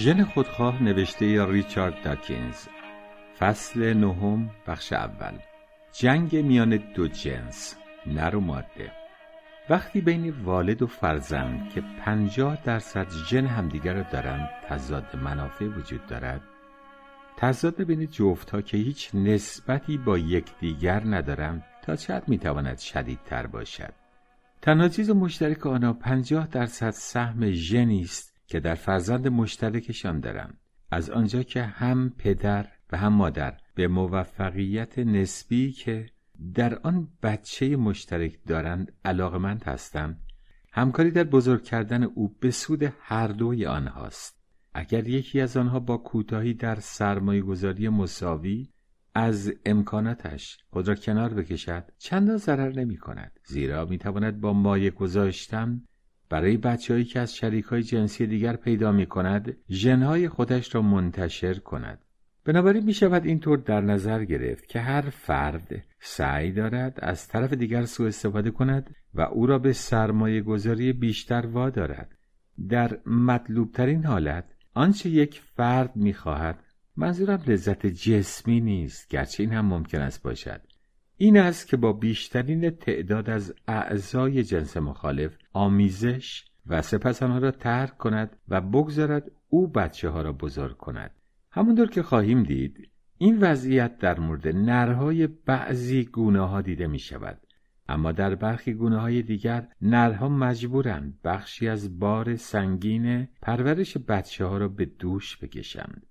ژن خودخواه نوشته ریچارد داکینز فصل نهم بخش اول جنگ میان دو جنس نر و ماده وقتی بین والد و فرزند که پنجاه درصد ژن همدیگر را دارند تضاد منافع وجود دارد تضاد بین جفتها که هیچ نسبتی با یکدیگر ندارند تا چقدر میتواند شدیدتر باشد تنها چیز مشترک آنها پنجاه درصد سهم ژنی است که در فرزند مشترکشان دارم از آنجا که هم پدر و هم مادر به موفقیت نسبی که در آن بچه مشترک دارند علاقمند هستند، همکاری در بزرگ کردن او به سود هر دوی آنهاست اگر یکی از آنها با کوتاهی در سرمایه گذاری مساوی از امکاناتش خود را کنار بکشد چندان ضرر نمی کند زیرا می تواند با مایه گذاشتم، برای بچههایی که از های جنسی دیگر پیدا می کند جنهای خودش را منتشر کند بنابراین می شود اینطور در نظر گرفت که هر فرد سعی دارد از طرف دیگر سوء استفاده کند و او را به سرمایه گذاری بیشتر وادارد در مطلوب ترین حالت آنچه یک فرد می خواهد منظورم لذت جسمی نیست گرچه این هم ممکن است باشد این است که با بیشترین تعداد از اعضای جنس مخالف آمیزش و سپس آنها را ترک کند و بگذارد او بچه ها را بزرگ کند همونطور که خواهیم دید این وضعیت در مورد نرهای بعضی گونه ها دیده می شود اما در برخی گونه های دیگر نرها مجبورند بخشی از بار سنگین پرورش بچه ها را به دوش بکشند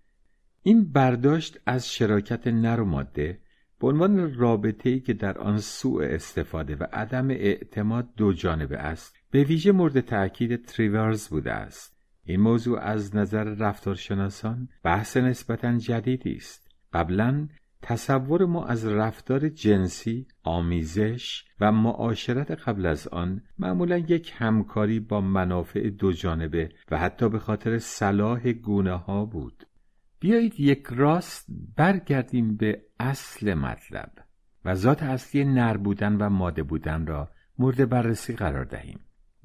این برداشت از شراکت نر و ماده به عنوان رابطه که در آن سوء استفاده و عدم اعتماد دو جانبه است به ویژه مورد تاکید تریورز بوده است این موضوع از نظر رفتارشناسان بحث نسبتا جدیدی است قبلا تصور ما از رفتار جنسی، آمیزش و معاشرت قبل از آن معمولا یک همکاری با منافع دو جانبه و حتی به خاطر صلاح گونه ها بود. بیایید یک راست برگردیم به اصل مطلب و ذات اصلی نر بودن و ماده بودن را مورد بررسی قرار دهیم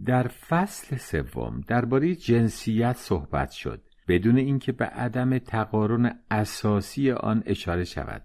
در فصل سوم درباره جنسیت صحبت شد بدون اینکه به عدم تقارن اساسی آن اشاره شود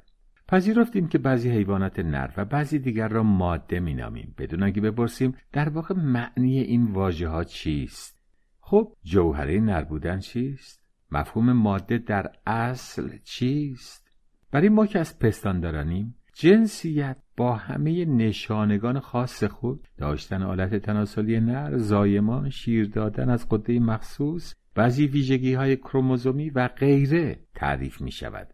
پذیرفتیم که بعضی حیوانات نر و بعضی دیگر را ماده مینامیم بدون اگه بپرسیم در واقع معنی این واژه ها چیست خب جوهره نر بودن چیست مفهوم ماده در اصل چیست برای ما که از پستاندارانیم جنسیت با همه نشانگان خاص خود داشتن آلت تناسلی نر زایمان شیر دادن از قده مخصوص بعضی ویژگی های کروموزومی و غیره تعریف می شود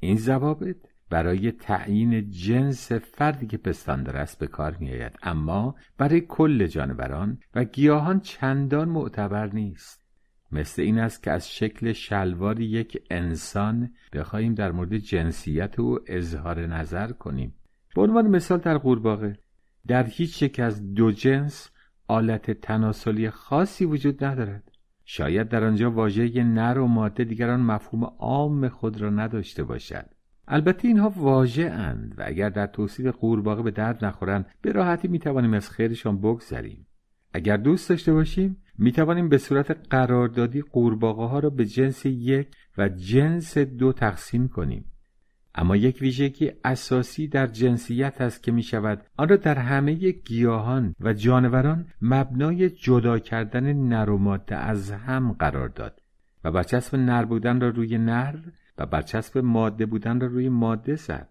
این ضوابط برای تعیین جنس فردی که پستان است به کار می آید اما برای کل جانوران و گیاهان چندان معتبر نیست مثل این است که از شکل شلوار یک انسان بخواهیم در مورد جنسیت او اظهار نظر کنیم به عنوان مثال در قورباغه در هیچ یک از دو جنس آلت تناسلی خاصی وجود ندارد شاید در آنجا واژه نر و ماده دیگران مفهوم عام خود را نداشته باشد البته اینها واجه اند و اگر در توصیف قورباغه به درد نخورند به راحتی می توانیم از خیرشان بگذریم اگر دوست داشته باشیم می توانیم به صورت قراردادی قورباغه ها را به جنس یک و جنس دو تقسیم کنیم اما یک ویژگی اساسی در جنسیت است که می شود آن را در همه گیاهان و جانوران مبنای جدا کردن نر و ماده از هم قرار داد و برچسب نر بودن را روی نر و برچسب ماده بودن را روی ماده زد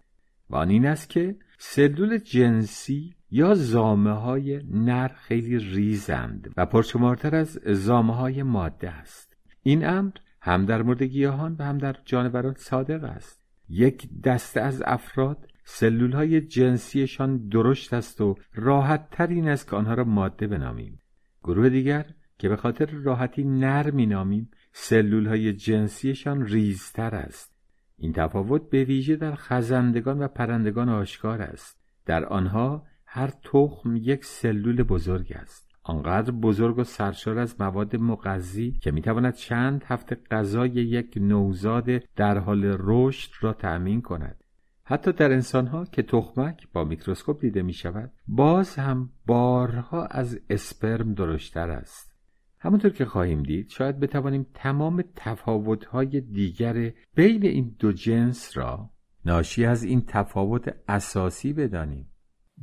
و آن این است که سلول جنسی یا زامه های نر خیلی ریزند و پرشمارتر از زامه های ماده است این امر هم در مورد گیاهان و هم در جانوران صادق است یک دسته از افراد سلول های جنسیشان درشت است و راحت تر این است که آنها را ماده بنامیم گروه دیگر که به خاطر راحتی نر مینامیم سلول های جنسیشان ریزتر است این تفاوت به ویژه در خزندگان و پرندگان آشکار است در آنها هر تخم یک سلول بزرگ است آنقدر بزرگ و سرشار از مواد مغذی که میتواند چند هفته غذای یک نوزاد در حال رشد را تأمین کند حتی در انسانها که تخمک با میکروسکوپ دیده می شود باز هم بارها از اسپرم درشتر است همونطور که خواهیم دید شاید بتوانیم تمام تفاوتهای دیگر بین این دو جنس را ناشی از این تفاوت اساسی بدانیم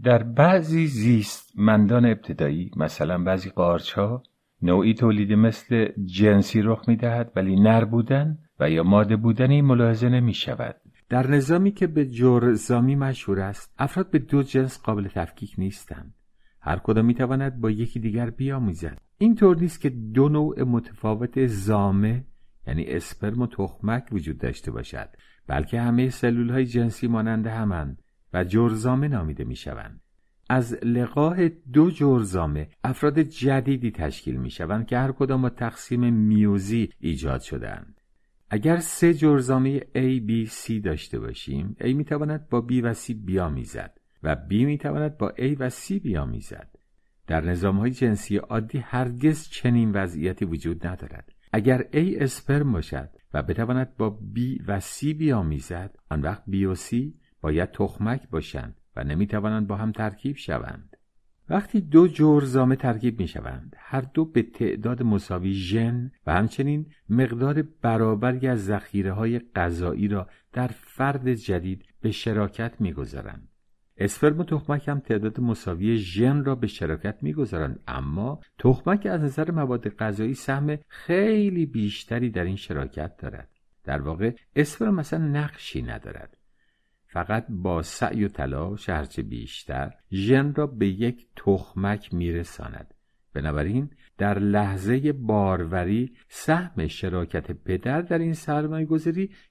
در بعضی زیست مندان ابتدایی مثلا بعضی ها نوعی تولید مثل جنسی رخ می دهد ولی نر بودن و یا ماده بودنی ملاحظه نمی شود. در نظامی که به جرزامی مشهور است افراد به دو جنس قابل تفکیک نیستند هر کدام می تواند با یکی دیگر بیاموزد اینطور نیست که دو نوع متفاوت زامه یعنی اسپرم و تخمک وجود داشته باشد بلکه همه سلول های جنسی مانند همند و جرزامه نامیده می شوند. از لقاه دو جرزامه افراد جدیدی تشکیل می شوند که هر کدام با تقسیم میوزی ایجاد شدند. اگر سه جرزامه A, B, C داشته باشیم A می تواند با B و C بیامیزد و B می تواند با A و C بیامیزد. در نظام های جنسی عادی هرگز چنین وضعیتی وجود ندارد. اگر A اسپرم باشد و بتواند با B و C بیامیزد آن وقت B و C باید تخمک باشند و نمیتوانند با هم ترکیب شوند وقتی دو زامه ترکیب می شوند هر دو به تعداد مساوی ژن و همچنین مقدار برابری از ذخیره های غذایی را در فرد جدید به شراکت می گذارند. اسپرم و تخمک هم تعداد مساوی ژن را به شراکت میگذارند اما تخمک از نظر مواد غذایی سهم خیلی بیشتری در این شراکت دارد در واقع اسپرم مثلا نقشی ندارد فقط با سعی و تلاش هرچه بیشتر ژن را به یک تخمک میرساند بنابراین در لحظه باروری سهم شراکت پدر در این سرمایه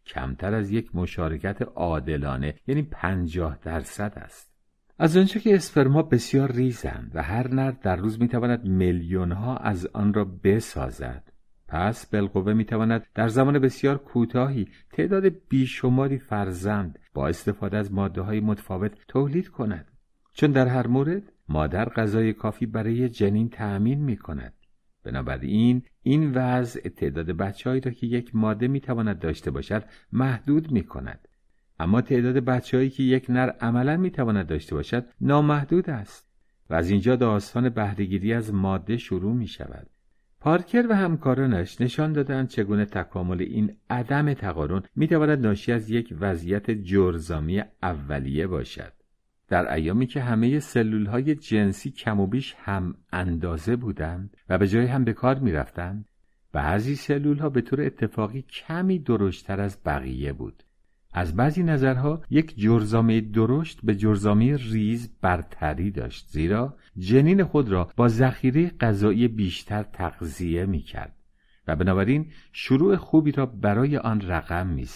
کمتر از یک مشارکت عادلانه یعنی پنجاه درصد است از آنچه که اسپرما بسیار ریزند و هر نر در روز میتواند میلیونها از آن را بسازد پس بالقوه تواند در زمان بسیار کوتاهی تعداد بیشماری فرزند با استفاده از ماده های متفاوت تولید کند چون در هر مورد مادر غذای کافی برای جنین تأمین می کند بنابراین این وضع تعداد بچههایی را که یک ماده می تواند داشته باشد محدود می کند اما تعداد بچههایی که یک نر عملا تواند داشته باشد نامحدود است و از اینجا داستان بهرهگیری از ماده شروع می شود پارکر و همکارانش نشان دادند چگونه تکامل این عدم تقارن میتواند ناشی از یک وضعیت جرزامی اولیه باشد در ایامی که همه سلول های جنسی کم و بیش هم اندازه بودند و به جای هم به کار می رفتند بعضی سلول ها به طور اتفاقی کمی درشتر از بقیه بود از بعضی نظرها یک جرزامه درشت به جرزامه ریز برتری داشت زیرا جنین خود را با ذخیره غذایی بیشتر تغذیه می کرد و بنابراین شروع خوبی را برای آن رقم می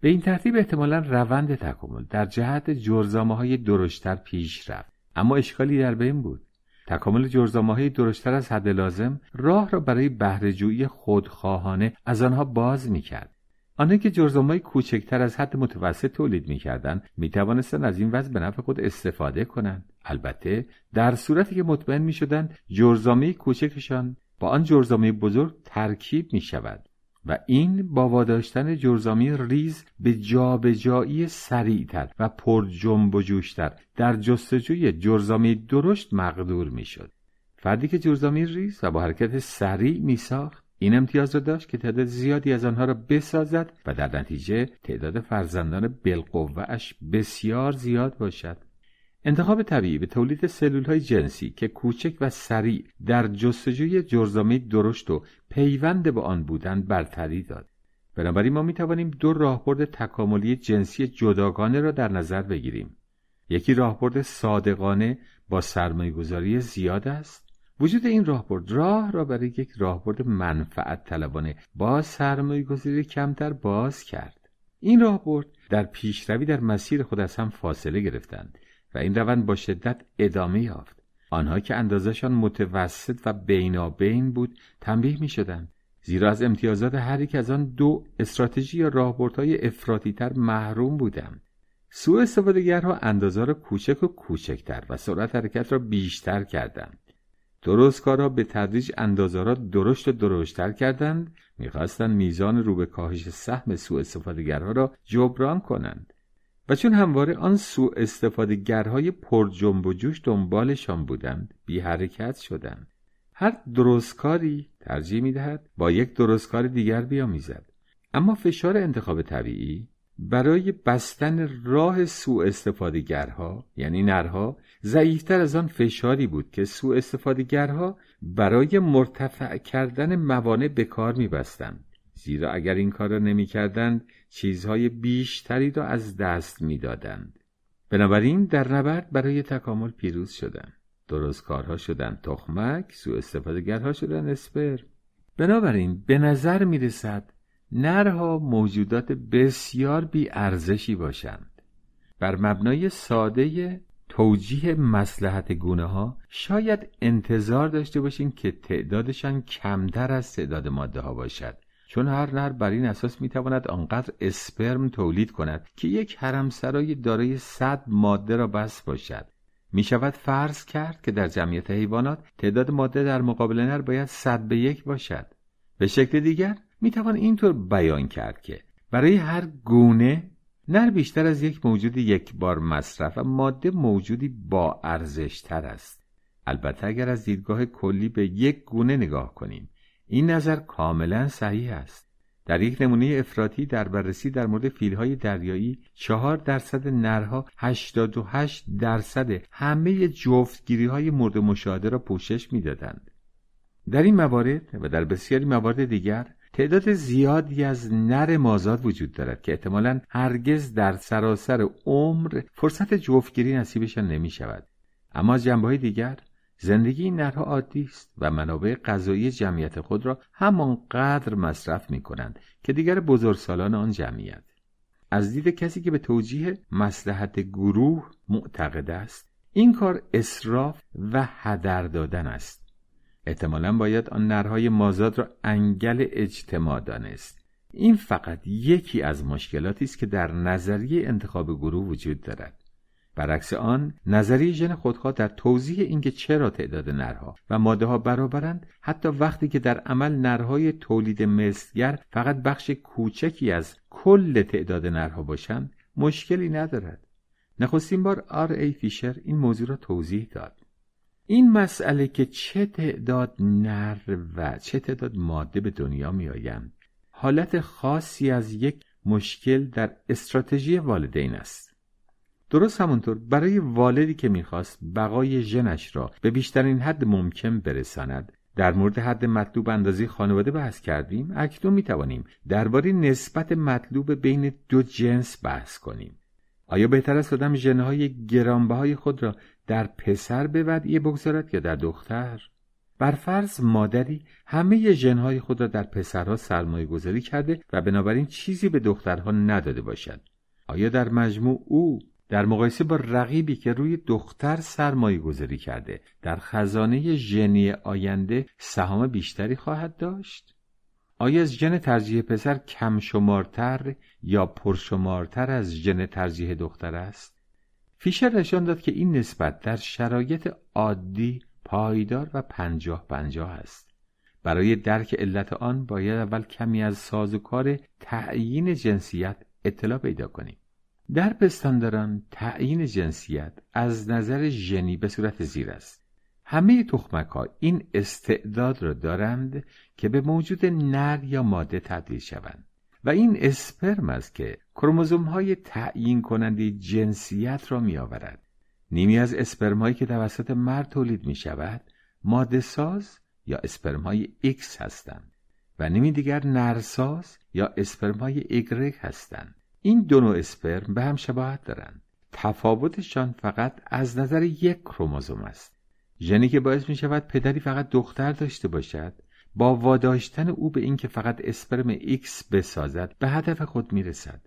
به این ترتیب احتمالا روند تکامل در جهت جرزامه های درشتر پیش رفت اما اشکالی در بین بود تکامل جرزامه های درشتر از حد لازم راه را برای بهرهجویی خودخواهانه از آنها باز می کرد آنها که جرزمهای کوچکتر از حد متوسط تولید میکردند میتوانستند از این وضع به نفع خود استفاده کنند البته در صورتی که مطمئن میشدند جرزامه کوچکشان با آن جرزامه بزرگ ترکیب می شود و این با واداشتن جرزامی ریز به جابجایی سریعتر و پر جنب و جوشتر در جستجوی جرزامی درشت مقدور شد. فردی که جرزامی ریز و با حرکت سریع می ساخت این امتیاز را داشت که تعداد زیادی از آنها را بسازد و در نتیجه تعداد فرزندان اش بسیار زیاد باشد انتخاب طبیعی به تولید سلول های جنسی که کوچک و سریع در جستجوی جرزامه درشت و پیوند به آن بودن برتری داد بنابراین ما می توانیم دو راهبرد تکاملی جنسی جداگانه را در نظر بگیریم یکی راهبرد صادقانه با سرمایهگذاری زیاد است وجود این راهبرد راه را برای یک راهبرد منفعت طلبانه با سرمایه گذاری کمتر باز کرد این راهبرد در پیشروی در مسیر خود از هم فاصله گرفتند و این روند با شدت ادامه یافت آنها که اندازشان متوسط و بینابین بود تنبیه می شدند زیرا از امتیازات هر یک از آن دو استراتژی یا راهبردهای تر محروم بودند سوء استفادهگرها اندازه را کوچک و کوچکتر و سرعت حرکت را بیشتر کردند کارا به تدریج اندازه را درشت و درشتر کردند میخواستند میزان رو به کاهش سهم سوء استفادهگرها را جبران کنند و چون همواره آن سوء گرهای پر جنب و جوش دنبالشان بودند بی حرکت شدند هر درستکاری ترجیح میدهد با یک درستکار دیگر بیامیزد اما فشار انتخاب طبیعی برای بستن راه سوء استفادگرها یعنی نرها ضعیفتر از آن فشاری بود که سوء استفادگرها برای مرتفع کردن موانع به کار می زیرا اگر این کار را نمی کردند چیزهای بیشتری را از دست می دادند. بنابراین در نبرد برای تکامل پیروز شدند. درست کارها شدن تخمک، سوء استفادگرها شدن اسپر. بنابراین به نظر می رسد نرها موجودات بسیار بی ارزشی باشند بر مبنای ساده توجیه مسلحت گونه ها شاید انتظار داشته باشین که تعدادشان کمتر از تعداد ماده ها باشد چون هر نر بر این اساس می تواند آنقدر اسپرم تولید کند که یک حرمسرای دارای صد ماده را بس باشد می شود فرض کرد که در جمعیت حیوانات تعداد ماده در مقابل نر باید صد به یک باشد به شکل دیگر می توان اینطور بیان کرد که برای هر گونه نر بیشتر از یک موجود یک بار مصرف و ماده موجودی با ارزش تر است البته اگر از دیدگاه کلی به یک گونه نگاه کنیم این نظر کاملا صحیح است در یک نمونه افراطی در بررسی در مورد فیلهای دریایی چهار درصد نرها 88 درصد همه جفتگیری های مورد مشاهده را پوشش میدادند در این موارد و در بسیاری موارد دیگر تعداد زیادی از نر مازاد وجود دارد که احتمالا هرگز در سراسر عمر فرصت جفتگیری نصیبشان نمی شود اما از جنبه دیگر زندگی این نرها عادی است و منابع غذایی جمعیت خود را همانقدر مصرف می کنند که دیگر بزرگسالان آن جمعیت از دید کسی که به توجیه مسلحت گروه معتقد است این کار اسراف و هدر دادن است احتمالا باید آن نرهای مازاد را انگل اجتماع دانست این فقط یکی از مشکلاتی است که در نظریه انتخاب گروه وجود دارد برعکس آن نظریه ژن خودخواه در توضیح اینکه چرا تعداد نرها و ماده ها برابرند حتی وقتی که در عمل نرهای تولید مثلگر فقط بخش کوچکی از کل تعداد نرها باشند مشکلی ندارد نخستین بار آر ای فیشر این موضوع را توضیح داد این مسئله که چه تعداد نر و چه تعداد ماده به دنیا می میآیند حالت خاصی از یک مشکل در استراتژی والدین است درست همونطور برای والدی که میخواست بقای ژنش را به بیشترین حد ممکن برساند در مورد حد مطلوب اندازی خانواده بحث کردیم اکنون میتوانیم درباره نسبت مطلوب بین دو جنس بحث کنیم آیا بهتر است آدم ژنهای گرانبهای خود را در پسر به ودیه بگذارد یا در دختر بر فرض مادری همه ژنهای خود را در پسرها سرمایه گذاری کرده و بنابراین چیزی به دخترها نداده باشد آیا در مجموع او در مقایسه با رقیبی که روی دختر سرمایه گذاری کرده در خزانه ژنی آینده سهام بیشتری خواهد داشت؟ آیا از ژن ترجیح پسر کم شمارتر یا پرشمارتر از ژن ترجیح دختر است؟ فیشر نشان داد که این نسبت در شرایط عادی پایدار و پنجاه پنجاه است برای درک علت آن باید اول کمی از سازوکار تعیین جنسیت اطلاع پیدا کنیم در پستانداران تعیین جنسیت از نظر ژنی به صورت زیر است همه تخمک ها این استعداد را دارند که به موجود نر یا ماده تبدیل شوند و این اسپرم است که کروموزوم های تعیین کننده جنسیت را می آورد. نیمی از اسپرمایی که توسط مرد تولید می شود ماده ساز یا های X هستند و نیمی دیگر نرساز یا های Y هستند. این دو نوع اسپرم به هم شباهت دارند. تفاوتشان فقط از نظر یک کروموزوم است. ژنی که باعث می شود پدری فقط دختر داشته باشد با واداشتن او به اینکه فقط اسپرم X بسازد به هدف خود می رسد.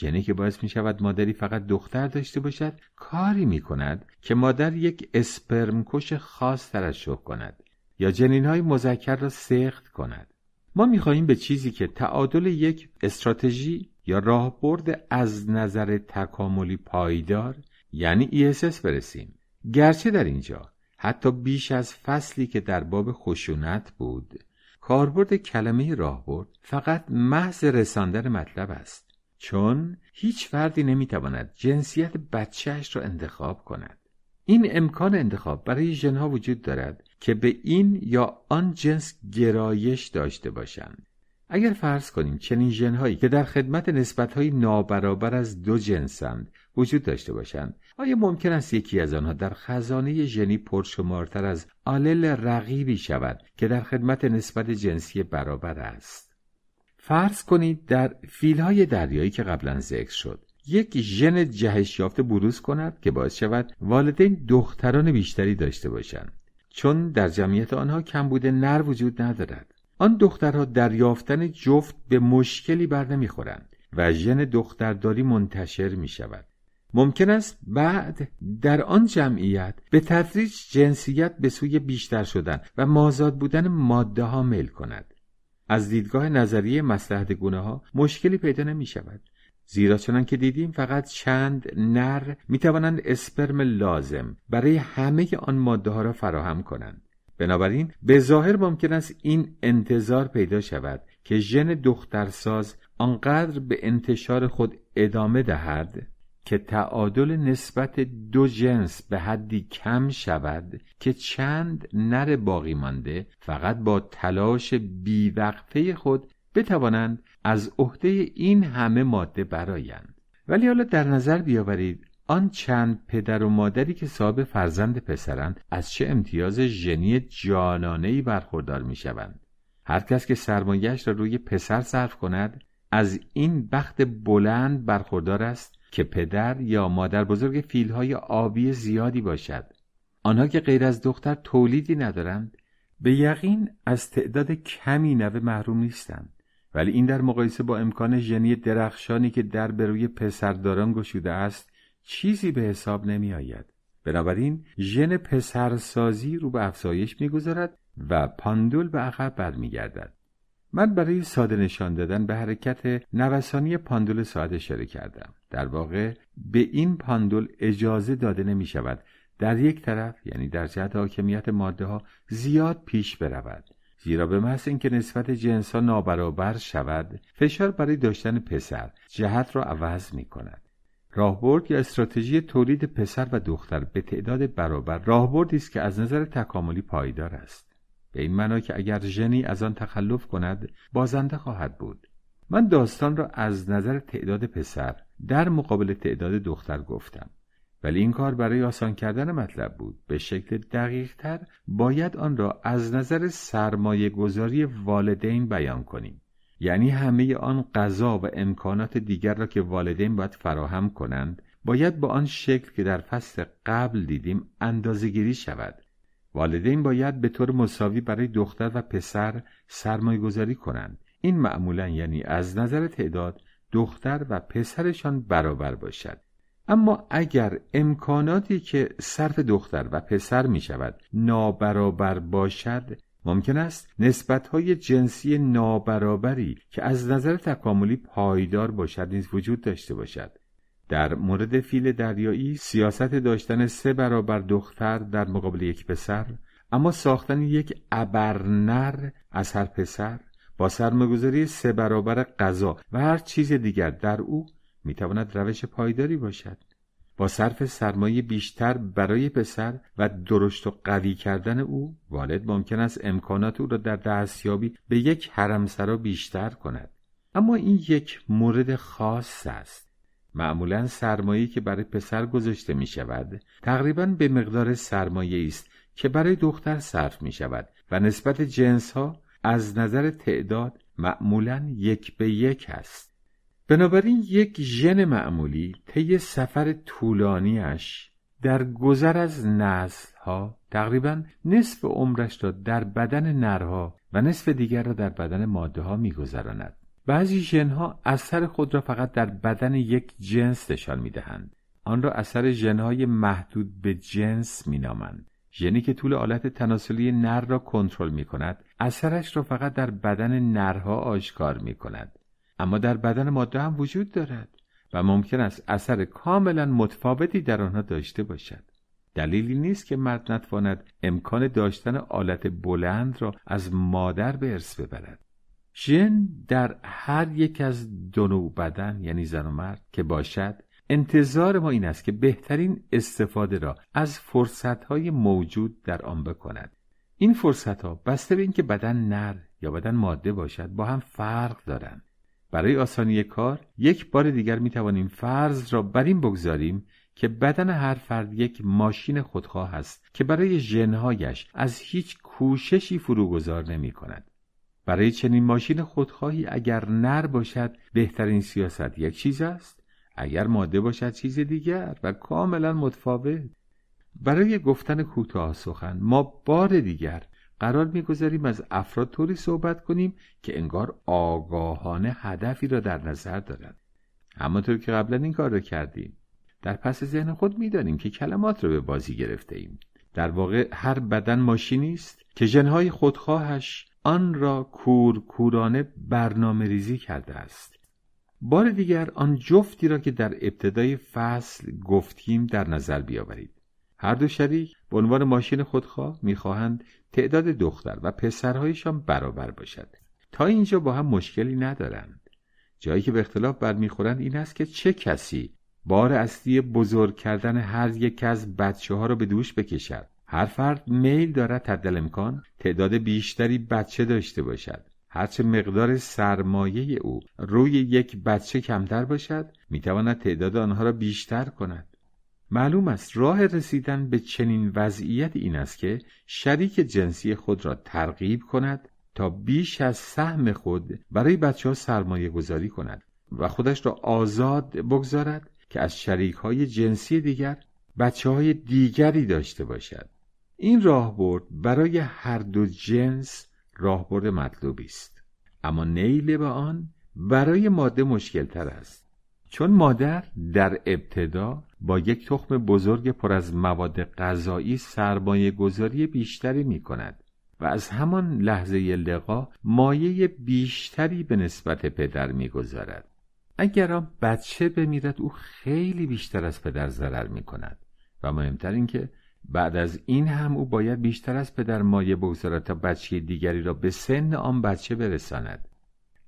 جنی یعنی که باعث می شود مادری فقط دختر داشته باشد کاری می کند که مادر یک اسپرمکش خاص ترشح کند یا جنین های مذکر را سخت کند ما خواهیم به چیزی که تعادل یک استراتژی یا راهبرد از نظر تکاملی پایدار یعنی ISS e برسیم گرچه در اینجا حتی بیش از فصلی که در باب خشونت بود کاربرد کلمه راهبرد فقط محض رساندن مطلب است چون هیچ فردی نمیتواند جنسیت بچهش را انتخاب کند این امکان انتخاب برای ژنها وجود دارد که به این یا آن جنس گرایش داشته باشند اگر فرض کنیم چنین ژنهایی که در خدمت های نابرابر از دو جنسند وجود داشته باشند آیا ممکن است یکی از آنها در خزانه ژنی پرشمارتر از آلل رقیبی شود که در خدمت نسبت جنسی برابر است فرض کنید در فیلهای دریایی که قبلا ذکر شد یک ژن جهش یافته بروز کند که باعث شود والدین دختران بیشتری داشته باشند چون در جمعیت آنها کم بوده نر وجود ندارد آن دخترها در یافتن جفت به مشکلی بر نمیخورند و ژن دخترداری منتشر می شود ممکن است بعد در آن جمعیت به تدریج جنسیت به سوی بیشتر شدن و مازاد بودن ماده ها میل کند از دیدگاه نظریه مسلحت گونه ها مشکلی پیدا نمی شود زیرا چنان که دیدیم فقط چند نر می توانند اسپرم لازم برای همه آن ماده ها را فراهم کنند بنابراین به ظاهر ممکن است این انتظار پیدا شود که ژن دخترساز آنقدر به انتشار خود ادامه دهد که تعادل نسبت دو جنس به حدی کم شود که چند نر باقی مانده فقط با تلاش بیوقفه خود بتوانند از عهده این همه ماده برایند ولی حالا در نظر بیاورید آن چند پدر و مادری که صاحب فرزند پسرند از چه امتیاز ژنی جانانه ای برخوردار می شوند هر کس که سرمایه‌اش را روی پسر صرف کند از این بخت بلند برخوردار است که پدر یا مادر بزرگ فیلهای آبی زیادی باشد آنها که غیر از دختر تولیدی ندارند به یقین از تعداد کمی نوه محروم نیستند ولی این در مقایسه با امکان ژنی درخشانی که در بروی روی پسرداران گشوده است چیزی به حساب نمی آید بنابراین ژن پسرسازی رو به افزایش میگذارد و پاندول به عقب برمیگردد من برای ساده نشان دادن به حرکت نوسانی پاندول ساعت اشاره کردم در واقع به این پاندول اجازه داده نمی شود در یک طرف یعنی در جهت حاکمیت ماده ها زیاد پیش برود زیرا به محض اینکه نسبت جنس ها نابرابر شود فشار برای داشتن پسر جهت را عوض می کند راهبرد یا استراتژی تولید پسر و دختر به تعداد برابر راهبردی است که از نظر تکاملی پایدار است به این معنا که اگر ژنی از آن تخلف کند بازنده خواهد بود من داستان را از نظر تعداد پسر در مقابل تعداد دختر گفتم ولی این کار برای آسان کردن مطلب بود به شکل دقیق تر باید آن را از نظر سرمایه گذاری والدین بیان کنیم یعنی همه آن غذا و امکانات دیگر را که والدین باید فراهم کنند باید با آن شکل که در فصل قبل دیدیم گیری شود والدین باید به طور مساوی برای دختر و پسر سرمایه گذاری کنند این معمولا یعنی از نظر تعداد دختر و پسرشان برابر باشد اما اگر امکاناتی که صرف دختر و پسر می شود نابرابر باشد ممکن است نسبت های جنسی نابرابری که از نظر تکاملی پایدار باشد نیز وجود داشته باشد در مورد فیل دریایی سیاست داشتن سه برابر دختر در مقابل یک پسر اما ساختن یک ابرنر از هر پسر با سرمایهگذاری سه برابر غذا و هر چیز دیگر در او میتواند روش پایداری باشد با صرف سرمایه بیشتر برای پسر و درشت و قوی کردن او والد ممکن است امکانات او را در دستیابی به یک حرمسرا بیشتر کند اما این یک مورد خاص است معمولا سرمایه که برای پسر گذاشته می شود تقریبا به مقدار سرمایه است که برای دختر صرف می شود و نسبت جنس ها از نظر تعداد معمولا یک به یک است بنابراین یک ژن معمولی طی سفر طولانیش در گذر از ها تقریبا نصف عمرش را در بدن نرها و نصف دیگر را در بدن ماده ها میگذراند بعضی ژنها اثر خود را فقط در بدن یک جنس نشان میدهند آن را اثر های محدود به جنس نامند ژنی یعنی که طول آلت تناسلی نر را کنترل می کند اثرش را فقط در بدن نرها آشکار می کند اما در بدن ماده هم وجود دارد و ممکن است اثر کاملا متفاوتی در آنها داشته باشد دلیلی نیست که مرد نتواند امکان داشتن آلت بلند را از مادر به ارث ببرد ژن در هر یک از دو بدن یعنی زن و مرد که باشد انتظار ما این است که بهترین استفاده را از های موجود در آن بکند این فرصت ها بسته به اینکه بدن نر یا بدن ماده باشد با هم فرق دارند برای آسانی کار یک بار دیگر می توانیم فرض را بر این بگذاریم که بدن هر فرد یک ماشین خودخواه است که برای ژنهایش از هیچ کوششی فروگذار نمی کند. برای چنین ماشین خودخواهی اگر نر باشد بهترین سیاست یک چیز است اگر ماده باشد چیز دیگر و کاملا متفاوت برای گفتن کوتاه سخن ما بار دیگر قرار میگذاریم از افراد طوری صحبت کنیم که انگار آگاهانه هدفی را در نظر دارند همانطور که قبلا این کار را کردیم در پس ذهن خود میدانیم که کلمات را به بازی گرفته ایم در واقع هر بدن ماشینی است که ژنهای خودخواهش آن را کورکورانه برنامه ریزی کرده است بار دیگر آن جفتی را که در ابتدای فصل گفتیم در نظر بیاورید هر دو شریک به عنوان ماشین خودخواه میخواهند تعداد دختر و پسرهایشان برابر باشد تا اینجا با هم مشکلی ندارند جایی که به اختلاف برمیخورند این است که چه کسی بار اصلی بزرگ کردن هر یک از بچه ها را به دوش بکشد هر فرد میل دارد تدل امکان تعداد بیشتری بچه داشته باشد هرچه مقدار سرمایه او روی یک بچه کمتر باشد میتواند تعداد آنها را بیشتر کند معلوم است راه رسیدن به چنین وضعیت این است که شریک جنسی خود را ترغیب کند تا بیش از سهم خود برای بچه ها سرمایه گذاری کند و خودش را آزاد بگذارد که از شریک های جنسی دیگر بچه های دیگری داشته باشد این راهبرد برای هر دو جنس راهبرد مطلوبی است اما نیل به آن برای ماده مشکل تر است چون مادر در ابتدا با یک تخم بزرگ پر از مواد غذایی سرمایه گذاری بیشتری می کند و از همان لحظه لقا مایه بیشتری به نسبت پدر می گذارد. اگر آن بچه بمیرد او خیلی بیشتر از پدر ضرر می کند و مهمتر اینکه بعد از این هم او باید بیشتر از پدر مایه بگذارد تا بچه دیگری را به سن آن بچه برساند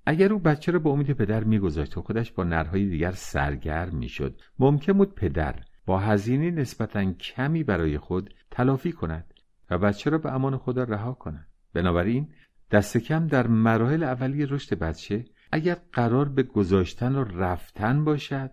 اگر او بچه را به امید پدر میگذاشت و خودش با نرهای دیگر سرگرم میشد ممکن بود پدر با هزینه نسبتا کمی برای خود تلافی کند و بچه را به امان خدا رها کند بنابراین دست کم در مراحل اولی رشد بچه اگر قرار به گذاشتن و رفتن باشد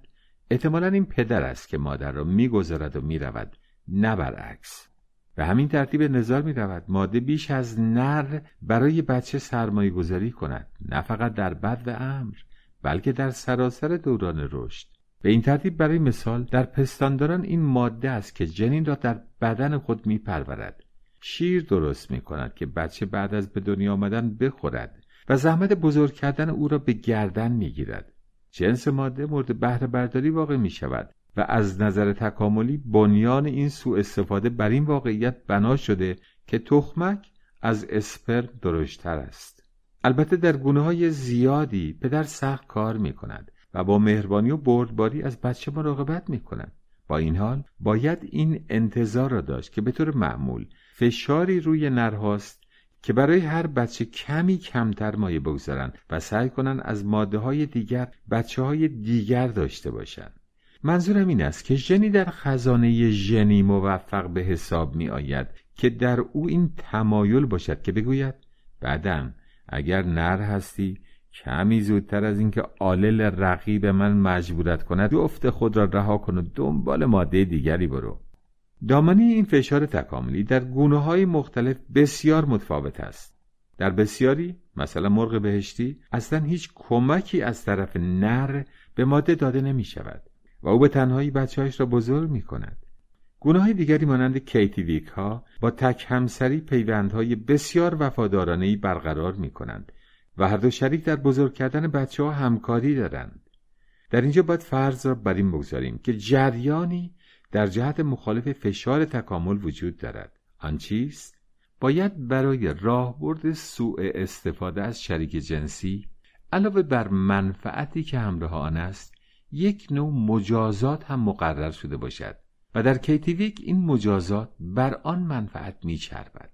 احتمالا این پدر است که مادر را میگذارد و میرود نه برعکس به همین ترتیب نظر می رود ماده بیش از نر برای بچه سرمایه گذاری کند نه فقط در بد و امر بلکه در سراسر دوران رشد به این ترتیب برای مثال در پستانداران این ماده است که جنین را در بدن خود می پرورد شیر درست می کند که بچه بعد از به دنیا آمدن بخورد و زحمت بزرگ کردن او را به گردن می گیرد. جنس ماده مورد بهره برداری واقع می شود و از نظر تکاملی بنیان این سوء استفاده بر این واقعیت بنا شده که تخمک از اسپرم درشتر است البته در گونه های زیادی پدر سخت کار می کند و با مهربانی و بردباری از بچه مراقبت می کند با این حال باید این انتظار را داشت که به طور معمول فشاری روی نرهاست که برای هر بچه کمی کمتر مایه بگذارند و سعی کنند از ماده های دیگر بچه های دیگر داشته باشند منظورم این است که ژنی در خزانه ژنی موفق به حساب می آید که در او این تمایل باشد که بگوید بعدم اگر نر هستی کمی زودتر از اینکه آلل رقیب من مجبورت کند جفت خود را رها کن و دنبال ماده دیگری برو دامنه این فشار تکاملی در گونه های مختلف بسیار متفاوت است در بسیاری مثلا مرغ بهشتی اصلا هیچ کمکی از طرف نر به ماده داده نمی شود و او به تنهایی بچههایش را بزرگ می کند. گناه های دیگری مانند کیتی ویک ها با تک همسری پیوندهای بسیار وفادارانه برقرار می کنند و هر دو شریک در بزرگ کردن بچه ها همکاری دارند. در اینجا باید فرض را بر این بگذاریم که جریانی در جهت مخالف فشار تکامل وجود دارد. آن چیست؟ باید برای راهبرد سوء استفاده از شریک جنسی علاوه بر منفعتی که همراه آن است یک نوع مجازات هم مقرر شده باشد و در کیتیویک این مجازات بر آن منفعت میچربد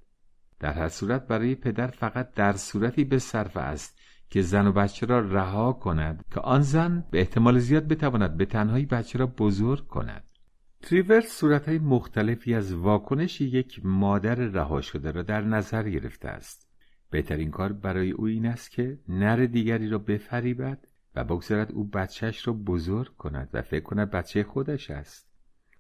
در هر صورت برای پدر فقط در صورتی به صرفه است که زن و بچه را رها کند که آن زن به احتمال زیاد بتواند به تنهایی بچه را بزرگ کند صورت های مختلفی از واکنش یک مادر رها شده را در نظر گرفته است بهترین کار برای او این است که نر دیگری را بفریبد و بگذارد او بچهش را بزرگ کند و فکر کند بچه خودش است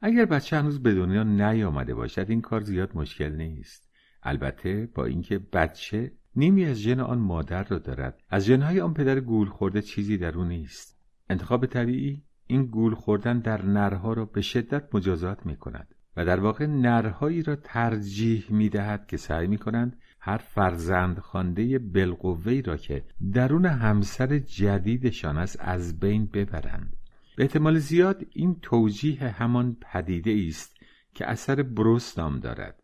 اگر بچه هنوز به دنیا نیامده باشد این کار زیاد مشکل نیست البته با اینکه بچه نیمی از ژن آن مادر را دارد از ژنهای آن پدر گول خورده چیزی در او نیست انتخاب طبیعی این گول خوردن در نرها را به شدت مجازات می کند و در واقع نرهایی را ترجیح می دهد که سعی می کنند هر فرزند خانده بلقوهی را که درون همسر جدیدشان است از بین ببرند به احتمال زیاد این توجیه همان پدیده است که اثر بروس نام دارد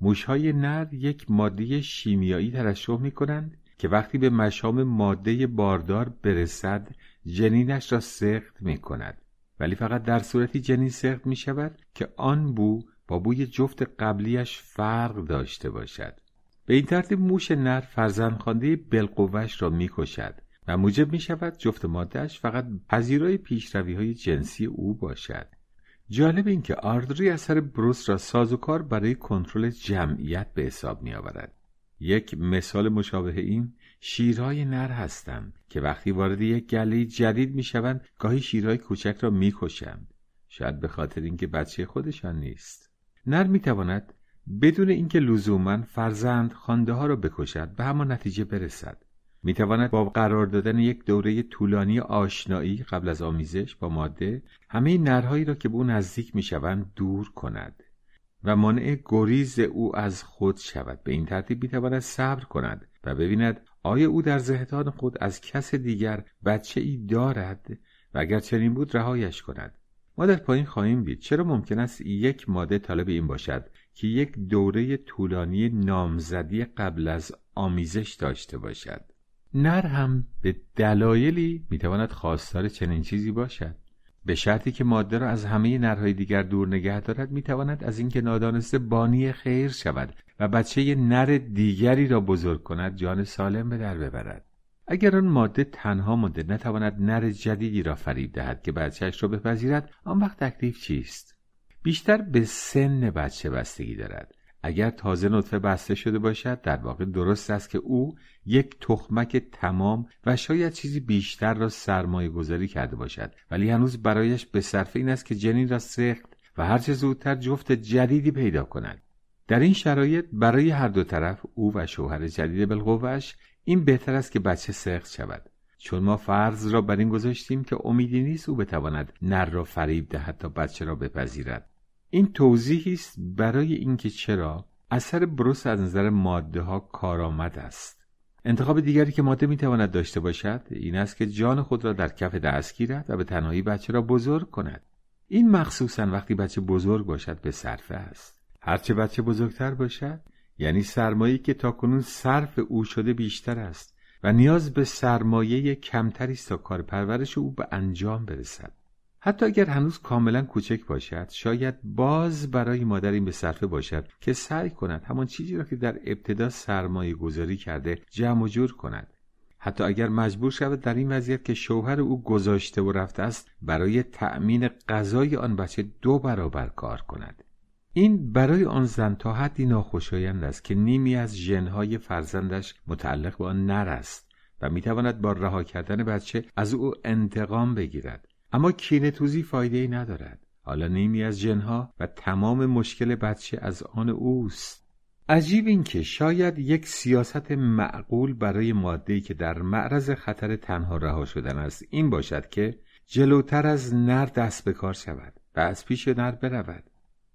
موشهای نر یک ماده شیمیایی ترشح می کنند که وقتی به مشام ماده باردار برسد جنینش را سخت می کند ولی فقط در صورتی جنین سخت می شود که آن بو با بوی جفت قبلیش فرق داشته باشد به این ترتیب موش نر فرزندخوانده بلقوهش را میکشد و موجب می شود جفت مادهش فقط پذیرای پیشروی های جنسی او باشد جالب این که آردری اثر بروس را سازوکار برای کنترل جمعیت به حساب می آورد. یک مثال مشابه این شیرهای نر هستند که وقتی وارد یک گله جدید می شوند گاهی شیرهای کوچک را می کشند. شاید به خاطر اینکه بچه خودشان نیست. نر می تواند بدون اینکه لزوما فرزند خوانده ها را بکشد به همان نتیجه برسد می تواند با قرار دادن یک دوره طولانی آشنایی قبل از آمیزش با ماده همه نرهایی را که به او نزدیک شوند دور کند و مانع گریز او از خود شود به این ترتیب می تواند صبر کند و ببیند آیا او در زهدان خود از کس دیگر بچه ای دارد و اگر چنین بود رهایش کند ما در پایین خواهیم بید چرا ممکن است یک ماده طالب این باشد که یک دوره طولانی نامزدی قبل از آمیزش داشته باشد نر هم به دلایلی میتواند خواستار چنین چیزی باشد به شرطی که ماده را از همه نرهای دیگر دور نگه دارد میتواند از اینکه نادانسته بانی خیر شود و بچه نر دیگری را بزرگ کند جان سالم به در ببرد اگر آن ماده تنها مانده نتواند نر جدیدی را فریب دهد که بچهش را بپذیرد آن وقت تکلیف چیست بیشتر به سن بچه بستگی دارد اگر تازه نطفه بسته شده باشد در واقع درست است که او یک تخمک تمام و شاید چیزی بیشتر را سرمایه گذاری کرده باشد ولی هنوز برایش به صرف این است که جنین را سخت و هرچه زودتر جفت جدیدی پیدا کند در این شرایط برای هر دو طرف او و شوهر جدید بالقوهش این بهتر است که بچه سخت شود چون ما فرض را بر این گذاشتیم که امیدی نیست او بتواند نر را فریب دهد تا بچه را بپذیرد این توضیحی است برای اینکه چرا اثر بروس از نظر ماده ها کارآمد است انتخاب دیگری که ماده میتواند داشته باشد این است که جان خود را در کف دست گیرد و به تنهایی بچه را بزرگ کند این مخصوصا وقتی بچه بزرگ باشد به صرفه است هرچه بچه بزرگتر باشد یعنی سرمایه که تاکنون صرف او شده بیشتر است و نیاز به سرمایه کمتری است تا کار پرورش او به انجام برسد حتی اگر هنوز کاملا کوچک باشد شاید باز برای این به صرفه باشد که سعی کند همان چیزی را که در ابتدا سرمایه گذاری کرده جمع و جور کند حتی اگر مجبور شود در این وضعیت که شوهر او گذاشته و رفته است برای تأمین غذای آن بچه دو برابر کار کند این برای آن زن تا حدی ناخوشایند است که نیمی از ژنهای فرزندش متعلق به آن نر است و میتواند با رها کردن بچه از او انتقام بگیرد اما کینه توزی فایده ای ندارد حالا نیمی از جنها و تمام مشکل بچه از آن اوست عجیب این که شاید یک سیاست معقول برای مادهی که در معرض خطر تنها رها شدن است این باشد که جلوتر از نر دست به کار شود و از پیش نر برود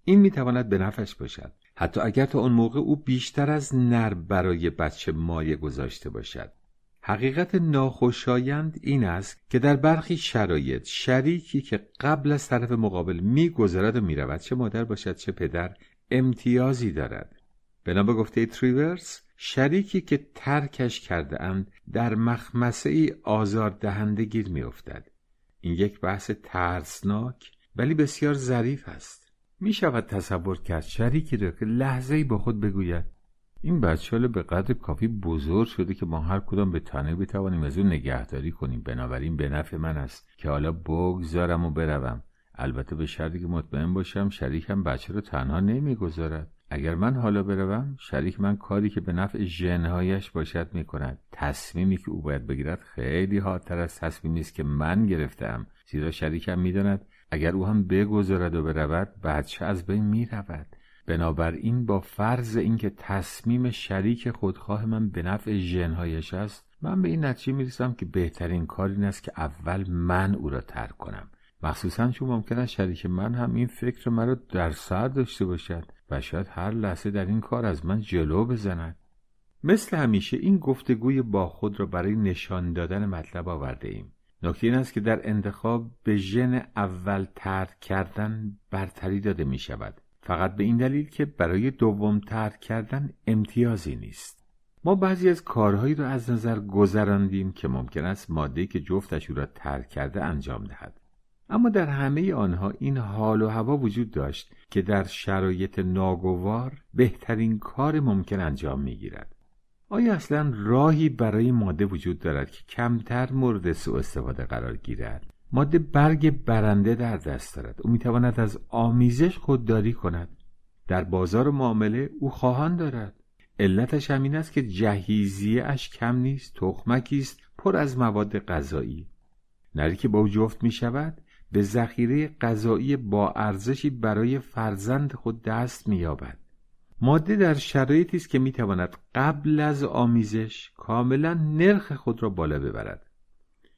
این میتواند به نفش باشد حتی اگر تا آن موقع او بیشتر از نر برای بچه مایه گذاشته باشد حقیقت ناخوشایند این است که در برخی شرایط شریکی که قبل از طرف مقابل میگذرد و میرود چه مادر باشد چه پدر امتیازی دارد به به گفته تریورس شریکی که ترکش کرده اند در مخمسه ای آزار دهنده گیر میافتد این یک بحث ترسناک ولی بسیار ظریف است می شود تصور کرد شریکی را که لحظه ای با خود بگوید این بچه حالا به قدر کافی بزرگ شده که ما هر کدام به تنه بتوانیم از او نگهداری کنیم بنابراین به نفع من است که حالا بگذارم و بروم البته به شرطی که مطمئن باشم شریکم بچه رو تنها نمیگذارد اگر من حالا بروم شریک من کاری که به نفع ژنهایش باشد میکند تصمیمی که او باید بگیرد خیلی حادتر از تصمیمی است که من گرفتم زیرا شریکم میداند اگر او هم بگذارد و برود بچه از بین میرود بنابراین با فرض اینکه تصمیم شریک خودخواه من به نفع ژنهایش است من به این نتیجه میرسم که بهترین کار این است که اول من او را ترک کنم مخصوصا چون ممکن است شریک من هم این فکر مرا در سر داشته باشد و شاید هر لحظه در این کار از من جلو بزند مثل همیشه این گفتگوی با خود را برای نشان دادن مطلب آورده ایم نکته این است که در انتخاب به ژن اول ترک کردن برتری داده می شود فقط به این دلیل که برای دوم ترک کردن امتیازی نیست ما بعضی از کارهایی را از نظر گذراندیم که ممکن است ماده‌ای که جفتش او را ترک کرده انجام دهد اما در همه آنها این حال و هوا وجود داشت که در شرایط ناگوار بهترین کار ممکن انجام میگیرد آیا اصلا راهی برای ماده وجود دارد که کمتر مورد سوء استفاده قرار گیرد ماده برگ برنده در دست دارد او میتواند از آمیزش خودداری کند در بازار معامله او خواهان دارد علتش همین است که جهیزیه اش کم نیست تخمکی است پر از مواد غذایی نری که با او جفت می شود به ذخیره غذایی با ارزشی برای فرزند خود دست می یابد ماده در شرایطی است که می تواند قبل از آمیزش کاملا نرخ خود را بالا ببرد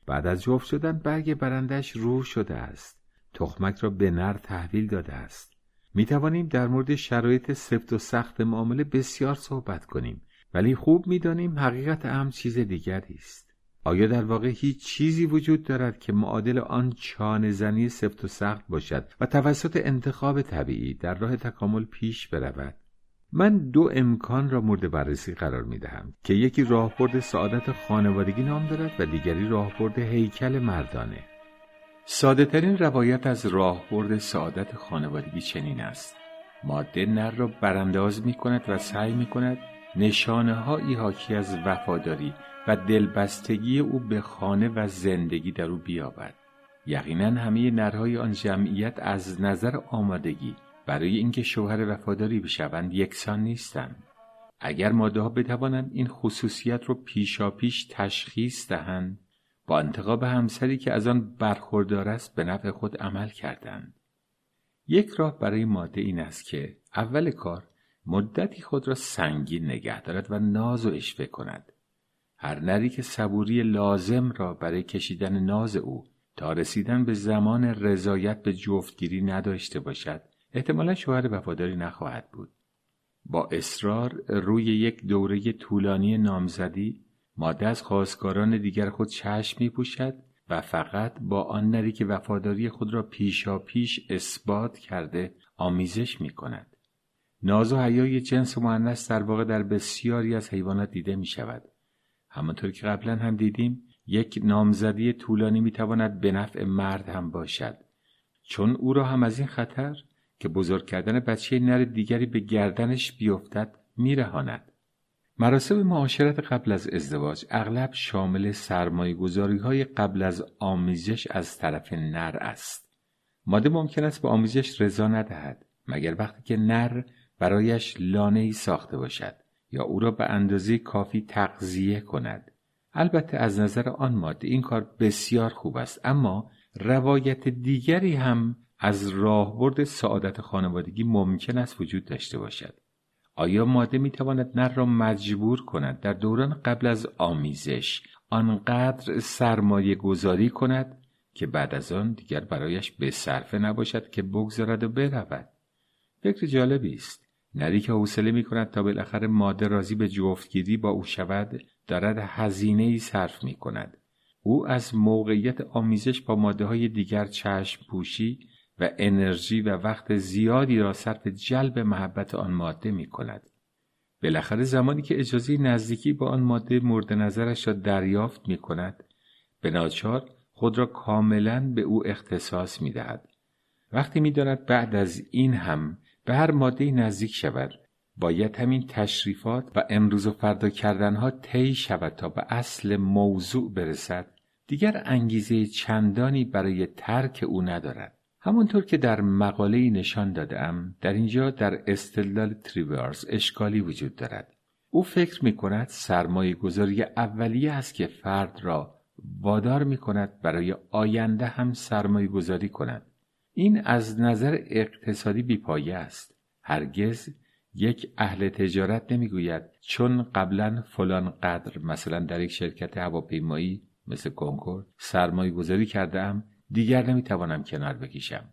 بعد از جفت شدن برگ برندش رو شده است تخمک را به نر تحویل داده است می توانیم در مورد شرایط سفت و سخت معامله بسیار صحبت کنیم ولی خوب میدانیم حقیقت امر چیز دیگری است آیا در واقع هیچ چیزی وجود دارد که معادل آن چانه زنی سفت و سخت باشد و توسط انتخاب طبیعی در راه تکامل پیش برود من دو امکان را مورد بررسی قرار می دهم که یکی راهبرد سعادت خانوادگی نام دارد و دیگری راهبرد هیکل مردانه ساده ترین روایت از راهبرد سعادت خانوادگی چنین است ماده نر را برانداز می کند و سعی می کند نشانه هایی حاکی از وفاداری و دلبستگی او به خانه و زندگی در او بیابد یقینا همه نرهای آن جمعیت از نظر آمادگی برای اینکه شوهر وفاداری بشوند یکسان نیستند اگر ها بتوانند این خصوصیت رو پیشاپیش تشخیص دهند با انتخاب همسری که از آن برخوردار است به نفع خود عمل کردند یک راه برای ماده این است که اول کار مدتی خود را سنگین نگه دارد و ناز و کند هر نری که صبوری لازم را برای کشیدن ناز او تا رسیدن به زمان رضایت به جفتگیری نداشته باشد احتمالا شوهر وفاداری نخواهد بود با اصرار روی یک دوره طولانی نامزدی ماده از خواستگاران دیگر خود چشم می پوشد و فقط با آن نری که وفاداری خود را پیشا پیش اثبات کرده آمیزش می کند. ناز و حیای جنس معنیس در واقع در بسیاری از حیوانات دیده می شود. همانطور که قبلا هم دیدیم یک نامزدی طولانی می تواند به نفع مرد هم باشد. چون او را هم از این خطر که بزرگ کردن بچه نر دیگری به گردنش بیفتد میرهاند مراسم معاشرت قبل از ازدواج اغلب شامل سرمایه های قبل از آمیزش از طرف نر است. ماده ممکن است به آمیزش رضا ندهد مگر وقتی که نر برایش لانه ای ساخته باشد یا او را به اندازه کافی تقضیه کند. البته از نظر آن ماده این کار بسیار خوب است اما روایت دیگری هم از راهبرد سعادت خانوادگی ممکن است وجود داشته باشد آیا ماده می تواند نر را مجبور کند در دوران قبل از آمیزش آنقدر سرمایه گذاری کند که بعد از آن دیگر برایش به صرفه نباشد که بگذارد و برود فکر جالبی است نری که حوصله می کند تا بالاخره ماده راضی به جفتگیری با او شود دارد هزینه ای صرف می کند او از موقعیت آمیزش با ماده های دیگر چشم پوشی و انرژی و وقت زیادی را صرف جلب محبت آن ماده می کند. بالاخره زمانی که اجازه نزدیکی با آن ماده مورد نظرش را دریافت می کند به ناچار خود را کاملا به او اختصاص می دهد. وقتی می داند بعد از این هم به هر ماده نزدیک شود باید همین تشریفات و امروز و فردا کردنها طی شود تا به اصل موضوع برسد دیگر انگیزه چندانی برای ترک او ندارد همانطور که در مقاله نشان دادم در اینجا در استدلال تریورز اشکالی وجود دارد او فکر می کند سرمایه گذاری اولیه است که فرد را وادار می کند برای آینده هم سرمایه گذاری کند این از نظر اقتصادی بیپایه است هرگز یک اهل تجارت نمیگوید چون قبلا فلان قدر مثلا در یک شرکت هواپیمایی مثل کنکور سرمایه گذاری کرده ام دیگر نمیتوانم کنار بکشم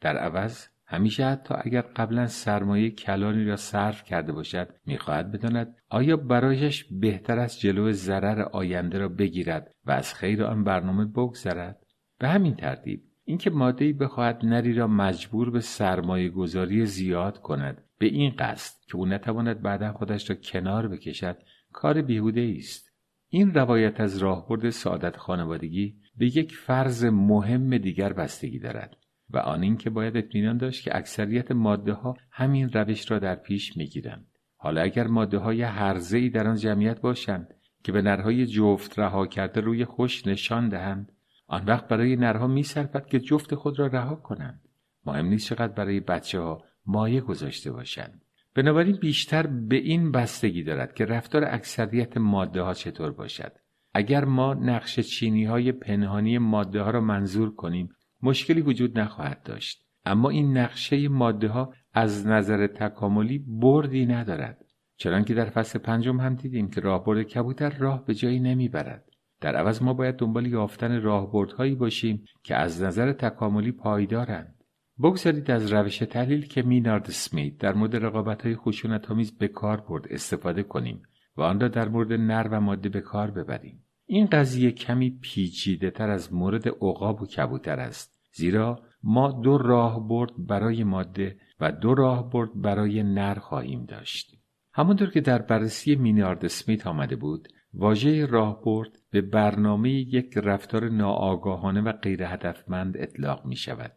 در عوض همیشه حتی اگر قبلا سرمایه کلانی را صرف کرده باشد میخواهد بداند آیا برایش بهتر است جلو ضرر آینده را بگیرد و از خیر آن برنامه بگذرد به همین ترتیب اینکه مادهی بخواهد نری را مجبور به سرمایه گذاری زیاد کند به این قصد که او نتواند بعدا خودش را کنار بکشد کار بیهوده است این روایت از راهبرد سعادت خانوادگی به یک فرض مهم دیگر بستگی دارد و آن اینکه باید اطمینان داشت که اکثریت ماده ها همین روش را در پیش گیرند حالا اگر ماده های هرزه ای در آن جمعیت باشند که به نرهای جفت رها کرده روی خوش نشان دهند آن وقت برای نرها سرفت که جفت خود را رها کنند مهم نیست چقدر برای بچه ها مایه گذاشته باشند بنابراین بیشتر به این بستگی دارد که رفتار اکثریت ماده ها چطور باشد اگر ما نقش چینی های پنهانی ماده ها را منظور کنیم مشکلی وجود نخواهد داشت اما این نقشه ماده ها از نظر تکاملی بردی ندارد چنانکه در فصل پنجم هم دیدیم که راهبرد کبوتر راه به جایی نمیبرد در عوض ما باید دنبال یافتن راهبردهایی باشیم که از نظر تکاملی پایدارند بگذارید از روش تحلیل که مینارد سمیت در مورد رقابت‌های خشونت‌آمیز به کار برد استفاده کنیم و آن را در مورد نر و ماده به کار ببریم این قضیه کمی پیچیده تر از مورد عقاب و کبوتر است زیرا ما دو راهبرد برای ماده و دو راهبرد برای نر خواهیم داشت همانطور که در بررسی مینارد سمیت آمده بود واژه راهبرد به برنامه یک رفتار ناآگاهانه و غیر هدفمند اطلاق می شود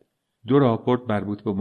دو راهبرد مربوط به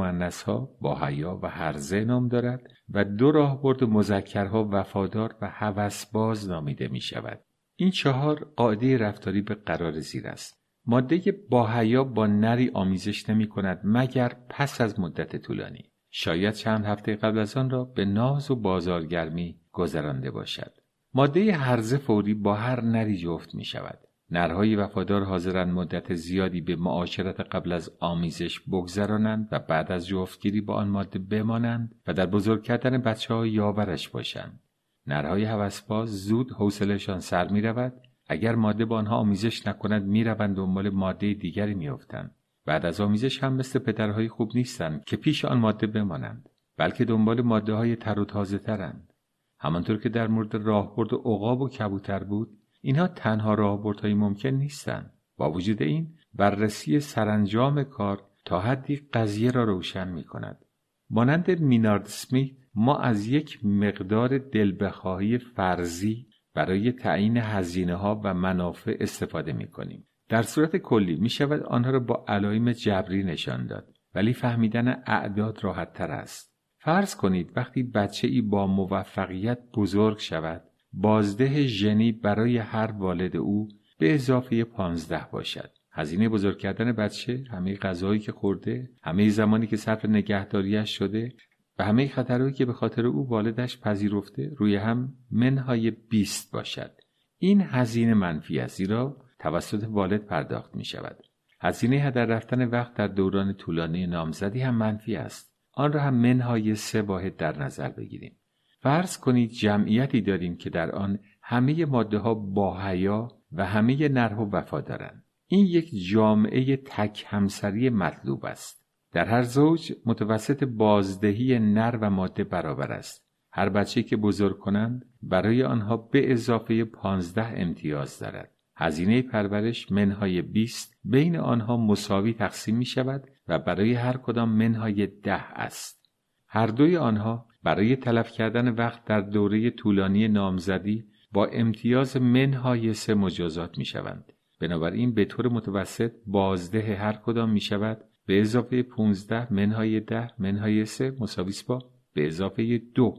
با حیا و هرزه نام دارد و دو راهبرد مذکرها وفادار و هوسباز نامیده می شود این چهار قاعده رفتاری به قرار زیر است ماده باهیا با نری آمیزش نمی کند مگر پس از مدت طولانی شاید چند هفته قبل از آن را به ناز و بازارگرمی گذرانده باشد ماده هرزه فوری با هر نری جفت می شود نرهای وفادار حاضرند مدت زیادی به معاشرت قبل از آمیزش بگذرانند و بعد از جفتگیری با آن ماده بمانند و در بزرگ کردن بچه ها یاورش باشند نرهای هوسباز زود حوصلهشان سر می رود اگر ماده با آنها آمیزش نکند میروند دنبال ماده دیگری میافتند بعد از آمیزش هم مثل پدرهای خوب نیستند که پیش آن ماده بمانند بلکه دنبال ماده های تر و تازه ترند همانطور که در مورد راهبرد عقاب و کبوتر بود اینها تنها راهبردهایی ممکن نیستند با وجود این بررسی سرانجام کار تا حدی قضیه را روشن می کند مانند مینارد سمیت ما از یک مقدار دلبخواهی فرضی برای تعیین هزینه ها و منافع استفاده می کنیم. در صورت کلی می شود آنها را با علایم جبری نشان داد ولی فهمیدن اعداد راحت تر است. فرض کنید وقتی بچه ای با موفقیت بزرگ شود بازده ژنی برای هر والد او به اضافه پانزده باشد. هزینه بزرگ کردن بچه همه غذایی که خورده همه زمانی که صرف نگهداریش شده و همه خطرهایی که به خاطر او والدش پذیرفته روی هم منهای بیست باشد این هزینه منفی است زیرا توسط والد پرداخت می شود هزینه هدر رفتن وقت در دوران طولانی نامزدی هم منفی است آن را هم منهای سه واحد در نظر بگیریم فرض کنید جمعیتی داریم که در آن همه ماده ها با حیا و همه نرح و وفا دارند این یک جامعه تک همسری مطلوب است در هر زوج متوسط بازدهی نر و ماده برابر است هر بچه که بزرگ کنند برای آنها به اضافه 15 امتیاز دارد هزینه پرورش منهای 20 بین آنها مساوی تقسیم می شود و برای هر کدام منهای ده است هر دوی آنها برای تلف کردن وقت در دوره طولانی نامزدی با امتیاز منهای سه مجازات می شوند. بنابراین به طور متوسط بازده هر کدام می شود به اضافه 15 منهای 10 منهای 3 مساویس با به اضافه 2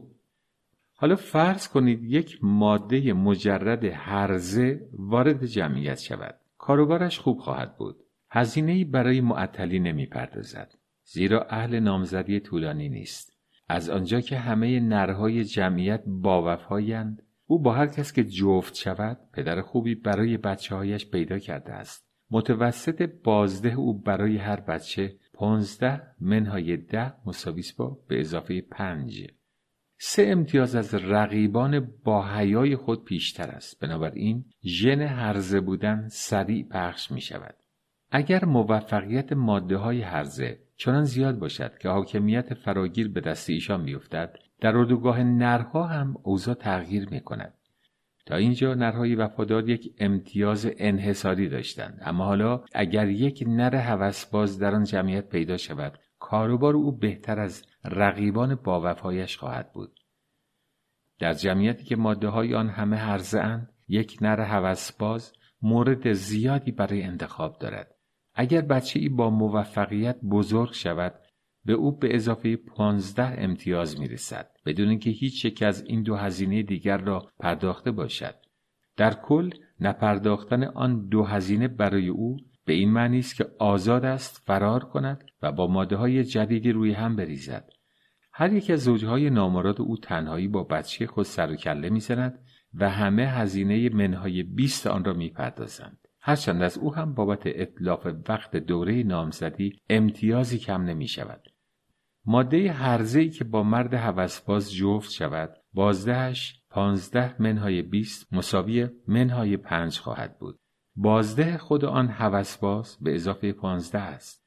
حالا فرض کنید یک ماده مجرد هرزه وارد جمعیت شود کاروبارش خوب خواهد بود هزینه ای برای معطلی پردازد. زیرا اهل نامزدی طولانی نیست از آنجا که همه نرهای جمعیت باوفایند او با هر کس که جفت شود پدر خوبی برای بچه هایش پیدا کرده است متوسط بازده او برای هر بچه 15 منهای 10 مساویس با به اضافه 5 سه امتیاز از رقیبان با حیای خود پیشتر است بنابراین ژن هرزه بودن سریع پخش می شود اگر موفقیت ماده های هرزه چنان زیاد باشد که حاکمیت فراگیر به دست ایشان بیفتد در اردوگاه نرها هم اوضاع تغییر می کند تا اینجا نرهای وفادار یک امتیاز انحصاری داشتند اما حالا اگر یک نر هوسباز در آن جمعیت پیدا شود کاروبار او بهتر از رقیبان با وفایش خواهد بود در جمعیتی که ماده های آن همه هرزه یک نر هوسباز مورد زیادی برای انتخاب دارد اگر بچه ای با موفقیت بزرگ شود به او به اضافه 15 امتیاز می رسد بدون اینکه هیچ یک از این دو هزینه دیگر را پرداخته باشد در کل نپرداختن آن دو هزینه برای او به این معنی است که آزاد است فرار کند و با ماده های جدیدی روی هم بریزد هر یک از زوجهای نامراد او تنهایی با بچه خود سر و کله میزند و همه هزینه منهای 20 آن را میپردازند هرچند از او هم بابت اطلاف وقت دوره نامزدی امتیازی کم نمی شود. ماده هرزه ای که با مرد هوسباز جفت شود بازدهش پانزده منهای بیست مساوی منهای پنج خواهد بود بازده خود آن هوسباز به اضافه پانزده است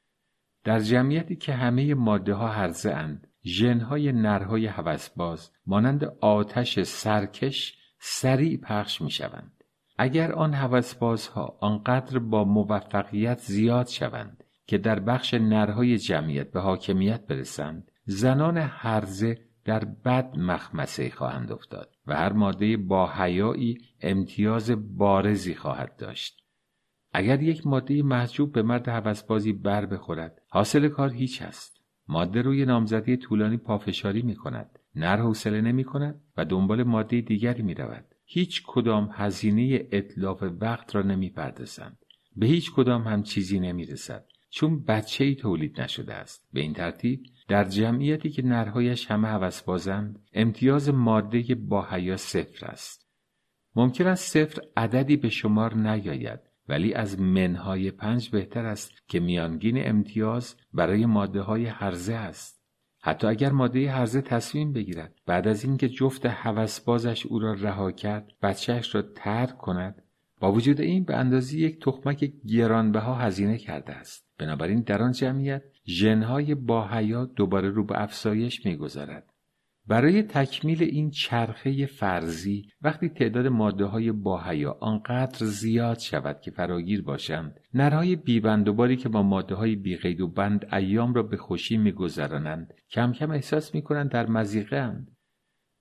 در جمعیتی که همه ماده ها هرزه اند جنهای نرهای هوسباز مانند آتش سرکش سریع پخش می شوند. اگر آن هوسبازها آنقدر با موفقیت زیاد شوند که در بخش نرهای جمعیت به حاکمیت برسند زنان هرزه در بد مخمسه خواهند افتاد و هر ماده با حیایی امتیاز بارزی خواهد داشت اگر یک ماده محجوب به مرد هوسبازی بر بخورد حاصل کار هیچ است ماده روی نامزدی طولانی پافشاری می کند نر حوصله نمی کند و دنبال ماده دیگری می رود هیچ کدام هزینه اطلاف وقت را نمی پردازند به هیچ کدام هم چیزی نمی رسد چون بچه ای تولید نشده است به این ترتیب در جمعیتی که نرهایش همه بازند، امتیاز ماده با حیا صفر است ممکن است صفر عددی به شمار نیاید ولی از منهای پنج بهتر است که میانگین امتیاز برای ماده های هرزه است حتی اگر ماده هرزه تصمیم بگیرد بعد از اینکه جفت هوسبازش او را رها کرد بچهش را ترک کند با وجود این به اندازه یک تخمک گرانبها هزینه کرده است بنابراین در آن جمعیت ژنهای حیات دوباره رو به افزایش میگذارد برای تکمیل این چرخه فرضی وقتی تعداد ماده های حیا آنقدر زیاد شود که فراگیر باشند نرهای بیبند که با ماده های بیقید و بند ایام را به خوشی میگذرانند کم کم احساس می کنند در مزیقه اند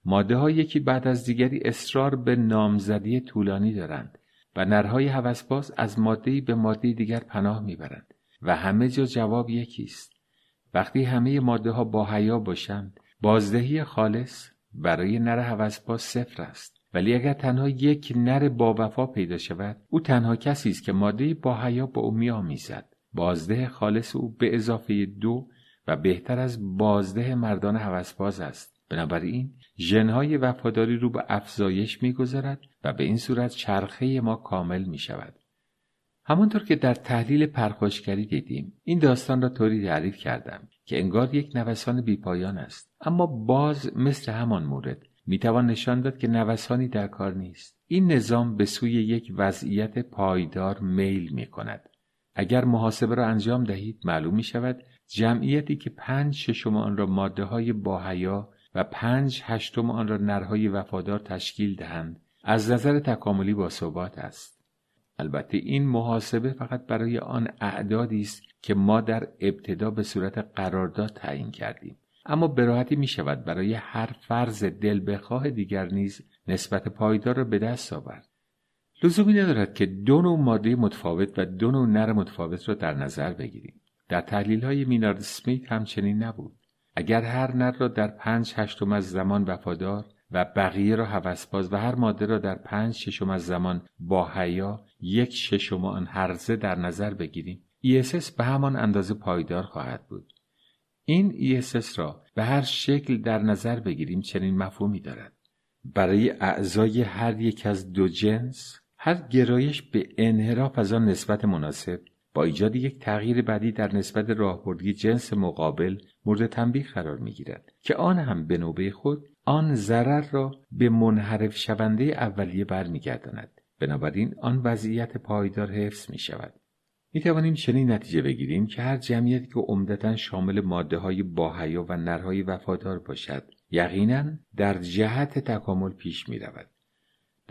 ماده یکی بعد از دیگری اصرار به نامزدی طولانی دارند و نرهای هوسباز از مادهی به ماده دیگر پناه میبرند و همه جا جواب یکی است وقتی همه ماده ها با حیا باشند بازدهی خالص برای نر هوسباز صفر است ولی اگر تنها یک نر با وفا پیدا شود او تنها کسی است که ماده با حیا به او میآمیزد بازده خالص او به اضافه دو و بهتر از بازده مردان هوسباز است بنابراین ژنهای وفاداری رو به افزایش میگذارد و به این صورت چرخه ما کامل می شود. همانطور که در تحلیل پرخاشگری دیدیم این داستان را طوری تعریف کردم که انگار یک نوسان بیپایان است اما باز مثل همان مورد توان نشان داد که نوسانی در کار نیست این نظام به سوی یک وضعیت پایدار میل می کند اگر محاسبه را انجام دهید معلوم می شود جمعیتی که پنج ششم آن را ماده های باهیا و پنج هشتم آن را نرهای وفادار تشکیل دهند از نظر تکاملی با ثبات است البته این محاسبه فقط برای آن اعدادی است که ما در ابتدا به صورت قرارداد تعیین کردیم اما به راحتی می شود برای هر فرض دل بخواه دیگر نیز نسبت پایدار را به دست آورد لزومی ندارد که دو نوع ماده متفاوت و دو نوع نر متفاوت را در نظر بگیریم در تحلیل های مینارد سمیت همچنین نبود اگر هر نر را در پنج هشتم از زمان وفادار و بقیه را حوسباز و هر ماده را در پنج ششم از زمان با حیا یک ششم آن هرزه در نظر بگیریم اس به همان اندازه پایدار خواهد بود این اس را به هر شکل در نظر بگیریم چنین مفهومی دارد برای اعضای هر یک از دو جنس هر گرایش به انحراف از آن نسبت مناسب با ایجاد یک تغییر بعدی در نسبت راهبردی جنس مقابل مورد تنبیه قرار می گیرد که آن هم به نوبه خود آن ضرر را به منحرف شونده اولیه برمیگرداند بنابراین آن وضعیت پایدار حفظ می شود می توانیم چنین نتیجه بگیریم که هر جمعیتی که عمدتا شامل ماده های باهیا و نرهای وفادار باشد یقینا در جهت تکامل پیش می رود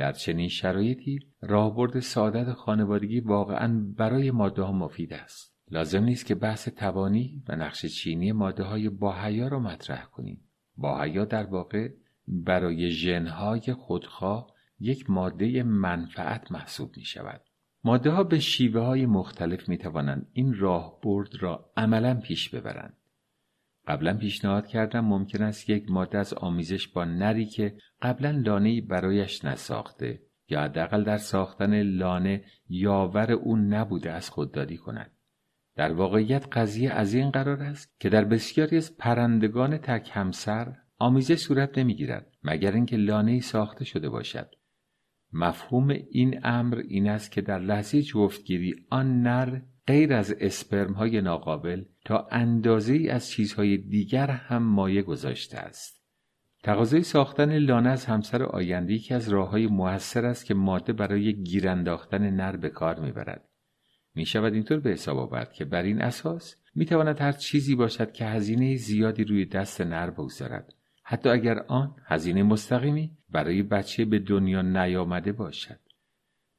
در چنین شرایطی راهبرد سعادت خانوادگی واقعا برای ماده ها مفید است لازم نیست که بحث توانی و نقش چینی ماده های باهیا را مطرح کنیم باهیا در واقع برای ژنهای خودخواه یک ماده منفعت محسوب می شود ماده ها به شیوه های مختلف می توانند این راهبرد را عملا پیش ببرند قبلا پیشنهاد کردم ممکن است یک ماده از آمیزش با نری که قبلا لانه برایش نساخته یا حداقل در ساختن لانه یاور او نبوده از خودداری کند در واقعیت قضیه از این قرار است که در بسیاری از پرندگان تک همسر آمیزه صورت نمیگیرد مگر اینکه لانه ای ساخته شده باشد مفهوم این امر این است که در لحظه جفتگیری آن نر غیر از اسپرم های ناقابل تا اندازه ای از چیزهای دیگر هم مایه گذاشته است. تقاضای ساختن لانه از همسر آینده یکی از راه های موثر است که ماده برای گیرانداختن نر به کار میبرد. می شود اینطور به حساب آورد که بر این اساس می تواند هر چیزی باشد که هزینه زیادی روی دست نر بگذارد حتی اگر آن هزینه مستقیمی برای بچه به دنیا نیامده باشد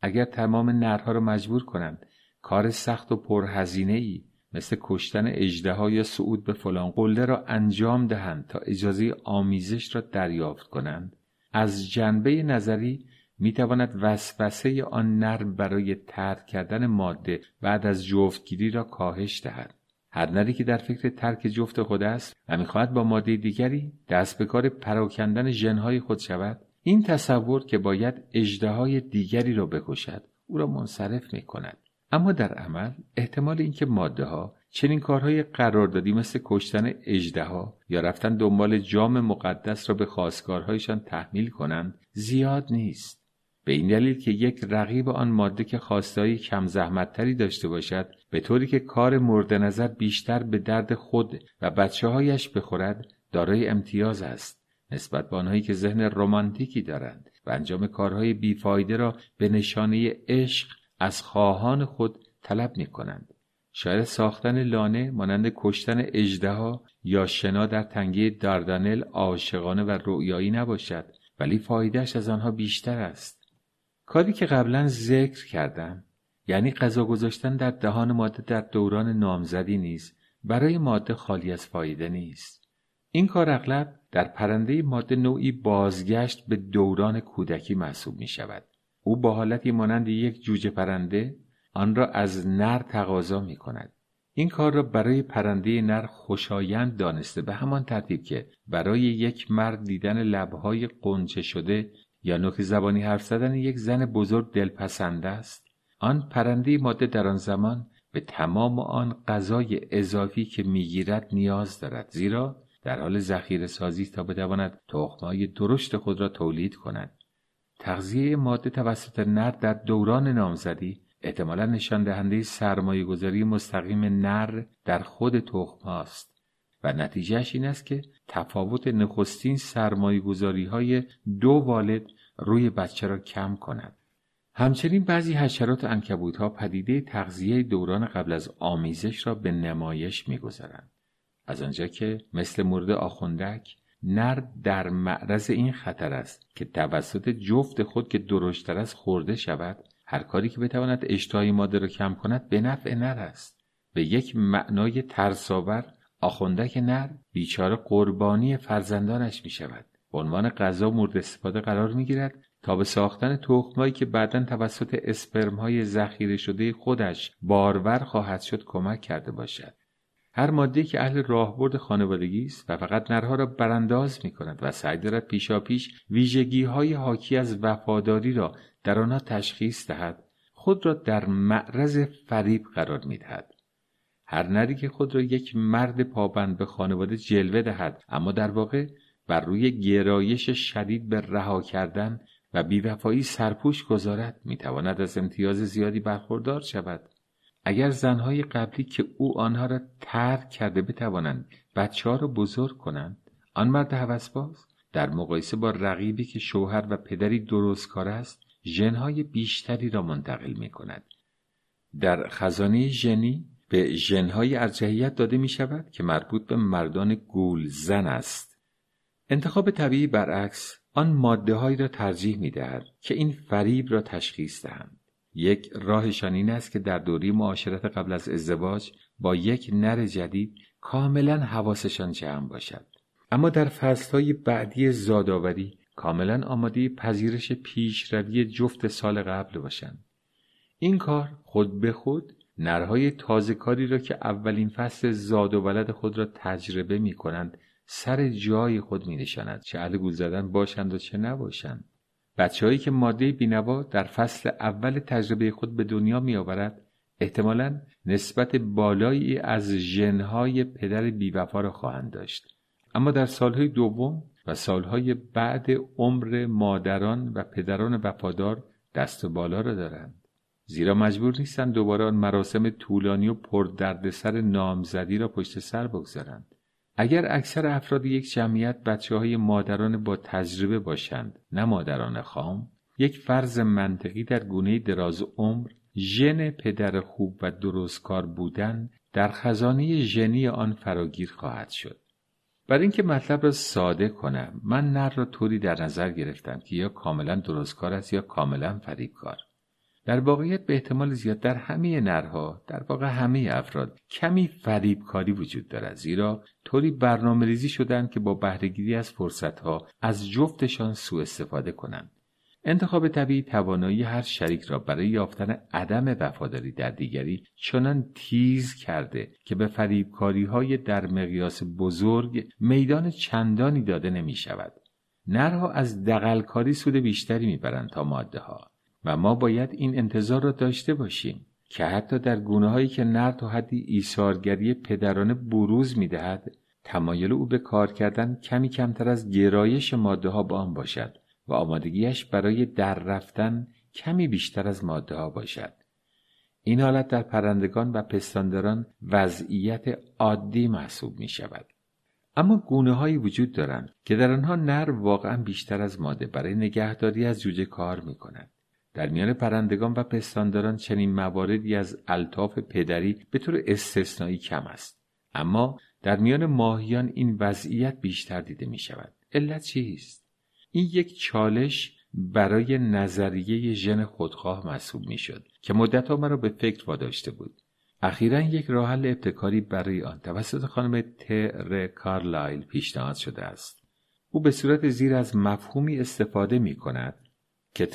اگر تمام نرها را مجبور کنند کار سخت و پرهزینه ای مثل کشتن اجده یا صعود به فلان قله را انجام دهند تا اجازه آمیزش را دریافت کنند از جنبه نظری میتواند تواند وسوسه آن نرم برای ترک کردن ماده بعد از جفتگیری را کاهش دهد هر نری که در فکر ترک جفت خود است و میخواهد با ماده دیگری دست به کار پراکندن ژنهای خود شود این تصور که باید اجدهای دیگری را بکشد او را منصرف میکند اما در عمل احتمال اینکه ماده ها چنین کارهای قراردادی مثل کشتن ها یا رفتن دنبال جام مقدس را به خواستگارهایشان تحمیل کنند زیاد نیست به این دلیل که یک رقیب آن ماده که خواستهایی کم زحمتتری داشته باشد به طوری که کار مورد نظر بیشتر به درد خود و بچه هایش بخورد دارای امتیاز است نسبت به آنهایی که ذهن رمانتیکی دارند و انجام کارهای بیفایده را به نشانه عشق از خواهان خود طلب می کنند. شاید ساختن لانه مانند کشتن ها یا شنا در تنگه داردانل عاشقانه و رویایی نباشد ولی فایدهش از آنها بیشتر است. کاری که قبلا ذکر کردم یعنی غذا گذاشتن در دهان ماده در دوران نامزدی نیست برای ماده خالی از فایده نیست. این کار اغلب در پرنده ماده نوعی بازگشت به دوران کودکی محسوب می شود. او با حالتی مانند یک جوجه پرنده آن را از نر تقاضا می کند. این کار را برای پرنده نر خوشایند دانسته به همان ترتیب که برای یک مرد دیدن لبهای قنچه شده یا نوک زبانی حرف زدن یک زن بزرگ دلپسنده است آن پرنده ماده در آن زمان به تمام آن غذای اضافی که میگیرد نیاز دارد زیرا در حال ذخیره سازی تا بتواند تخمهای درشت خود را تولید کند تغذیه ماده توسط نر در دوران نامزدی احتمالا نشان دهنده سرمایه گذاری مستقیم نر در خود تخم است و نتیجهش این است که تفاوت نخستین سرمایه های دو والد روی بچه را کم کند. همچنین بعضی حشرات و انکبوت ها پدیده تغذیه دوران قبل از آمیزش را به نمایش میگذارند. از آنجا که مثل مورد آخوندک نر در معرض این خطر است که توسط جفت خود که درشتر از خورده شود هر کاری که بتواند اشتهای ماده را کم کند به نفع نر است به یک معنای ترساور آخوندک نر بیچاره قربانی فرزندانش می شود به عنوان غذا مورد استفاده قرار می گیرد تا به ساختن تخمهایی که بعدا توسط اسپرم های ذخیره شده خودش بارور خواهد شد کمک کرده باشد هر ماده که اهل راهبرد خانوادگی است و فقط نرها را برانداز می کند و سعی دارد پیشاپیش ویژگی های حاکی از وفاداری را در آنها تشخیص دهد خود را در معرض فریب قرار می دهد. هر نری که خود را یک مرد پابند به خانواده جلوه دهد اما در واقع بر روی گرایش شدید به رها کردن و بیوفایی سرپوش گذارد می تواند از امتیاز زیادی برخوردار شود اگر زنهای قبلی که او آنها را ترک کرده بتوانند بچه ها را بزرگ کنند آن مرد هوسباز در مقایسه با رقیبی که شوهر و پدری درستکار است ژنهای بیشتری را منتقل می در خزانه ژنی به ژنهای ارجحیت داده می شود که مربوط به مردان گول زن است. انتخاب طبیعی برعکس آن ماده را ترجیح می دهد که این فریب را تشخیص دهند. یک راهشان این است که در دوری معاشرت قبل از ازدواج با یک نر جدید کاملا حواسشان جمع باشد اما در فصلهای بعدی زادآوری کاملا آماده پذیرش پیشروی جفت سال قبل باشند این کار خود به خود نرهای تازه کاری را که اولین فصل زاد و ولد خود را تجربه می کنند سر جای خود می نشاند چه علگو زدن باشند و چه نباشند بچههایی که ماده بینوا در فصل اول تجربه خود به دنیا میآورد احتمالا نسبت بالایی از ژنهای پدر بیوفا را خواهند داشت اما در سالهای دوم و سالهای بعد عمر مادران و پدران وفادار دست و بالا را دارند زیرا مجبور نیستند دوباره آن مراسم طولانی و پردردسر نامزدی را پشت سر بگذارند اگر اکثر افراد یک جمعیت بچه های مادران با تجربه باشند نه مادران خام یک فرض منطقی در گونه دراز عمر ژن پدر خوب و درستکار بودن در خزانه ژنی آن فراگیر خواهد شد برای اینکه مطلب را ساده کنم من نر را طوری در نظر گرفتم که یا کاملا درستکار است یا کاملا فریبکار در واقعیت به احتمال زیاد در همه نرها در واقع همه افراد کمی فریبکاری وجود دارد زیرا طوری برنامه ریزی شدند که با بهرهگیری از فرصتها از جفتشان سوء استفاده کنند انتخاب طبیعی توانایی هر شریک را برای یافتن عدم وفاداری در دیگری چنان تیز کرده که به فریبکاری های در مقیاس بزرگ میدان چندانی داده نمی شود. نرها از دقلکاری سود بیشتری میبرند تا ماده ها. و ما باید این انتظار را داشته باشیم که حتی در گونه هایی که نر تا حدی ایثارگری پدرانه بروز میدهد تمایل او به کار کردن کمی کمتر از گرایش ماده ها با آن باشد و آمادگیش برای در رفتن کمی بیشتر از ماده ها باشد این حالت در پرندگان و پستانداران وضعیت عادی محسوب می شود اما گونه هایی وجود دارند که در آنها نر واقعا بیشتر از ماده برای نگهداری از جوجه کار می در میان پرندگان و پستانداران چنین مواردی از الطاف پدری به طور استثنایی کم است اما در میان ماهیان این وضعیت بیشتر دیده می شود علت چیست این یک چالش برای نظریه ژن خودخواه محسوب می شد که مدت مرا به فکر واداشته بود اخیرا یک راحل ابتکاری برای آن توسط خانم تر کارلایل پیشنهاد شده است او به صورت زیر از مفهومی استفاده می کند که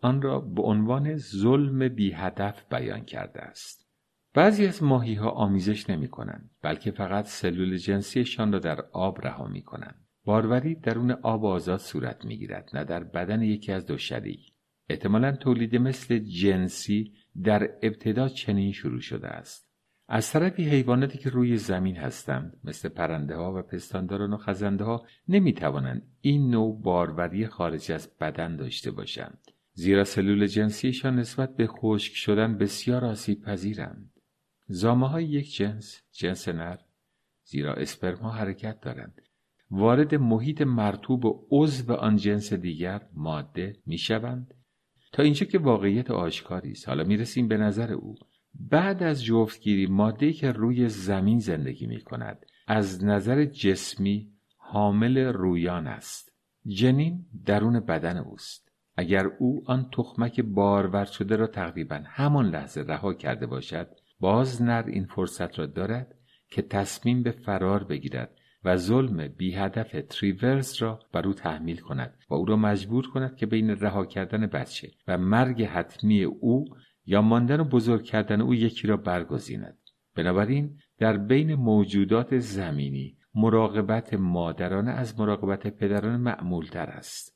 آن را به عنوان ظلم بی هدف بیان کرده است. بعضی از ماهی ها آمیزش نمی کنند بلکه فقط سلول جنسیشان را در آب رها می کنند. باروری درون آب آزاد صورت می گیرد نه در بدن یکی از دو شریک. احتمالا تولید مثل جنسی در ابتدا چنین شروع شده است. از طرفی حیواناتی که روی زمین هستند مثل پرنده ها و پستانداران و خزنده ها نمی توانند این نوع باروری خارج از بدن داشته باشند زیرا سلول جنسیشان نسبت به خشک شدن بسیار آسیب پذیرند زامه های یک جنس جنس نر زیرا اسپرما حرکت دارند وارد محیط مرتوب و عضو آن جنس دیگر ماده می شوند تا اینجا که واقعیت آشکاری است حالا می رسیم به نظر او بعد از جفتگیری مادهی که روی زمین زندگی می کند از نظر جسمی حامل رویان است جنین درون بدن اوست اگر او آن تخمک بارور شده را تقریبا همان لحظه رها کرده باشد باز نر این فرصت را دارد که تصمیم به فرار بگیرد و ظلم بی هدف تریورس را بر او تحمیل کند و او را مجبور کند که بین رها کردن بچه و مرگ حتمی او یا ماندن و بزرگ کردن او یکی را برگزیند بنابراین در بین موجودات زمینی مراقبت مادرانه از مراقبت پدران معمول تر است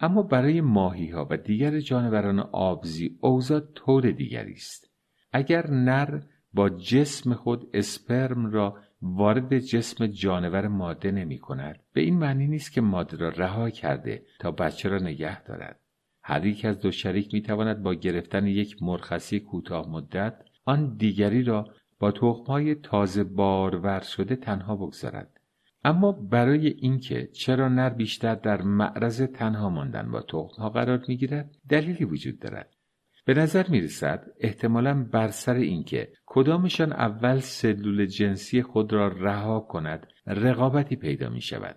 اما برای ماهی ها و دیگر جانوران آبزی اوضاع طور دیگری است اگر نر با جسم خود اسپرم را وارد جسم جانور ماده نمی کند به این معنی نیست که ماده را رها کرده تا بچه را نگه دارد هر یک از دو شریک می تواند با گرفتن یک مرخصی کوتاه مدت آن دیگری را با تخمهای تازه بارور شده تنها بگذارد اما برای اینکه چرا نر بیشتر در معرض تنها ماندن با تخمها قرار گیرد دلیلی وجود دارد به نظر می رسد احتمالا بر سر اینکه کدامشان اول سلول جنسی خود را رها کند رقابتی پیدا می شود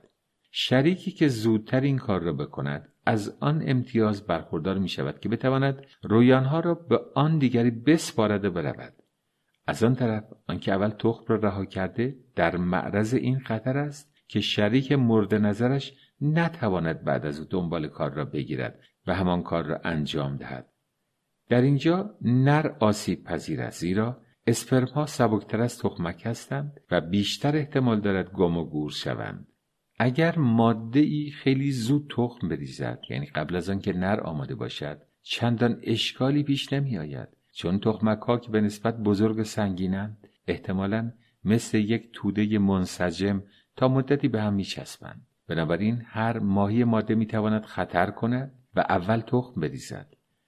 شریکی که زودتر این کار را بکند از آن امتیاز برخوردار می شود که بتواند رویانها را به آن دیگری بسپارد و برود از آن طرف آنکه اول تخم را رها کرده در معرض این خطر است که شریک مورد نظرش نتواند بعد از او دنبال کار را بگیرد و همان کار را انجام دهد در اینجا نر آسیب پذیر است زیرا اسپرم ها سبکتر از تخمک هستند و بیشتر احتمال دارد گم و گور شوند اگر ماده ای خیلی زود تخم بریزد یعنی قبل از که نر آماده باشد چندان اشکالی پیش نمی آید چون تخمک ها که به نسبت بزرگ سنگینند احتمالا مثل یک توده منسجم تا مدتی به هم می چسبند بنابراین هر ماهی ماده می تواند خطر کند و اول تخم بریزد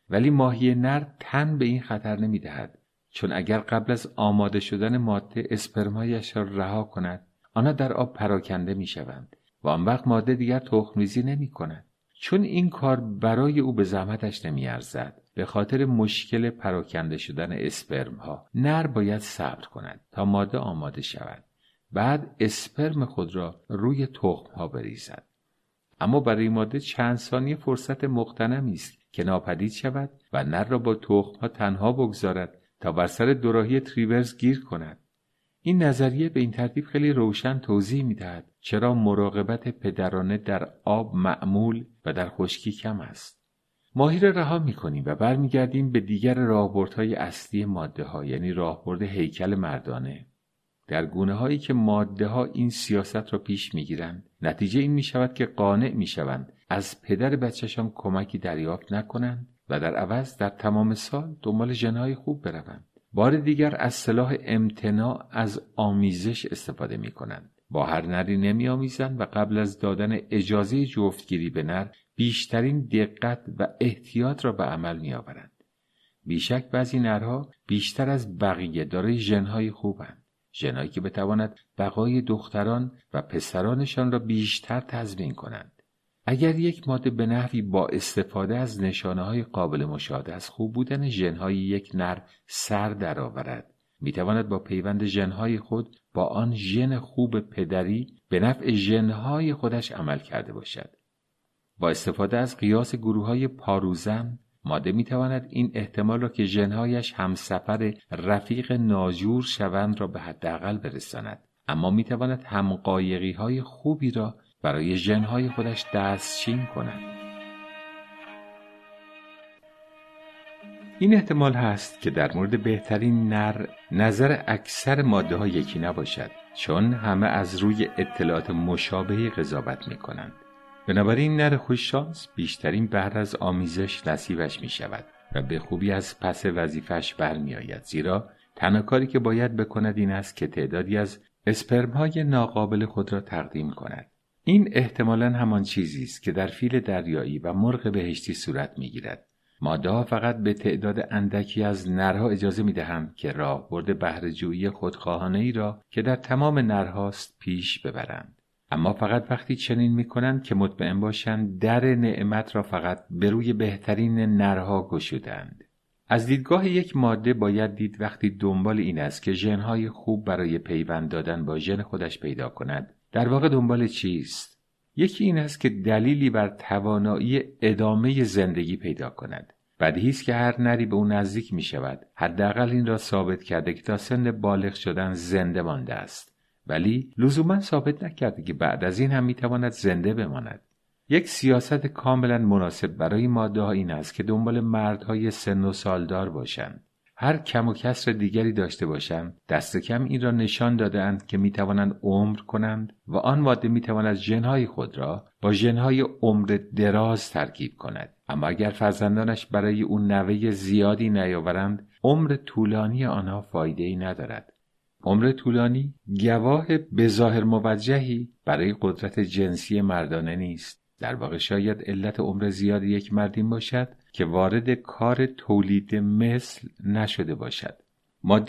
ولی ماهی نر تن به این خطر نمی دهد چون اگر قبل از آماده شدن ماده اسپرمایش را رها کند آنها در آب پراکنده می شوند و آن وقت ماده دیگر تخمریزی نمی کند. چون این کار برای او به زحمتش نمیارزد به خاطر مشکل پراکنده شدن اسپرم ها نر باید صبر کند تا ماده آماده شود بعد اسپرم خود را روی تخم ها بریزد اما برای ماده چند ثانیه فرصت مقتنمی است که ناپدید شود و نر را با تخم ها تنها بگذارد تا بر سر دوراهی تریورز گیر کند این نظریه به این ترتیب خیلی روشن توضیح میدهد چرا مراقبت پدرانه در آب معمول و در خشکی کم است ماهی را رها میکنیم و برمیگردیم به دیگر راهبردهای اصلی ماده ها یعنی راهبرد هیکل مردانه در گونه هایی که ماده ها این سیاست را پیش میگیرند نتیجه این می شود که قانع می از پدر بچهشان کمکی دریافت نکنند و در عوض در تمام سال دنبال ژنهای خوب بروند بار دیگر از سلاح امتناع از آمیزش استفاده می کنند. با هر نری نمی آمیزند و قبل از دادن اجازه جفتگیری به نر بیشترین دقت و احتیاط را به عمل می آورند. بیشک بعضی نرها بیشتر از بقیه دارای خوب خوبند. ژنهایی که بتواند بقای دختران و پسرانشان را بیشتر تضمین کنند. اگر یک ماده به نحوی با استفاده از نشانه های قابل مشاهده از خوب بودن ژنهای یک نر سر درآورد تواند با پیوند ژنهای خود با آن ژن خوب پدری به نفع ژنهای خودش عمل کرده باشد با استفاده از قیاس گروه های پاروزن ماده میتواند این احتمال را که ژنهایش همسفر رفیق ناجور شوند را به حداقل برساند اما می میتواند قایقی های خوبی را برای جنهای خودش چین کند این احتمال هست که در مورد بهترین نر نظر اکثر ماده ها یکی نباشد چون همه از روی اطلاعات مشابهی قضاوت می کنند. بنابراین نر خوششانس بیشترین بهر از آمیزش نصیبش می شود و به خوبی از پس وظیفش برمیآید زیرا تنها کاری که باید بکند این است که تعدادی از اسپرم های ناقابل خود را تقدیم کند این احتمالا همان چیزی است که در فیل دریایی و مرغ بهشتی صورت میگیرد مادهها فقط به تعداد اندکی از نرها اجازه می که راه برده بهرهجویی خودخواهانه ای را که در تمام نرهاست پیش ببرند. اما فقط وقتی چنین می کنند که مطمئن باشند در نعمت را فقط به روی بهترین نرها گشودند. از دیدگاه یک ماده باید دید وقتی دنبال این است که ژنهای خوب برای پیوند دادن با ژن خودش پیدا کند در واقع دنبال چیست یکی این است که دلیلی بر توانایی ادامه زندگی پیدا کند بدیهی است که هر نری به او نزدیک می شود حداقل این را ثابت کرده که تا سن بالغ شدن زنده مانده است ولی لزوما ثابت نکرده که بعد از این هم می تواند زنده بماند یک سیاست کاملا مناسب برای ماده ها این است که دنبال مردهای سن و سالدار باشند هر کم و کسر دیگری داشته باشم دست کم این را نشان دادهاند که می توانند عمر کنند و آن ماده می تواند ژنهای خود را با ژنهای عمر دراز ترکیب کند اما اگر فرزندانش برای او نوه زیادی نیاورند عمر طولانی آنها فایده ای ندارد عمر طولانی گواه بظاهر موجهی برای قدرت جنسی مردانه نیست در واقع شاید علت عمر زیاد یک مردین باشد که وارد کار تولید مثل نشده باشد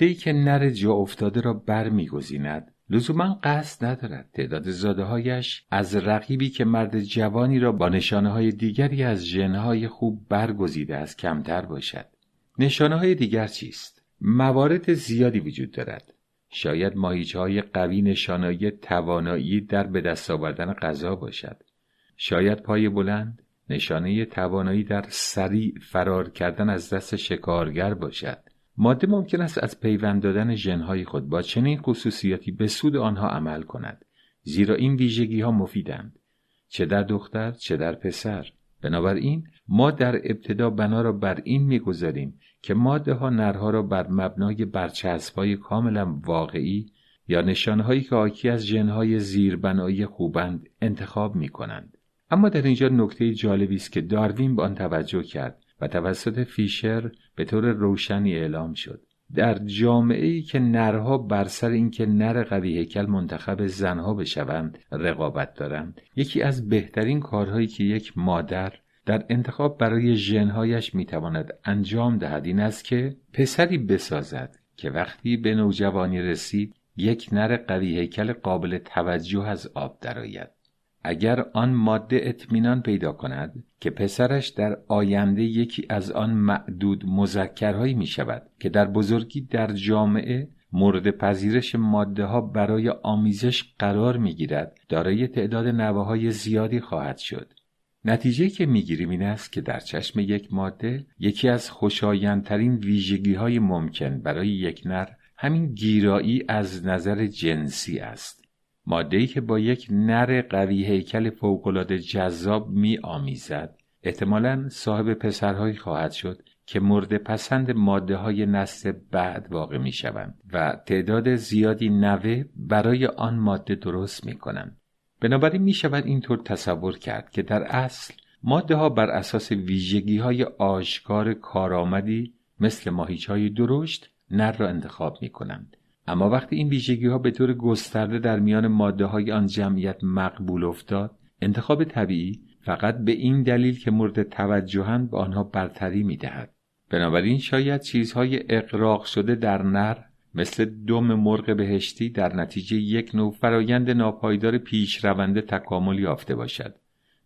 ای که نر جا افتاده را برمیگزیند لزوما قصد ندارد تعداد زادههایش از رقیبی که مرد جوانی را با نشانه های دیگری از ژنهای خوب برگزیده است کمتر باشد نشانه های دیگر چیست موارد زیادی وجود دارد شاید ماهیچه های قوی نشانه توانایی در به دست آوردن غذا باشد شاید پای بلند نشانه توانایی در سریع فرار کردن از دست شکارگر باشد ماده ممکن است از پیوند دادن ژنهای خود با چنین خصوصیاتی به سود آنها عمل کند زیرا این ویژگی ها مفیدند چه در دختر چه در پسر بنابراین ما در ابتدا بنا را بر این میگذاریم که ماده ها نرها را بر مبنای برچسب های کاملا واقعی یا نشانهایی که آکی از ژنهای زیربنایی خوبند انتخاب می کنند. اما در اینجا نکته جالبی است که داروین به آن توجه کرد و توسط فیشر به طور روشنی اعلام شد در جامعه ای که نرها بر سر اینکه نر قوی هیکل منتخب زنها بشوند رقابت دارند یکی از بهترین کارهایی که یک مادر در انتخاب برای ژنهایش میتواند انجام دهد این است که پسری بسازد که وقتی به نوجوانی رسید یک نر قوی هیکل قابل توجه از آب درآید اگر آن ماده اطمینان پیدا کند که پسرش در آینده یکی از آن معدود مذکرهایی می شود که در بزرگی در جامعه مورد پذیرش ماده ها برای آمیزش قرار می گیرد دارای تعداد نوه های زیادی خواهد شد. نتیجه که میگیریم این است که در چشم یک ماده یکی از خوشایندترین ویژگی های ممکن برای یک نر همین گیرایی از نظر جنسی است. ای که با یک نر قوی هیکل فوقالعاده جذاب می آمیزد احتمالا صاحب پسرهایی خواهد شد که مورد پسند ماده های نسل بعد واقع می شوند و تعداد زیادی نوه برای آن ماده درست می کنند. بنابراین می شود اینطور تصور کرد که در اصل ماده ها بر اساس ویژگی های آشکار کارآمدی مثل ماهیچ های درشت نر را انتخاب می کنند اما وقتی این ویژگی ها به طور گسترده در میان ماده های آن جمعیت مقبول افتاد انتخاب طبیعی فقط به این دلیل که مورد توجهند به آنها برتری می دهد. بنابراین شاید چیزهای اقراق شده در نر مثل دم مرغ بهشتی در نتیجه یک نوع فرایند ناپایدار پیشرونده تکامل یافته باشد.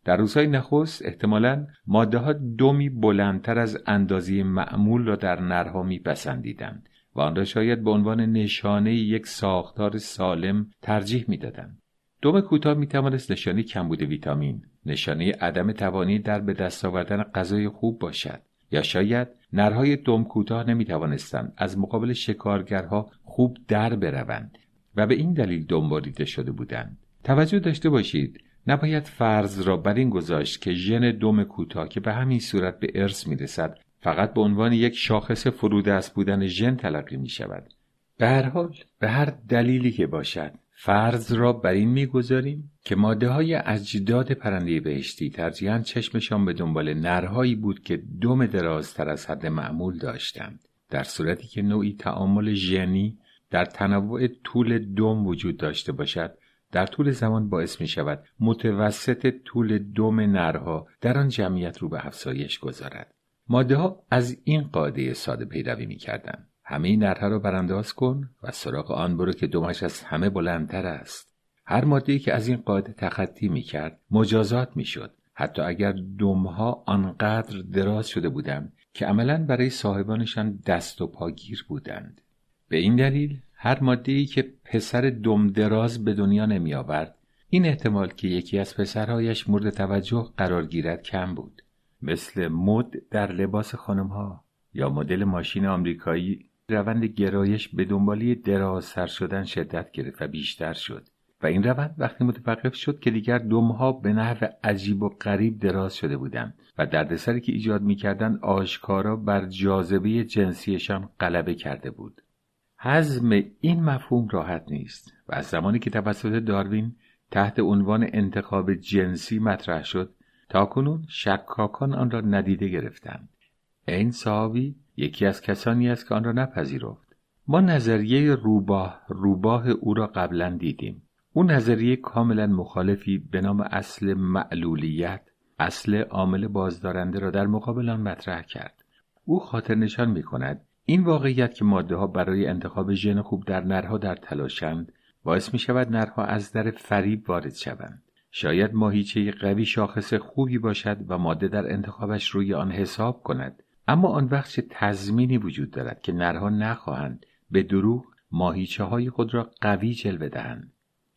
در روزهای نخست احتمالا ماده ها دومی بلندتر از اندازه معمول را در نرها میپسندیدند و آن را شاید به عنوان نشانه یک ساختار سالم ترجیح میدادند دوم کوتاه می توانست نشانه کمبود ویتامین نشانه عدم توانی در به دست آوردن غذای خوب باشد یا شاید نرهای دم کوتاه نمی توانستند از مقابل شکارگرها خوب در بروند و به این دلیل دنباریده شده بودند توجه داشته باشید نباید فرض را بر این گذاشت که ژن دم کوتاه که به همین صورت به ارث رسد، فقط به عنوان یک شاخص از بودن ژن تلقی می شود. به هر حال به هر دلیلی که باشد فرض را بر این میگذاریم که ماده های اجداد پرنده بهشتی ترجیحاً چشمشان به دنبال نرهایی بود که دم درازتر از حد معمول داشتند در صورتی که نوعی تعامل ژنی در تنوع طول دم وجود داشته باشد در طول زمان باعث می شود متوسط طول دم نرها در آن جمعیت رو به افزایش گذارد ماده ها از این قاعده ساده پیروی کردن. همه نرها را برانداز کن و سراغ آن برو که دمش از همه بلندتر است هر ماده که از این قاعده تخطی کرد مجازات می شد حتی اگر دمها آنقدر دراز شده بودند که عملا برای صاحبانشان دست و پاگیر بودند به این دلیل هر ماده ای که پسر دم دراز به دنیا نمی آورد این احتمال که یکی از پسرهایش مورد توجه قرار گیرد کم بود مثل مد در لباس خانمها یا مدل ماشین آمریکایی روند گرایش به دنبالی درازتر شدن شدت گرفت و بیشتر شد و این روند وقتی متوقف شد که دیگر دمها به نحو عجیب و غریب دراز شده بودند و دردسری که ایجاد میکردند آشکارا بر جاذبه جنسیشان غلبه کرده بود حزم این مفهوم راحت نیست و از زمانی که توسط داروین تحت عنوان انتخاب جنسی مطرح شد تاکنون شکاکان آن را ندیده گرفتند این صحابی یکی از کسانی است که آن را نپذیرفت ما نظریه روباه روباه او را قبلا دیدیم او نظریه کاملا مخالفی به نام اصل معلولیت اصل عامل بازدارنده را در مقابل آن مطرح کرد او خاطر نشان می کند این واقعیت که ماده ها برای انتخاب ژن خوب در نرها در تلاشند باعث می شود نرها از در فریب وارد شوند شاید ماهیچه قوی شاخص خوبی باشد و ماده در انتخابش روی آن حساب کند اما آن وقت چه تضمینی وجود دارد که نرها نخواهند به دروغ ماهیچه های خود را قوی جلوه دهند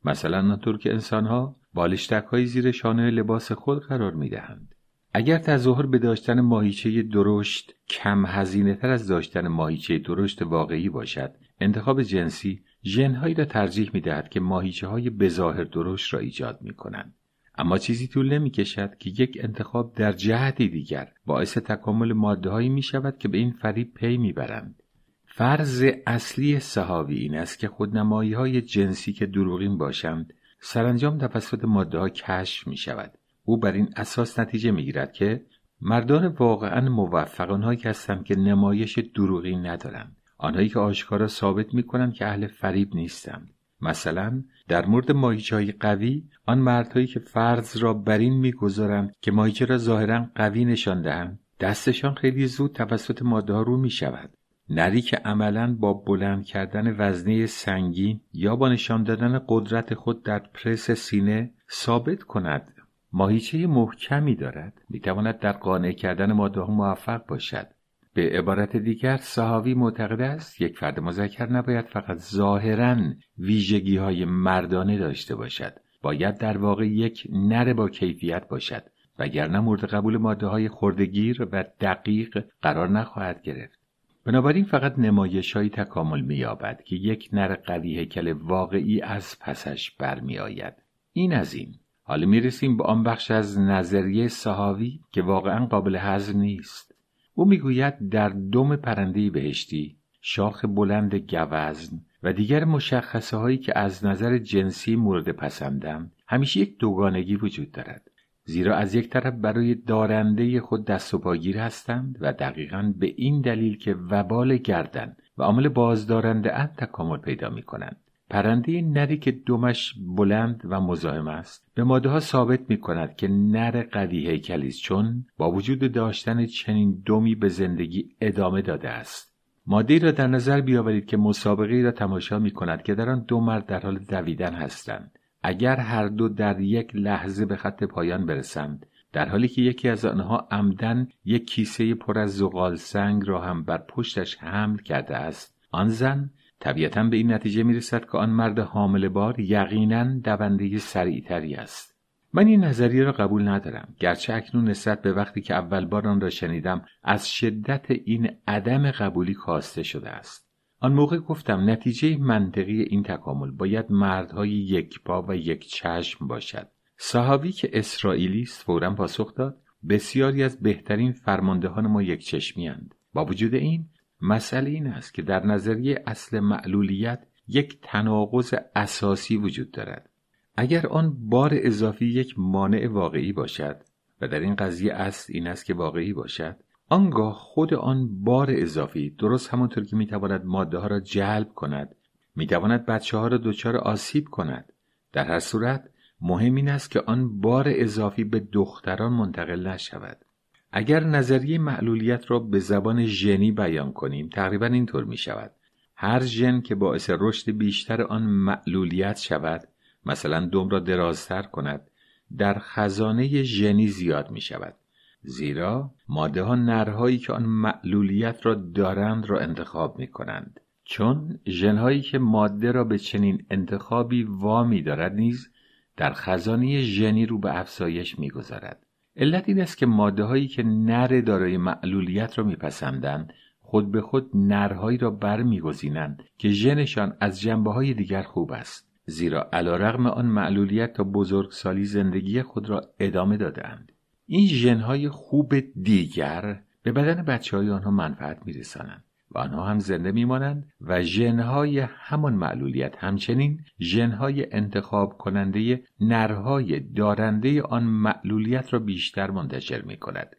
مثلا آنطور که انسانها بالشتک های زیر شانه لباس خود قرار می دهند. اگر تظاهر به داشتن ماهیچه درشت کم هزینه تر از داشتن ماهیچه درشت واقعی باشد انتخاب جنسی ژنهایی را ترجیح می دهد که ماهیچه های بظاهر درشت را ایجاد می کنند. اما چیزی طول نمی کشد که یک انتخاب در جهتی دیگر باعث تکامل ماده هایی می شود که به این فریب پی می برند. فرض اصلی صحاوی این است که خودنمایی های جنسی که دروغین باشند سرانجام توسط ماده ها کشف می شود. او بر این اساس نتیجه می گیرد که مردان واقعا موفقان هایی هستند که نمایش دروغین ندارند. آنهایی که آشکارا ثابت می که اهل فریب نیستم مثلا در مورد ماهیچه قوی آن مردهایی که فرض را بر این میگذارند که ماهیچه را ظاهرا قوی نشان دهند دستشان خیلی زود توسط ماده ها رو می شود نری که عملا با بلند کردن وزنه سنگین یا با نشان دادن قدرت خود در پرس سینه ثابت کند ماهیچه محکمی دارد میتواند در قانع کردن ماده ها موفق باشد به عبارت دیگر صحاوی معتقد است یک فرد مذکر نباید فقط ظاهرا ویژگی های مردانه داشته باشد باید در واقع یک نر با کیفیت باشد وگرنه مورد قبول ماده های خوردگیر و دقیق قرار نخواهد گرفت بنابراین فقط نمایش های تکامل مییابد که یک نر قوی هیکل واقعی از پسش برمیآید این از این حالا میرسیم به آن بخش از نظریه صحاوی که واقعا قابل هضم نیست او میگوید در دم پرنده بهشتی شاخ بلند گوزن و دیگر مشخصه هایی که از نظر جنسی مورد پسندم همیشه یک دوگانگی وجود دارد زیرا از یک طرف برای دارنده خود دست و پاگیر هستند و دقیقا به این دلیل که وبال گردن و عامل بازدارنده اند تکامل پیدا می کنند پرنده نری که دمش بلند و مزاحم است به ماده ها ثابت می کند که نر قوی هیکلی است چون با وجود داشتن چنین دومی به زندگی ادامه داده است ماده را در نظر بیاورید که مسابقه را تماشا می کند که در آن دو مرد در حال دویدن هستند اگر هر دو در یک لحظه به خط پایان برسند در حالی که یکی از آنها عمدن یک کیسه پر از زغال سنگ را هم بر پشتش حمل کرده است آن زن طبیعتا به این نتیجه می رسد که آن مرد حامل بار یقینا دونده سریعتری است. من این نظریه را قبول ندارم گرچه اکنون نسبت به وقتی که اول بار آن را شنیدم از شدت این عدم قبولی کاسته شده است آن موقع گفتم نتیجه منطقی این تکامل باید مردهای یک پا و یک چشم باشد صحابی که اسرائیلی است فورا پاسخ داد بسیاری از بهترین فرماندهان ما یک چشمی هند. با وجود این مسئله این است که در نظریه اصل معلولیت یک تناقض اساسی وجود دارد اگر آن بار اضافی یک مانع واقعی باشد و در این قضیه اصل این است که واقعی باشد آنگاه خود آن بار اضافی درست همانطور که میتواند ماده ها را جلب کند میتواند بچه ها را دچار آسیب کند در هر صورت مهم این است که آن بار اضافی به دختران منتقل نشود اگر نظریه معلولیت را به زبان ژنی بیان کنیم تقریبا اینطور می شود هر ژن که باعث رشد بیشتر آن معلولیت شود مثلا دوم را درازتر کند در خزانه ژنی زیاد می شود زیرا ماده ها نرهایی که آن معلولیت را دارند را انتخاب می کنند چون ژنهایی که ماده را به چنین انتخابی وامی دارد نیز در خزانه ژنی رو به افزایش گذارد علت این است که ماده هایی که نر دارای معلولیت را میپسندند خود به خود نرهایی را برمیگزینند که ژنشان از جنبه های دیگر خوب است زیرا علیرغم آن معلولیت تا بزرگسالی زندگی خود را ادامه دادهاند این ژنهای خوب دیگر به بدن بچه های آنها منفعت میرسانند و آنها هم زنده میمانند و ژنهای همان معلولیت همچنین ژنهای انتخاب کننده نرهای دارنده آن معلولیت را بیشتر منتشر می کند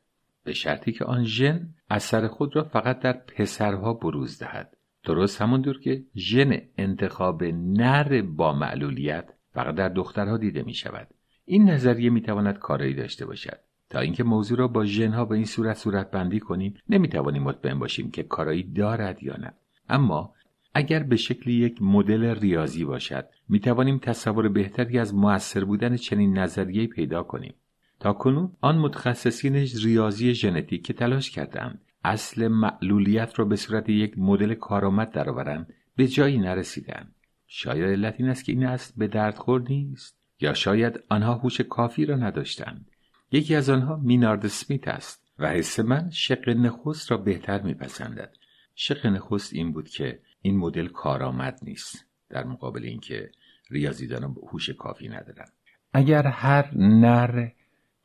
به شرطی که آن ژن اثر خود را فقط در پسرها بروز دهد درست همانطور که ژن انتخاب نر با معلولیت فقط در دخترها دیده می شود این نظریه می تواند کارایی داشته باشد تا اینکه موضوع را با ژنها به این صورت صورت بندی کنیم نمیتوانیم مطمئن باشیم که کارایی دارد یا نه اما اگر به شکل یک مدل ریاضی باشد می توانیم تصور بهتری از موثر بودن چنین نظریه پیدا کنیم تا کنون آن متخصصین ریاضی ژنتیک که تلاش کردند اصل معلولیت را به صورت یک مدل کارآمد درآورند به جایی نرسیدند شاید علت این است که این اصل به دردخور نیست یا شاید آنها هوش کافی را نداشتند یکی از آنها مینارد سمیت است و حس من شق نخست را بهتر میپسندد شق نخست این بود که این مدل کارآمد نیست در مقابل اینکه ریاضیدان هوش کافی ندارند اگر هر نر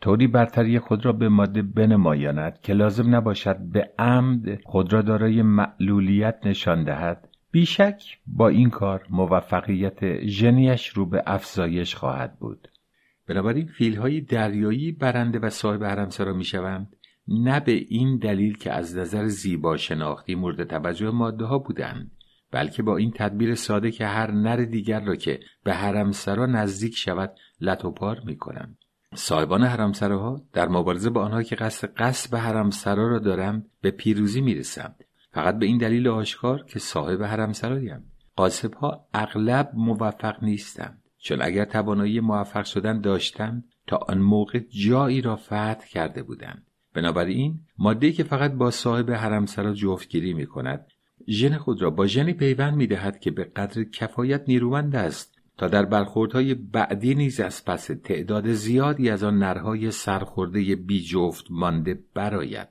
طوری برتری خود را به ماده بنمایاند که لازم نباشد به عمد خود را دارای معلولیت نشان دهد بیشک با این کار موفقیت ژنیش رو به افزایش خواهد بود بنابراین فیل های دریایی برنده و صاحب حرمسرا می شوند نه به این دلیل که از نظر زیبا شناختی مورد توجه ماده ها بودند بلکه با این تدبیر ساده که هر نر دیگر را که به حرمسرا نزدیک شود لطوپار می کنند صاحبان حرمسراها در مبارزه با آنها که قصد به حرمسرا را دارند به پیروزی می رسند فقط به این دلیل آشکار که صاحب حرمسرایند قاسب ها اغلب موفق نیستند چون اگر توانایی موفق شدن داشتند، تا آن موقع جایی را فتح کرده بودند. بنابراین مادهی که فقط با صاحب حرمسرا جفتگیری می کند ژن خود را با ژنی پیوند می دهد که به قدر کفایت نیرومند است تا در برخوردهای بعدی نیز از پس تعداد زیادی از آن نرهای سرخورده بی جفت مانده براید.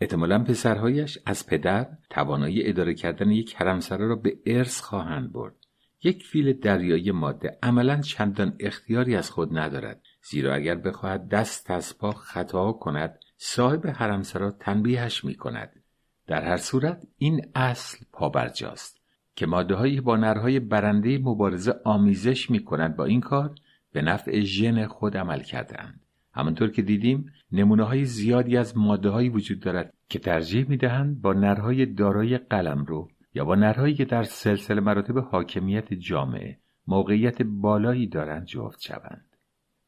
احتمالا پسرهایش از پدر توانایی اداره کردن یک حرمسرا را به ارث خواهند برد یک فیل دریایی ماده عملا چندان اختیاری از خود ندارد زیرا اگر بخواهد دست از پا خطا کند صاحب حرمسرا تنبیهش می کند در هر صورت این اصل پابرجاست که ماده با نرهای برنده مبارزه آمیزش می کند با این کار به نفع ژن خود عمل کردهاند همانطور که دیدیم نمونه های زیادی از ماده وجود دارد که ترجیح می دهند با نرهای دارای قلم رو یا با نرهایی که در سلسله مراتب حاکمیت جامعه موقعیت بالایی دارند جفت شوند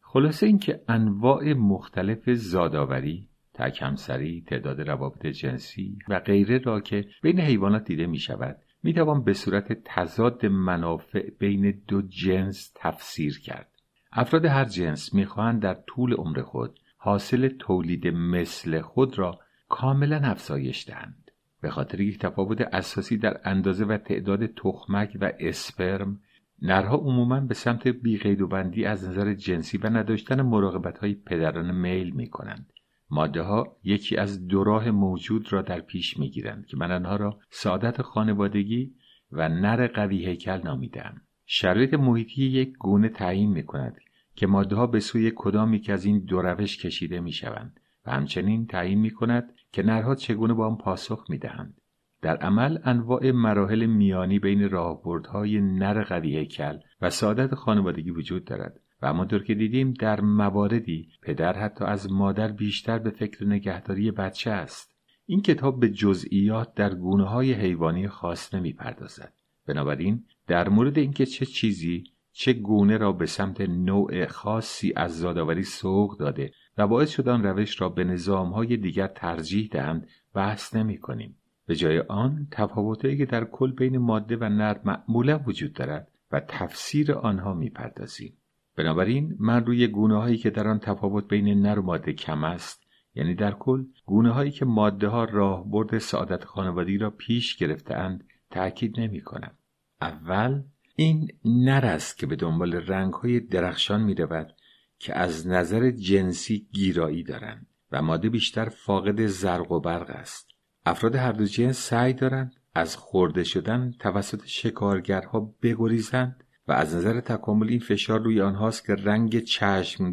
خلاصه اینکه انواع مختلف زادآوری تکمسری تعداد روابط جنسی و غیره را که بین حیوانات دیده می شود می توان به صورت تضاد منافع بین دو جنس تفسیر کرد افراد هر جنس میخواهند در طول عمر خود حاصل تولید مثل خود را کاملا افزایش دهند به خاطر یک تفاوت اساسی در اندازه و تعداد تخمک و اسپرم نرها عموما به سمت بیقید و بندی از نظر جنسی و نداشتن مراقبت های پدران میل می کنند. ماده ها یکی از دو راه موجود را در پیش می گیرند که من آنها را سعادت خانوادگی و نر قوی هیکل نامیدم. شرایط محیطی یک گونه تعیین می کند که ماده ها به سوی کدامی که از این دو روش کشیده می شوند و همچنین تعیین می کند که نرها چگونه با آن پاسخ میدهند در عمل انواع مراحل میانی بین راهبردهای نر قوی کل و سعادت خانوادگی وجود دارد و همانطور که دیدیم در مواردی پدر حتی از مادر بیشتر به فکر نگهداری بچه است این کتاب به جزئیات در گونه های حیوانی خاص نمی پردازد. بنابراین در مورد اینکه چه چیزی چه گونه را به سمت نوع خاصی از زادآوری سوق داده و باعث شد آن روش را به های دیگر ترجیح دهند بحث نمی کنیم. به جای آن تفاوتهایی که در کل بین ماده و نر معمولا وجود دارد و تفسیر آنها میپردازیم بنابراین من روی گونه هایی که در آن تفاوت بین نر و ماده کم است یعنی در کل گونه هایی که ماده ها راهبرد سعادت خانوادگی را پیش گرفتهاند تاکید نمی کنم. اول این نر است که به دنبال رنگ های درخشان می رود که از نظر جنسی گیرایی دارند و ماده بیشتر فاقد زرق و برق است. افراد هر دو جنس سعی دارند از خورده شدن توسط شکارگرها بگریزند و از نظر تکامل این فشار روی آنهاست که رنگ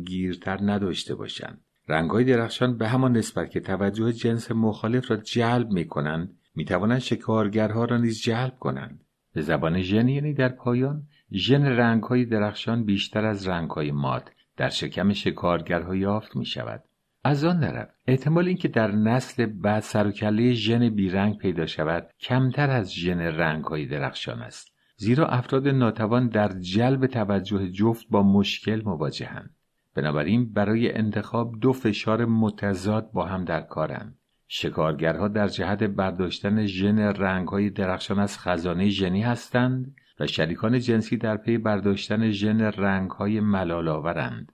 گیرتر نداشته باشند. رنگهای درخشان به همان نسبت که توجه جنس مخالف را جلب می کنند می توانند شکارگرها را نیز جلب کنند. به زبان ژن یعنی در پایان ژن رنگهای درخشان بیشتر از رنگهای ماد در شکم شکارگرها یافت می شود. از آن طرف احتمال اینکه در نسل بعد سر و ژن بیرنگ پیدا شود کمتر از ژن رنگهای درخشان است زیرا افراد ناتوان در جلب توجه جفت با مشکل مواجهند بنابراین برای انتخاب دو فشار متضاد با هم در کارند شکارگرها در جهت برداشتن ژن رنگهای درخشان از خزانه ژنی هستند و شریکان جنسی در پی برداشتن ژن رنگهای ملالآورند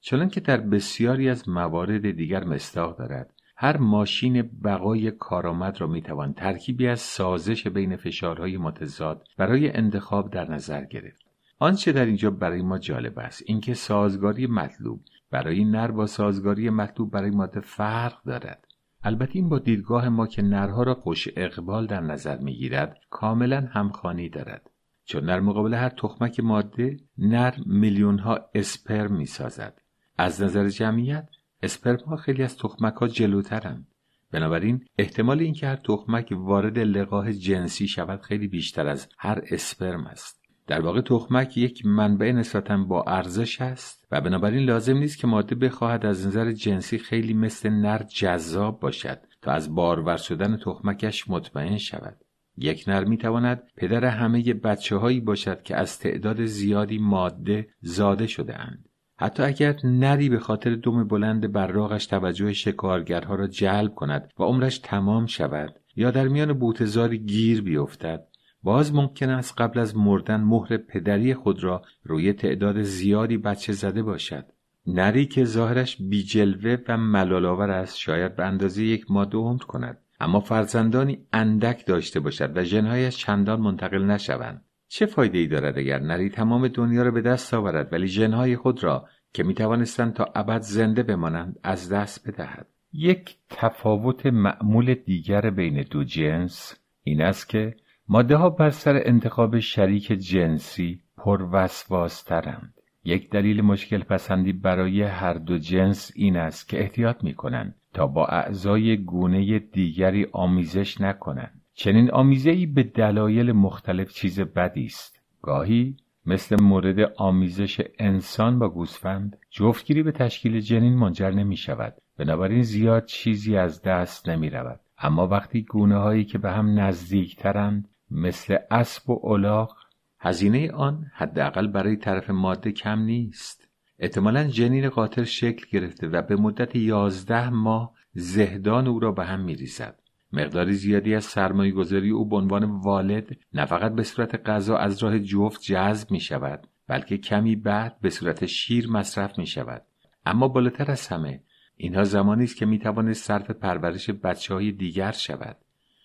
چنانکه در بسیاری از موارد دیگر مستاق دارد هر ماشین بقای کارآمد را میتوان ترکیبی از سازش بین فشارهای متضاد برای انتخاب در نظر گرفت آنچه در اینجا برای ما جالب است اینکه سازگاری مطلوب برای نر با سازگاری مطلوب برای ماده فرق دارد البته این با دیدگاه ما که نرها را خوش اقبال در نظر میگیرد کاملا همخانی دارد چون در مقابل هر تخمک ماده نر میلیون ها اسپرم می سازد. از نظر جمعیت اسپرم ها خیلی از تخمک ها جلوترند بنابراین احتمال اینکه هر تخمک وارد لقاه جنسی شود خیلی بیشتر از هر اسپرم است در واقع تخمک یک منبع نسبتا با ارزش است و بنابراین لازم نیست که ماده بخواهد از نظر جنسی خیلی مثل نر جذاب باشد تا از بارور شدن تخمکش مطمئن شود یک نر می تواند پدر همه بچه هایی باشد که از تعداد زیادی ماده زاده شده اند. حتی اگر نری به خاطر دم بلند براغش توجه شکارگرها را جلب کند و عمرش تمام شود یا در میان بوتزاری گیر بیفتد باز ممکن است قبل از مردن مهر پدری خود را روی تعداد زیادی بچه زده باشد نری که ظاهرش جلوه و ملالاور است شاید به اندازه یک ماده عمر کند اما فرزندانی اندک داشته باشد و جنهایش چندان منتقل نشوند چه فایده ای دارد اگر نری تمام دنیا را به دست آورد ولی جنهای خود را که می توانستند تا ابد زنده بمانند از دست بدهد یک تفاوت معمول دیگر بین دو جنس این است که ماده ها بر سر انتخاب شریک جنسی ترند. یک دلیل مشکل پسندی برای هر دو جنس این است که احتیاط می کنند تا با اعضای گونه دیگری آمیزش نکنند. چنین آمیزه ای به دلایل مختلف چیز بدی است. گاهی مثل مورد آمیزش انسان با گوسفند جفتگیری به تشکیل جنین منجر نمی شود بنابراین زیاد چیزی از دست نمی رود اما وقتی گونه هایی که به هم نزدیک ترند مثل اسب و الاغ هزینه آن حداقل برای طرف ماده کم نیست احتمالا جنین قاتل شکل گرفته و به مدت یازده ماه زهدان او را به هم میریزد مقداری زیادی از سرمایه گذاری او به عنوان والد نه فقط به صورت غذا از راه جفت جذب می شود بلکه کمی بعد به صورت شیر مصرف می شود اما بالاتر از همه اینها زمانی است که می تواند صرف پرورش بچه های دیگر شود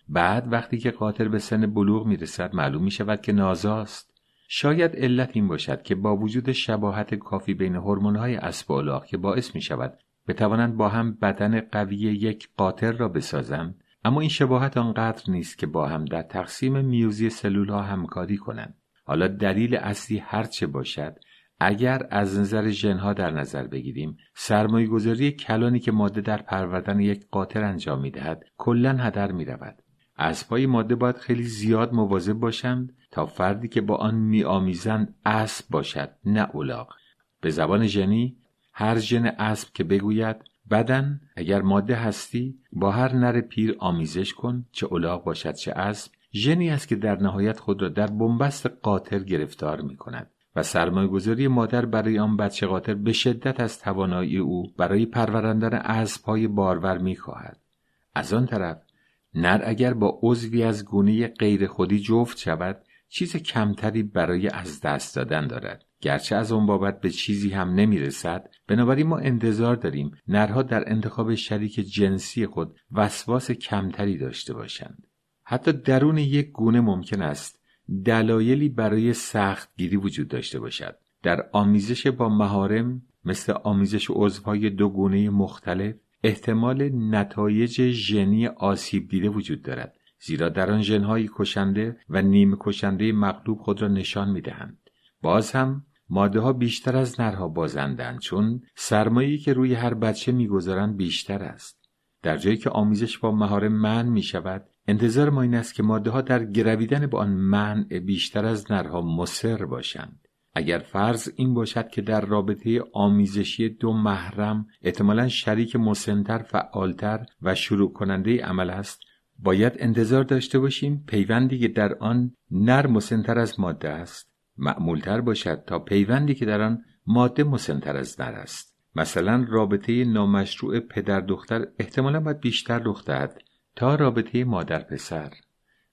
بعد وقتی که قاطر به سن بلوغ می رسد معلوم می شود که نازاست شاید علت این باشد که با وجود شباهت کافی بین هرمون اسب الاغ که باعث می شود بتوانند با هم بدن قوی یک قاطر را بسازند اما این شباهت آنقدر نیست که با هم در تقسیم میوزی سلول ها همکاری کنند حالا دلیل اصلی هرچه باشد اگر از نظر ژنها در نظر بگیریم سرمایه گذاری کلانی که ماده در پروردن یک قاطر انجام میدهد کلا هدر می رود. اسبهای ماده باید خیلی زیاد مواظب باشند تا فردی که با آن میآمیزند اسب باشد نه الاغ به زبان ژنی هر جن اسب که بگوید بدن اگر ماده هستی با هر نر پیر آمیزش کن چه الاغ باشد چه اسب ژنی است که در نهایت خود را در بنبست قاطر گرفتار می کند و سرمایهگذاری مادر برای آن بچه قاطر به شدت از توانایی او برای پروراندن اسبهای بارور میخواهد از آن طرف نر اگر با عضوی از گونه غیر خودی جفت شود چیز کمتری برای از دست دادن دارد گرچه از اون بابت به چیزی هم نمیرسد بنابراین ما انتظار داریم نرها در انتخاب شریک جنسی خود وسواس کمتری داشته باشند حتی درون یک گونه ممکن است دلایلی برای سختگیری وجود داشته باشد در آمیزش با مهارم مثل آمیزش عضوهای دو گونه مختلف احتمال نتایج ژنی آسیب دیده وجود دارد زیرا در آن ژنهایی کشنده و نیم کشنده مغلوب خود را نشان میدهند باز هم ماده ها بیشتر از نرها بازندند چون سرمایه‌ای که روی هر بچه میگذارند بیشتر است در جایی که آمیزش با مهار من می شود انتظار ما این است که ماده ها در گرویدن با آن منع بیشتر از نرها مصر باشند اگر فرض این باشد که در رابطه آمیزشی دو محرم احتمالا شریک مسنتر فعالتر و شروع کننده عمل است باید انتظار داشته باشیم پیوندی که در آن نر مسنتر از ماده است معمولتر باشد تا پیوندی که در آن ماده مسنتر از نر است مثلا رابطه نامشروع پدر دختر احتمالا باید بیشتر رخ دهد تا رابطه مادر پسر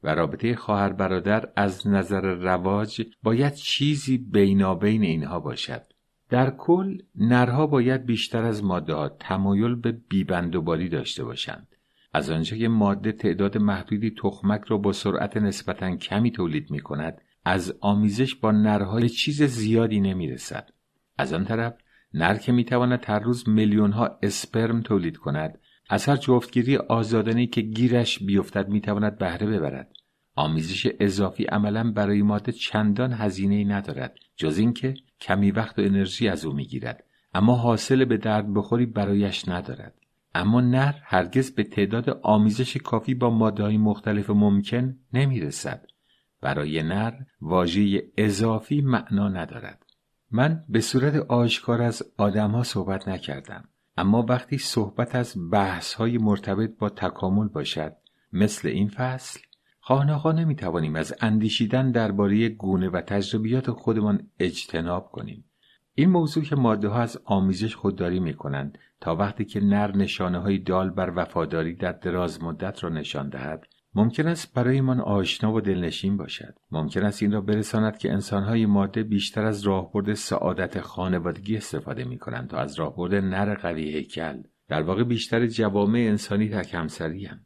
و رابطه خواهر برادر از نظر رواج باید چیزی بینابین اینها باشد در کل نرها باید بیشتر از ماده ها تمایل به بیبندوباری داشته باشند از آنجا که ماده تعداد محدودی تخمک را با سرعت نسبتا کمی تولید می کند از آمیزش با نرهای چیز زیادی نمی رسد. از آن طرف نر که می تواند هر روز میلیون ها اسپرم تولید کند از هر جفتگیری آزادانه که گیرش بیفتد میتواند بهره ببرد آمیزش اضافی عملا برای ماده چندان هزینه ای ندارد جز اینکه کمی وقت و انرژی از او میگیرد اما حاصل به درد بخوری برایش ندارد اما نر هرگز به تعداد آمیزش کافی با ماده مختلف ممکن نمیرسد برای نر واژه اضافی معنا ندارد من به صورت آشکار از آدمها صحبت نکردم اما وقتی صحبت از بحث های مرتبط با تکامل باشد مثل این فصل خانه نمی از اندیشیدن درباره گونه و تجربیات خودمان اجتناب کنیم این موضوع که ماده ها از آمیزش خودداری می کنند تا وقتی که نر نشانه های دال بر وفاداری در دراز مدت را نشان دهد ممکن است برایمان آشنا و دلنشین باشد ممکن است این را برساند که انسانهای ماده بیشتر از راهبرد سعادت خانوادگی استفاده می کنند تا از راهبرد نر قوی هیکل در واقع بیشتر جوامع انسانی تک همسری هم.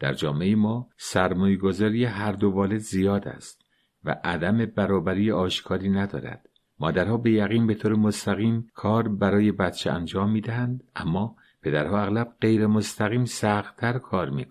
در جامعه ما سرمایهگذاری هر دو والد زیاد است و عدم برابری آشکاری ندارد مادرها به یقین به طور مستقیم کار برای بچه انجام می دهند اما پدرها اغلب غیر مستقیم سختتر کار می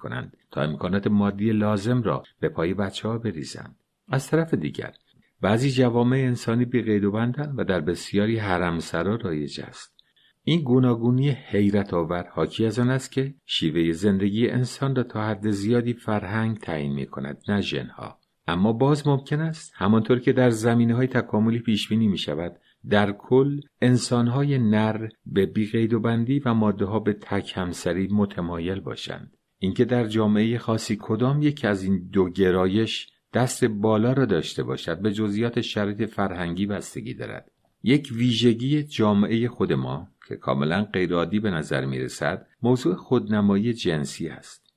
تا امکانات مادی لازم را به پای بچه ها بریزند از طرف دیگر بعضی جوامع انسانی بی قید و بندن و در بسیاری حرمسرا رایج است این گوناگونی حیرت آور حاکی از آن است که شیوه زندگی انسان را تا حد زیادی فرهنگ تعیین می کند نه جنها. اما باز ممکن است همانطور که در زمینه های تکاملی پیش بینی می شود در کل انسان های نر به بیقید و بندی و ماده ها به تک همسری متمایل باشند اینکه در جامعه خاصی کدام یک از این دو گرایش دست بالا را داشته باشد به جزئیات شرایط فرهنگی بستگی دارد یک ویژگی جامعه خود ما که کاملا غیرعادی به نظر می رسد موضوع خودنمایی جنسی است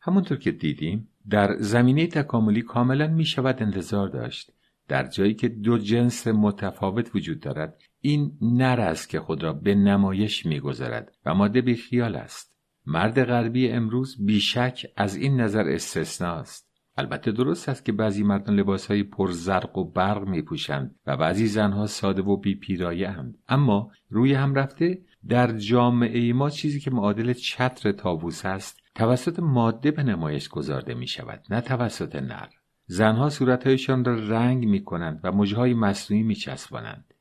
همونطور که دیدیم در زمینه تکاملی کاملا می شود انتظار داشت در جایی که دو جنس متفاوت وجود دارد این نر است که خود را به نمایش میگذارد و ماده خیال است مرد غربی امروز بیشک از این نظر است البته درست است که بعضی مردان لباسهای پر زرق و برق می پوشند و بعضی زنها ساده و بی پیرایه اما روی هم رفته در جامعه ما چیزی که معادل چتر تابوس است توسط ماده به نمایش گذارده می شود نه توسط نر زنها صورتهایشان را رنگ می کنند و مژهای مصنوعی می چسبانند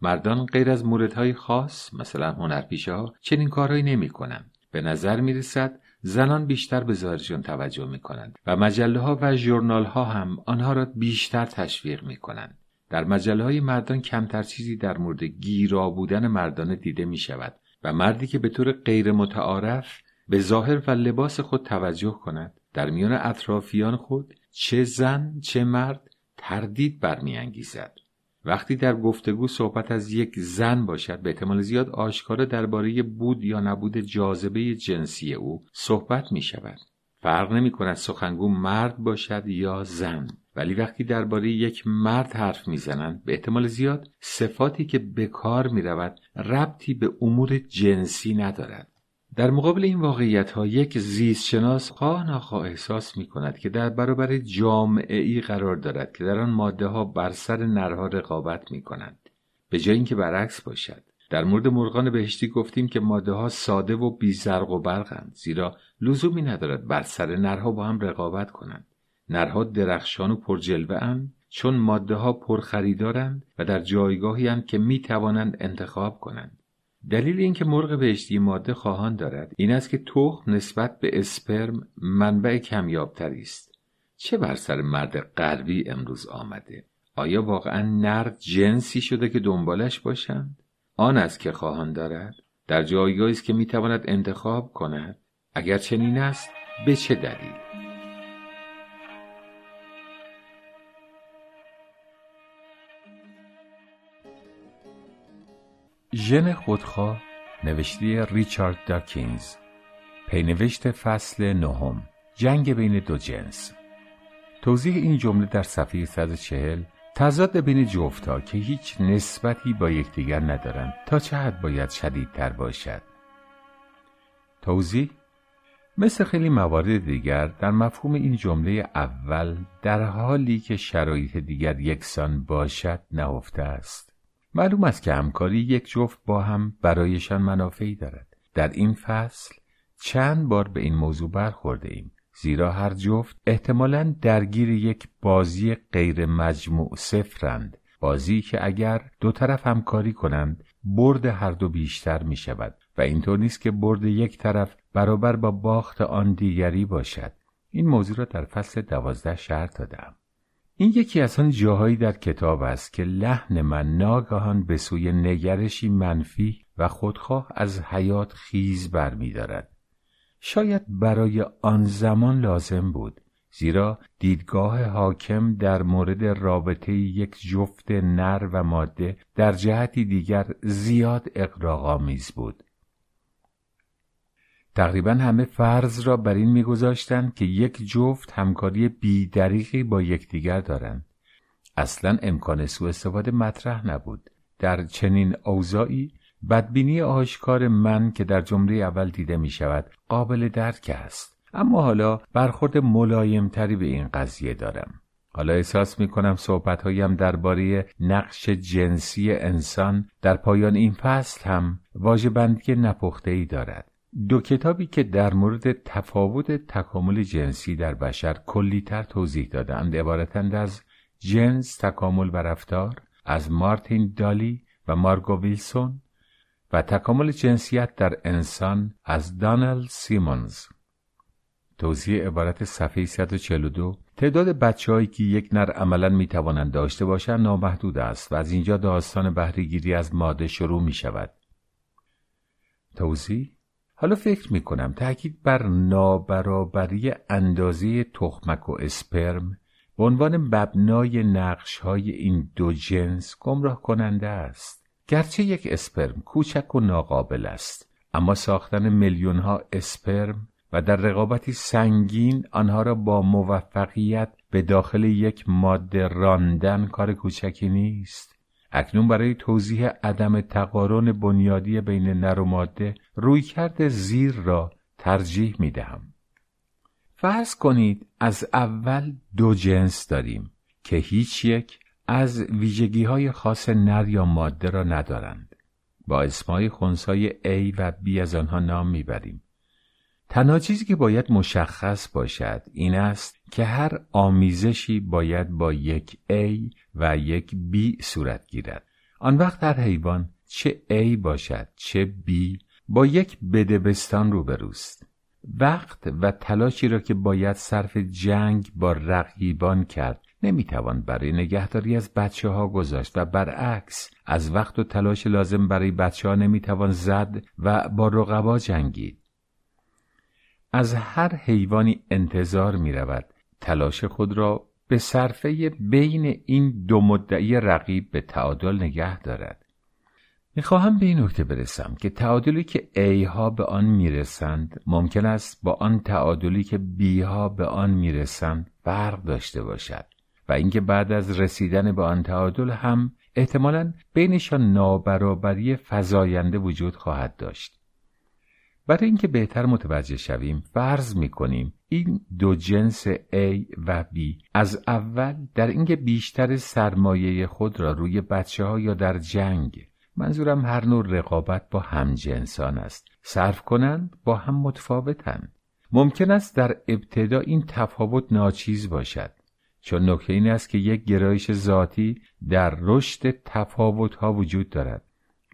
مردان غیر از موردهای خاص مثلا هنرپیشه ها چنین کارهایی نمی کنند به نظر می رسد زنان بیشتر به ظاهرشان توجه می کنند و مجله ها و ژورنال ها هم آنها را بیشتر تشویق می کنند. در مجله های مردان کمتر چیزی در مورد گیرا بودن مردانه دیده می شود و مردی که به طور غیر متعارف به ظاهر و لباس خود توجه کند در میان اطرافیان خود چه زن چه مرد تردید برمیانگیزد وقتی در گفتگو صحبت از یک زن باشد به احتمال زیاد آشکار درباره بود یا نبود جاذبه جنسی او صحبت می شود. فرق نمی کند سخنگو مرد باشد یا زن ولی وقتی درباره یک مرد حرف میزنند به احتمال زیاد صفاتی که به کار می رود ربطی به امور جنسی ندارد در مقابل این واقعیت ها یک زیستشناس خواه نخواه احساس می کند که در برابر جامعه ای قرار دارد که در آن ماده ها بر سر نرها رقابت می کنند به جای اینکه برعکس باشد در مورد مرغان بهشتی گفتیم که ماده ها ساده و بیزرق و برقند زیرا لزومی ندارد بر سر نرها با هم رقابت کنند نرها درخشان و پرجلوه اند چون ماده ها پرخریدارند و در جایگاهی هم که می توانند انتخاب کنند دلیل اینکه مرغ بهشتی ماده خواهان دارد این است که تخم نسبت به اسپرم منبع کمیابتری است چه بر سر مرد غربی امروز آمده آیا واقعا نرد جنسی شده که دنبالش باشند آن است که خواهان دارد در جایگاهی است که میتواند انتخاب کند اگر چنین است به چه دلیل ژن خودخواه نوشته ریچارد داکینز پینوشت فصل نهم جنگ بین دو جنس توضیح این جمله در صفحه 140 تضاد بین جفتها که هیچ نسبتی با یکدیگر ندارند تا چه حد باید شدیدتر باشد توضیح مثل خیلی موارد دیگر در مفهوم این جمله اول در حالی که شرایط دیگر یکسان باشد نهفته است معلوم است که همکاری یک جفت با هم برایشان منافعی دارد در این فصل چند بار به این موضوع برخورده ایم زیرا هر جفت احتمالا درگیر یک بازی غیر مجموع صفرند بازی که اگر دو طرف همکاری کنند برد هر دو بیشتر می شود و اینطور نیست که برد یک طرف برابر با باخت آن دیگری باشد این موضوع را در فصل دوازده شهر دادم این یکی از آن جاهایی در کتاب است که لحن من ناگهان به سوی نگرشی منفی و خودخواه از حیات خیز برمیدارد شاید برای آن زمان لازم بود زیرا دیدگاه حاکم در مورد رابطه یک جفت نر و ماده در جهتی دیگر زیاد اقراغامیز بود تقریبا همه فرض را بر این میگذاشتند که یک جفت همکاری بیدریقی با یکدیگر دارند اصلا امکان سوء استفاده مطرح نبود در چنین اوضاعی بدبینی آشکار من که در جمله اول دیده می شود قابل درک است اما حالا برخورد ملایمتری به این قضیه دارم حالا احساس می کنم صحبت هایم درباره نقش جنسی انسان در پایان این فصل هم واجبندی نپخته ای دارد دو کتابی که در مورد تفاوت تکامل جنسی در بشر تر توضیح دادند عبارتند از جنس تکامل و رفتار از مارتین دالی و مارگو ویلسون و تکامل جنسیت در انسان از دانل سیمونز توضیح عبارت صفحه 142 تعداد بچههایی که یک نر عملا توانند داشته باشند نامحدود است و از اینجا داستان بهرهگیری از ماده شروع می شود. توضیح حالا فکر می کنم تاکید بر نابرابری اندازه تخمک و اسپرم به عنوان مبنای نقش های این دو جنس گمراه کننده است گرچه یک اسپرم کوچک و ناقابل است اما ساختن میلیون ها اسپرم و در رقابتی سنگین آنها را با موفقیت به داخل یک ماده راندن کار کوچکی نیست اکنون برای توضیح عدم تقارن بنیادی بین نر و ماده رویکرد زیر را ترجیح می دهم. فرض کنید از اول دو جنس داریم که هیچ یک از ویژگی های خاص نر یا ماده را ندارند. با اسمای خونسای A و B از آنها نام میبریم. تنها چیزی که باید مشخص باشد این است که هر آمیزشی باید با یک A و یک B صورت گیرد. آن وقت در حیوان چه A باشد چه B با یک بدبستان روبروست. وقت و تلاشی را که باید صرف جنگ با رقیبان کرد نمیتوان برای نگهداری از بچه ها گذاشت و برعکس از وقت و تلاش لازم برای بچه ها نمیتوان زد و با رقبا جنگید. از هر حیوانی انتظار می رود تلاش خود را به صرفه بین این دو مدعی رقیب به تعادل نگه دارد میخواهم به این نکته برسم که تعادلی که A ها به آن میرسند ممکن است با آن تعادلی که B ها به آن میرسند فرق داشته باشد و اینکه بعد از رسیدن به آن تعادل هم احتمالا بینشان نابرابری فزاینده وجود خواهد داشت برای اینکه بهتر متوجه شویم فرض می کنیم این دو جنس A و B از اول در اینکه بیشتر سرمایه خود را روی بچه ها یا در جنگ منظورم هر نوع رقابت با هم جنسان است صرف کنند با هم متفاوتند ممکن است در ابتدا این تفاوت ناچیز باشد چون نکته این است که یک گرایش ذاتی در رشد تفاوت ها وجود دارد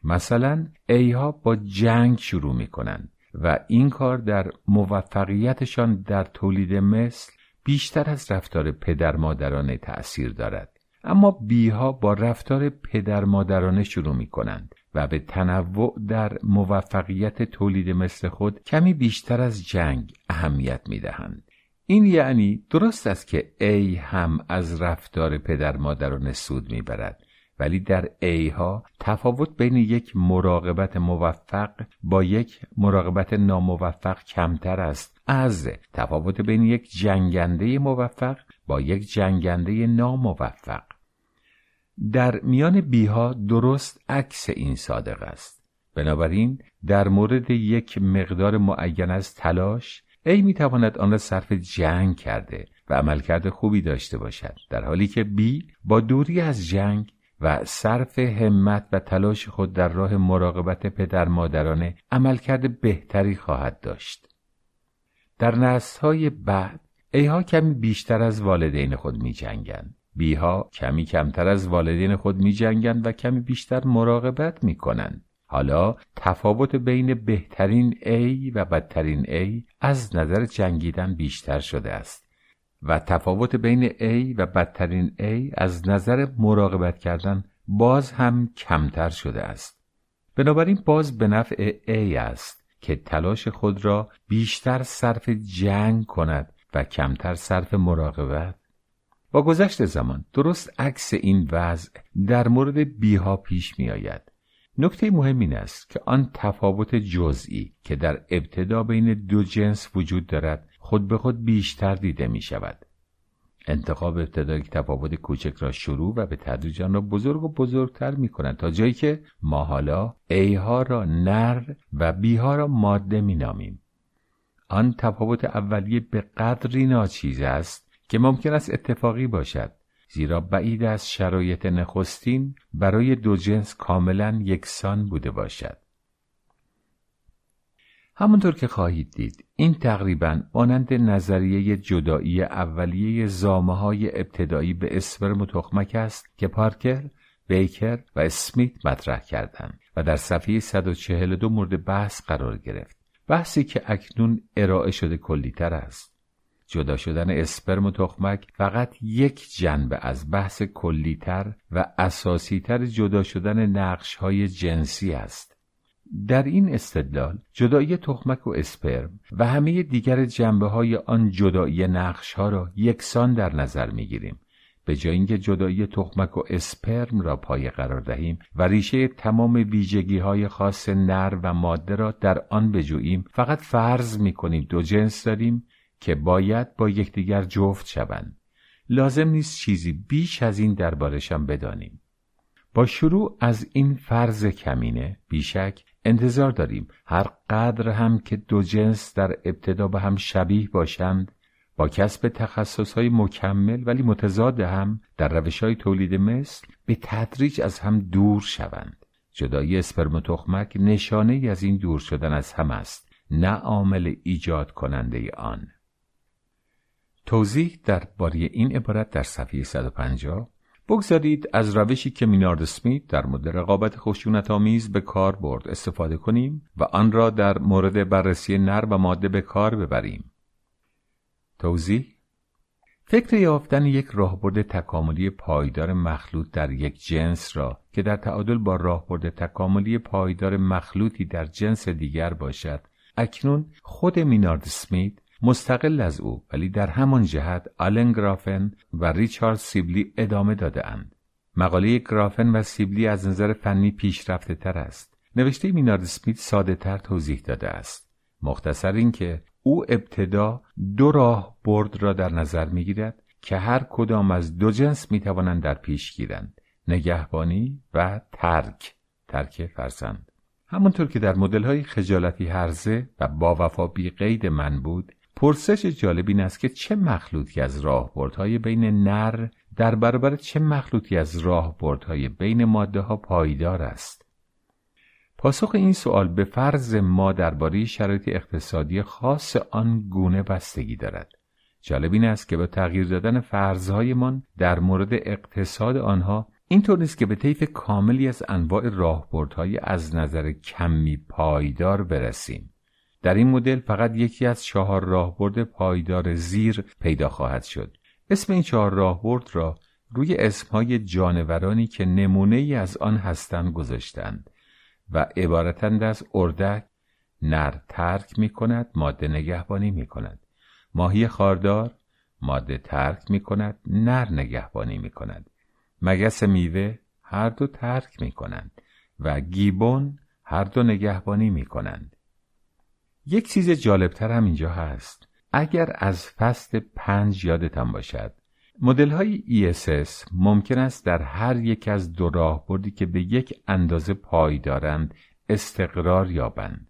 مثلا ای ها با جنگ شروع می کنند و این کار در موفقیتشان در تولید مثل بیشتر از رفتار پدر مادرانه تأثیر دارد اما بیها با رفتار پدر مادرانه شروع می کنند و به تنوع در موفقیت تولید مثل خود کمی بیشتر از جنگ اهمیت می دهند. این یعنی درست است که A هم از رفتار پدر مادرانه سود می برد ولی در ها تفاوت بین یک مراقبت موفق با یک مراقبت ناموفق کمتر است از تفاوت بین یک جنگنده موفق با یک جنگنده ناموفق در میان ها درست عکس این صادق است بنابراین در مورد یک مقدار معین از تلاش ای می آن را صرف جنگ کرده و عملکرد خوبی داشته باشد در حالی که بی با دوری از جنگ و صرف همت و تلاش خود در راه مراقبت پدر مادرانه عملکرد بهتری خواهد داشت. در نسل‌های بعد ایها کمی بیشتر از والدین خود می جنگن. بیها کمی کمتر از والدین خود می و کمی بیشتر مراقبت می کنند. حالا تفاوت بین بهترین ای و بدترین ای از نظر جنگیدن بیشتر شده است. و تفاوت بین A و بدترین A از نظر مراقبت کردن باز هم کمتر شده است. بنابراین باز به نفع A است که تلاش خود را بیشتر صرف جنگ کند و کمتر صرف مراقبت با گذشت زمان درست عکس این وضع در مورد بیها پیش می آید. نکته مهم این است که آن تفاوت جزئی که در ابتدا بین دو جنس وجود دارد خود به خود بیشتر دیده می شود. انتخاب ابتدایی تفاوت کوچک را شروع و به تدریج آن را بزرگ و بزرگتر می کنند تا جایی که ما حالا ایها را نر و بیها را ماده می نامیم. آن تفاوت اولیه به قدری ناچیز است که ممکن است اتفاقی باشد زیرا بعید از شرایط نخستین برای دو جنس کاملا یکسان بوده باشد همونطور که خواهید دید این تقریبا مانند نظریه جدایی اولیه زامه های ابتدایی به اسپرم و تخمک است که پارکر، بیکر و اسمیت مطرح کردند و در صفحه 142 مورد بحث قرار گرفت. بحثی که اکنون ارائه شده تر است. جدا شدن اسپرم و تخمک فقط یک جنبه از بحث کلیتر و تر جدا شدن نقش های جنسی است در این استدلال جدایی تخمک و اسپرم و همه دیگر جنبه های آن جدایی نقش ها را یکسان در نظر می گیریم به جای اینکه جدایی تخمک و اسپرم را پای قرار دهیم و ریشه تمام ویژگی های خاص نر و ماده را در آن بجوییم فقط فرض می کنیم دو جنس داریم که باید با یکدیگر جفت شوند لازم نیست چیزی بیش از این دربارشان بدانیم با شروع از این فرض کمینه بیشک انتظار داریم هر قدر هم که دو جنس در ابتدا به هم شبیه باشند با کسب های مکمل ولی متضاد هم در روش های تولید مثل به تدریج از هم دور شوند جدایی اسپرم و تخمک نشانه ای از این دور شدن از هم است نه عامل ایجاد کننده آن توضیح در باری این عبارت در صفحه 150 بگذارید از روشی که مینارد سمیت در مورد رقابت خشونت آمیز به کار برد استفاده کنیم و آن را در مورد بررسی نر و ماده به کار ببریم. توضیح فکر یافتن یک راهبرد تکاملی پایدار مخلوط در یک جنس را که در تعادل با راهبرد تکاملی پایدار مخلوطی در جنس دیگر باشد اکنون خود مینارد اسمیت مستقل از او ولی در همان جهت آلن گرافن و ریچارد سیبلی ادامه اند. مقاله گرافن و سیبلی از نظر فنی پیشرفته تر است نوشته مینارد سمیت ساده تر توضیح داده است مختصر اینکه او ابتدا دو راه برد را در نظر می گیرد که هر کدام از دو جنس می توانند در پیش گیرند نگهبانی و ترک ترک فرزند همونطور که در مدل های خجالتی هرزه و با وفا بی قید من بود پرسش جالب این است که چه مخلوطی از راهبردهای بین نر در برابر چه مخلوطی از راهبردهای بین ماده ها پایدار است پاسخ این سوال به فرض ما درباره شرایط اقتصادی خاص آن گونه بستگی دارد جالب این است که با تغییر دادن فرضهایمان در مورد اقتصاد آنها اینطور نیست که به طیف کاملی از انواع راهبردهای از نظر کمی پایدار برسیم در این مدل فقط یکی از چهار راهبرد پایدار زیر پیدا خواهد شد اسم این چهار راهبرد را روی اسمهای جانورانی که نمونه ای از آن هستند گذاشتند و عبارتند از اردک نر ترک می کند ماده نگهبانی می کند ماهی خاردار ماده ترک می کند نر نگهبانی می کند مگس میوه هر دو ترک می کنند و گیبون هر دو نگهبانی می کنند یک چیز جالبتر هم اینجا هست اگر از فصل پنج یادتان باشد مدل های ESS ممکن است در هر یک از دو راهبردی که به یک اندازه پای دارند استقرار یابند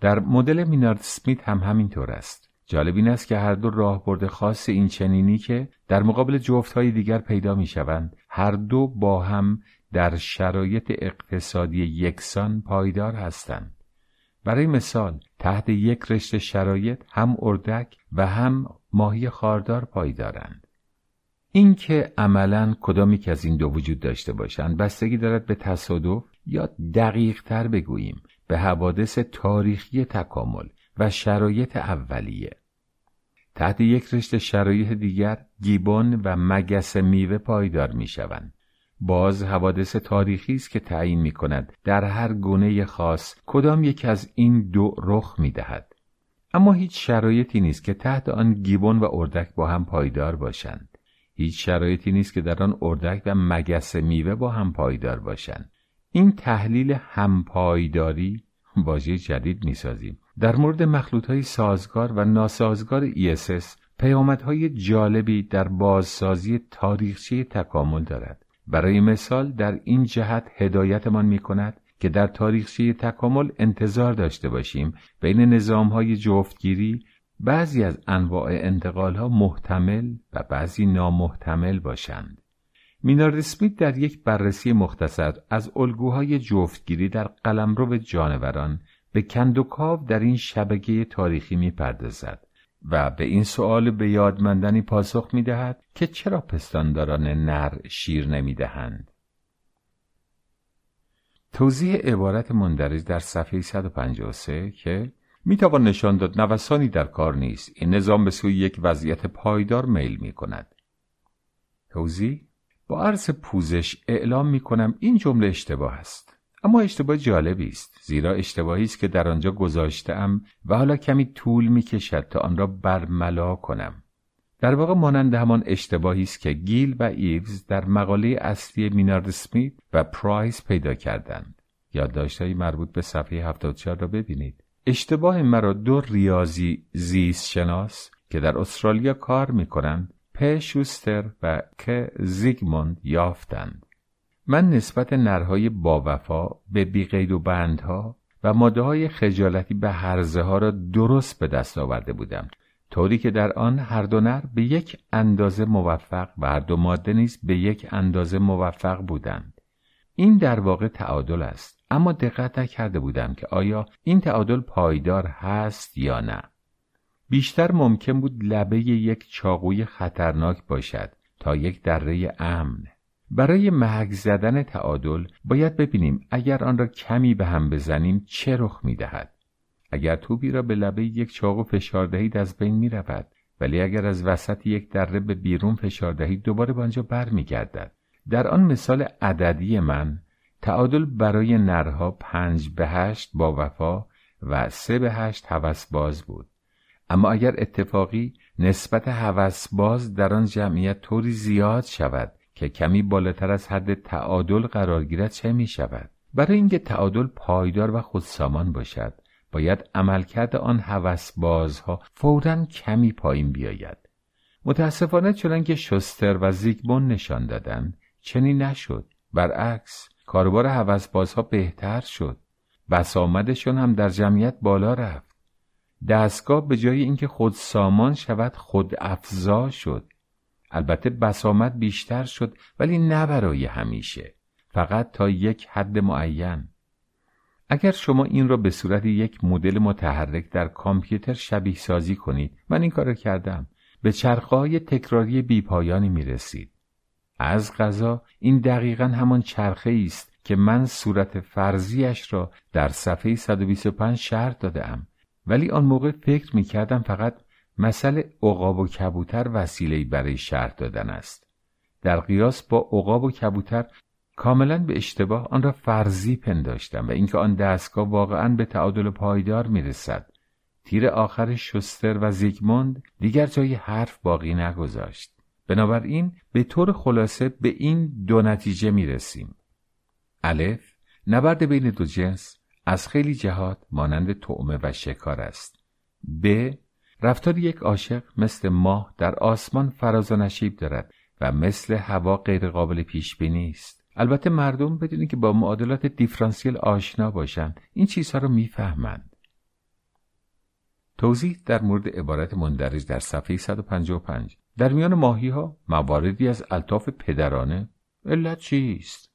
در مدل مینارد سمیت هم همینطور است جالب این است که هر دو راهبرد خاص این چنینی که در مقابل جفت های دیگر پیدا می شوند هر دو با هم در شرایط اقتصادی یکسان پایدار هستند برای مثال تحت یک رشته شرایط هم اردک و هم ماهی خاردار پای دارند اینکه عملا کدامی که از این دو وجود داشته باشند بستگی دارد به تصادف یا دقیق تر بگوییم به حوادث تاریخی تکامل و شرایط اولیه تحت یک رشته شرایط دیگر گیبون و مگس میوه پایدار می شوند باز حوادث تاریخی است که تعیین می کند در هر گونه خاص کدام یک از این دو رخ می دهد. اما هیچ شرایطی نیست که تحت آن گیبون و اردک با هم پایدار باشند. هیچ شرایطی نیست که در آن اردک و مگس میوه با هم پایدار باشند. این تحلیل همپایداری واژه جدید میسازیم. در مورد مخلوط های سازگار و ناسازگار ایسس پیامدهای جالبی در بازسازی تاریخچه تکامل دارد. برای مثال در این جهت هدایتمان می کند که در تاریخشی تکامل انتظار داشته باشیم بین نظام های جفتگیری بعضی از انواع انتقال ها محتمل و بعضی نامحتمل باشند. مینارد اسمیت در یک بررسی مختصر از الگوهای جفتگیری در قلمرو جانوران به کندوکاو در این شبکه تاریخی میپردازد و به این سوال به یادمندنی پاسخ می دهد که چرا پستانداران نر شیر نمی دهند. توضیح عبارت مندرج در صفحه 153 که می توان نشان داد نوسانی در کار نیست این نظام به سوی یک وضعیت پایدار میل می کند توضیح با عرض پوزش اعلام می کنم این جمله اشتباه است اما اشتباه جالبی است زیرا اشتباهی است که در آنجا گذاشتهام و حالا کمی طول کشد تا آن را برملا کنم در واقع مانند همان اشتباهی است که گیل و ایوز در مقاله اصلی مینارد اسمیت و پرایس پیدا کردند یادداشتهایی مربوط به صفحه 74 را ببینید اشتباه مرا دو ریاضی زیست شناس که در استرالیا کار می کنند پ شوستر و ک زیگموند یافتند من نسبت نرهای باوفا به بیقید و بندها و ماده های خجالتی به هرزه ها را درست به دست آورده بودم طوری که در آن هر دو نر به یک اندازه موفق و هر دو ماده نیز به یک اندازه موفق بودند این در واقع تعادل است اما دقت نکرده بودم که آیا این تعادل پایدار هست یا نه بیشتر ممکن بود لبه یک چاقوی خطرناک باشد تا یک دره امن برای مرگ زدن تعادل باید ببینیم اگر آن را کمی به هم بزنیم چه رخ می دهد. اگر توبی را به لبه یک چاقو فشار دهید از بین می رود ولی اگر از وسط یک دره به بیرون فشار دهید دوباره به آنجا گردد. در آن مثال عددی من تعادل برای نرها پنج به هشت با وفا و سه به هشت هوس باز بود اما اگر اتفاقی نسبت هوس باز در آن جمعیت طوری زیاد شود که کمی بالاتر از حد تعادل قرار گیرد چه می شود؟ برای اینکه تعادل پایدار و خودسامان باشد باید عملکرد آن هوسبازها فورا کمی پایین بیاید متاسفانه که شستر و زیگبون نشان دادند چنین نشد برعکس کاربار هوسبازها بهتر شد آمدشون هم در جمعیت بالا رفت دستگاه به جای اینکه خود سامان شود خود افزا شد البته بسامت بیشتر شد ولی نه برای همیشه فقط تا یک حد معین اگر شما این را به صورت یک مدل متحرک در کامپیوتر شبیه سازی کنید من این کار کردم به چرخهای تکراری بیپایانی می رسید. از غذا این دقیقا همان چرخه است که من صورت فرضیش را در صفحه 125 شرط دادم ولی آن موقع فکر می کردم فقط مثل عقاب و کبوتر وسیله برای شرح دادن است در قیاس با عقاب و کبوتر کاملا به اشتباه آن را فرضی پنداشتم و اینکه آن دستگاه واقعا به تعادل پایدار میرسد تیر آخر شستر و زیگموند دیگر جایی حرف باقی نگذاشت بنابراین به طور خلاصه به این دو نتیجه میرسیم الف نبرد بین دو جنس از خیلی جهات مانند طعمه و شکار است ب رفتار یک عاشق مثل ماه در آسمان فراز و نشیب دارد و مثل هوا غیرقابل پیش بینی است البته مردم بدون که با معادلات دیفرانسیل آشنا باشند این چیزها را میفهمند توضیح در مورد عبارت مندرج در صفحه 155 در میان ماهی ها مواردی از الطاف پدرانه علت چیست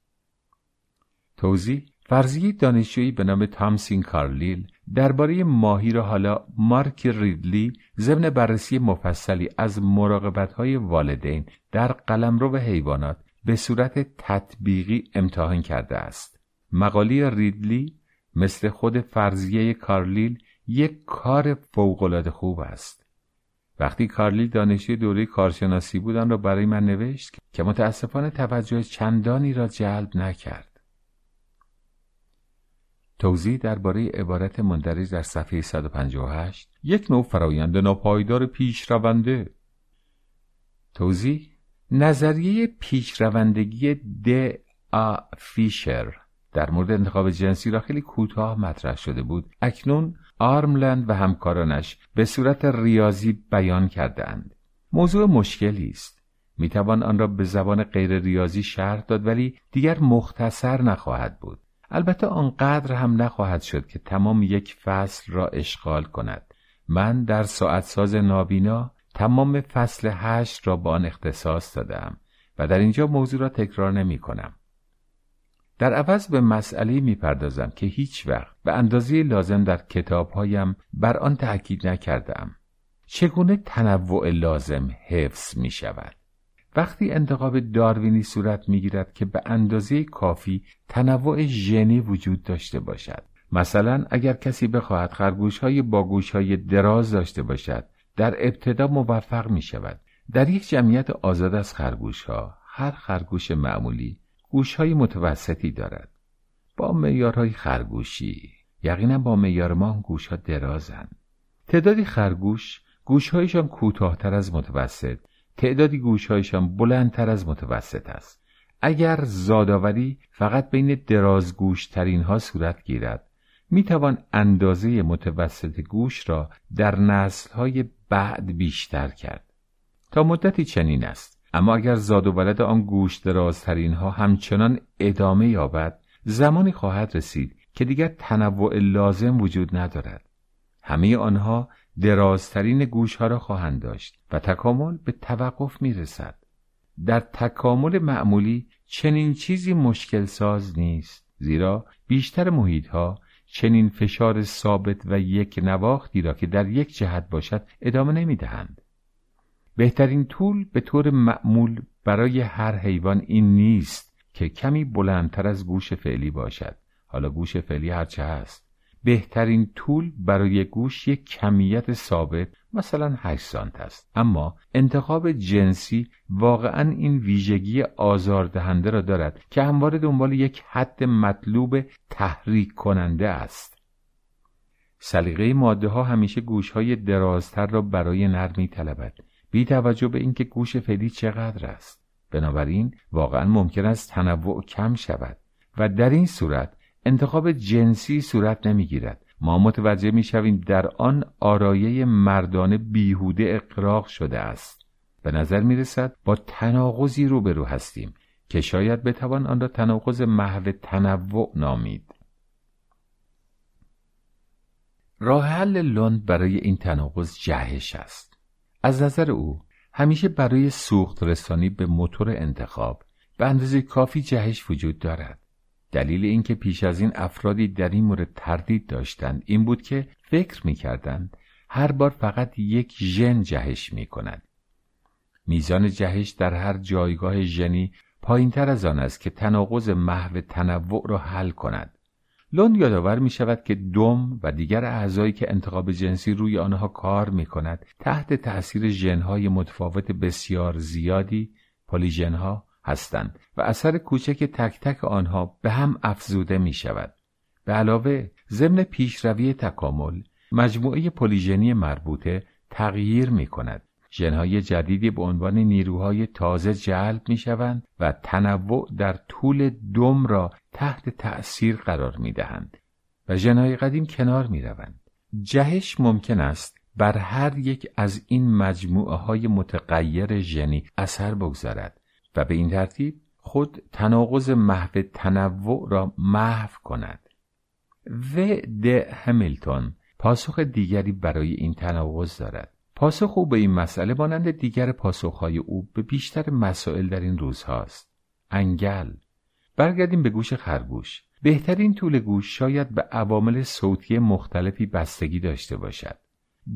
توضیح فرضیه دانشجویی به نام تامسین کارلیل درباره ماهی را حالا مارک ریدلی ضمن بررسی مفصلی از مراقبت‌های والدین در قلمرو حیوانات به صورت تطبیقی امتحان کرده است. مقالی ریدلی مثل خود فرضیه کارلیل یک کار فوق‌العاده خوب است. وقتی کارلیل دانشجوی دوره کارشناسی بود را برای من نوشت که متاسفانه توجه چندانی را جلب نکرد. توضیح درباره عبارت مندرج در صفحه 158 یک نوع فرایند ناپایدار رونده توضیح نظریه روندگی د آ فیشر در مورد انتخاب جنسی را خیلی کوتاه مطرح شده بود اکنون آرملند و همکارانش به صورت ریاضی بیان کردند موضوع مشکلی است میتوان آن را به زبان غیر ریاضی شرح داد ولی دیگر مختصر نخواهد بود البته آنقدر هم نخواهد شد که تمام یک فصل را اشغال کند من در ساعت ساز نابینا تمام فصل هشت را به آن اختصاص دادم و در اینجا موضوع را تکرار نمی کنم. در عوض به مسئله می پردازم که هیچ وقت به اندازه لازم در کتابهایم بر آن تأکید نکردم. چگونه تنوع لازم حفظ می شود؟ وقتی انتخاب داروینی صورت میگیرد که به اندازه کافی تنوع ژنی وجود داشته باشد مثلا اگر کسی بخواهد خرگوش های با گوش های دراز داشته باشد در ابتدا موفق می شود در یک جمعیت آزاد از خرگوش ها هر خرگوش معمولی گوش های متوسطی دارد با معیارهای خرگوشی یقینا با معیار ما گوش ها درازند تعدادی خرگوش گوشهایشان کوتاهتر از متوسط تعدادی گوشهایشان بلندتر از متوسط است اگر زادآوری فقط بین درازگوشترین ها صورت گیرد می توان اندازه متوسط گوش را در نسل های بعد بیشتر کرد تا مدتی چنین است اما اگر زاد و ولد آن گوش درازترین ها همچنان ادامه یابد زمانی خواهد رسید که دیگر تنوع لازم وجود ندارد همه آنها درازترین گوش ها را خواهند داشت و تکامل به توقف می رسد. در تکامل معمولی چنین چیزی مشکل ساز نیست زیرا بیشتر محیط ها چنین فشار ثابت و یک نواختی را که در یک جهت باشد ادامه نمی دهند. بهترین طول به طور معمول برای هر حیوان این نیست که کمی بلندتر از گوش فعلی باشد حالا گوش فعلی هرچه هست بهترین طول برای گوش یک کمیت ثابت مثلا 8 سانت است اما انتخاب جنسی واقعا این ویژگی آزاردهنده را دارد که همواره دنبال یک حد مطلوب تحریک کننده است سلیقه ماده ها همیشه گوش های درازتر را برای نرمی طلبد بی توجه به اینکه گوش فعلی چقدر است بنابراین واقعا ممکن است تنوع کم شود و در این صورت انتخاب جنسی صورت نمیگیرد ما متوجه می شویم در آن آرایه مردانه بیهوده اقراق شده است به نظر می رسد با تناقضی روبرو هستیم که شاید بتوان آن را تناقض محو تنوع نامید راه حل لند برای این تناقض جهش است از نظر او همیشه برای سوخت رسانی به موتور انتخاب به اندازه کافی جهش وجود دارد دلیل اینکه پیش از این افرادی در این مورد تردید داشتند این بود که فکر میکردند هر بار فقط یک ژن جهش می کند. میزان جهش در هر جایگاه ژنی پایین تر از آن است که تناقض محو تنوع را حل کند. لون یادآور می شود که دم و دیگر اعضایی که انتخاب جنسی روی آنها کار می تحت تأثیر ژنهای متفاوت بسیار زیادی پلیژنها هستند و اثر کوچک تک تک آنها به هم افزوده می شود. به علاوه ضمن پیشروی تکامل مجموعه پلیژنی مربوطه تغییر می کند. جنهای جدیدی به عنوان نیروهای تازه جلب می شوند و تنوع در طول دم را تحت تأثیر قرار می دهند و ژنهای قدیم کنار می روند. جهش ممکن است بر هر یک از این مجموعه های متغیر ژنی اثر بگذارد و به این ترتیب خود تناقض محو تنوع را محو کند و د همیلتون پاسخ دیگری برای این تناقض دارد پاسخ او به این مسئله مانند دیگر پاسخهای او به بیشتر مسائل در این روزهاست انگل برگردیم به گوش خرگوش بهترین طول گوش شاید به عوامل صوتی مختلفی بستگی داشته باشد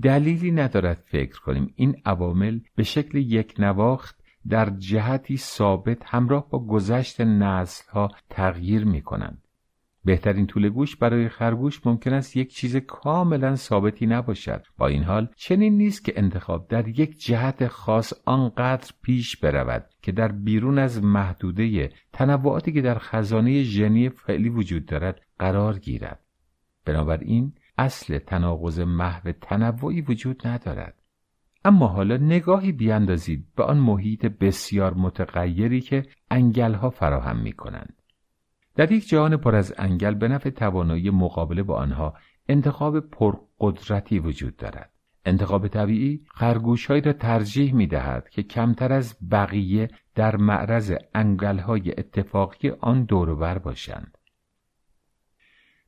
دلیلی ندارد فکر کنیم این عوامل به شکل یک نواخت در جهتی ثابت همراه با گذشت نسل ها تغییر می کنند. بهترین طول گوش برای خرگوش ممکن است یک چیز کاملا ثابتی نباشد با این حال چنین نیست که انتخاب در یک جهت خاص آنقدر پیش برود که در بیرون از محدوده تنوعاتی که در خزانه ژنی فعلی وجود دارد قرار گیرد بنابراین اصل تناقض محو تنوعی وجود ندارد اما حالا نگاهی بیاندازید به آن محیط بسیار متغیری که ها فراهم می کنند. در یک جهان پر از انگل به نفع توانایی مقابله با آنها انتخاب پرقدرتی وجود دارد. انتخاب طبیعی خرگوشهایی را ترجیح می دهد که کمتر از بقیه در معرض های اتفاقی آن دوروبر باشند.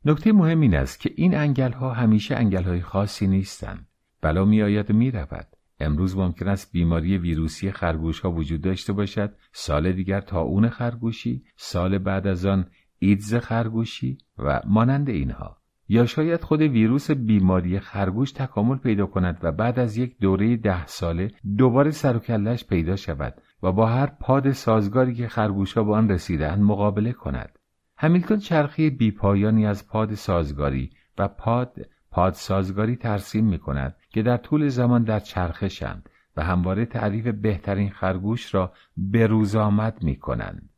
نکته مهم این است که این ها همیشه های خاصی نیستند. بلا می آید می رود. امروز ممکن است بیماری ویروسی خرگوش ها وجود داشته باشد سال دیگر اون خرگوشی سال بعد از آن ایدز خرگوشی و مانند اینها یا شاید خود ویروس بیماری خرگوش تکامل پیدا کند و بعد از یک دوره ده ساله دوباره سر و کلش پیدا شود و با هر پاد سازگاری که خرگوش ها به آن رسیدهاند مقابله کند همیلتون چرخی بیپایانی از پاد سازگاری و پاد پاد سازگاری ترسیم می کند که در طول زمان در چرخشند و همواره تعریف بهترین خرگوش را به روز آمد می کنند.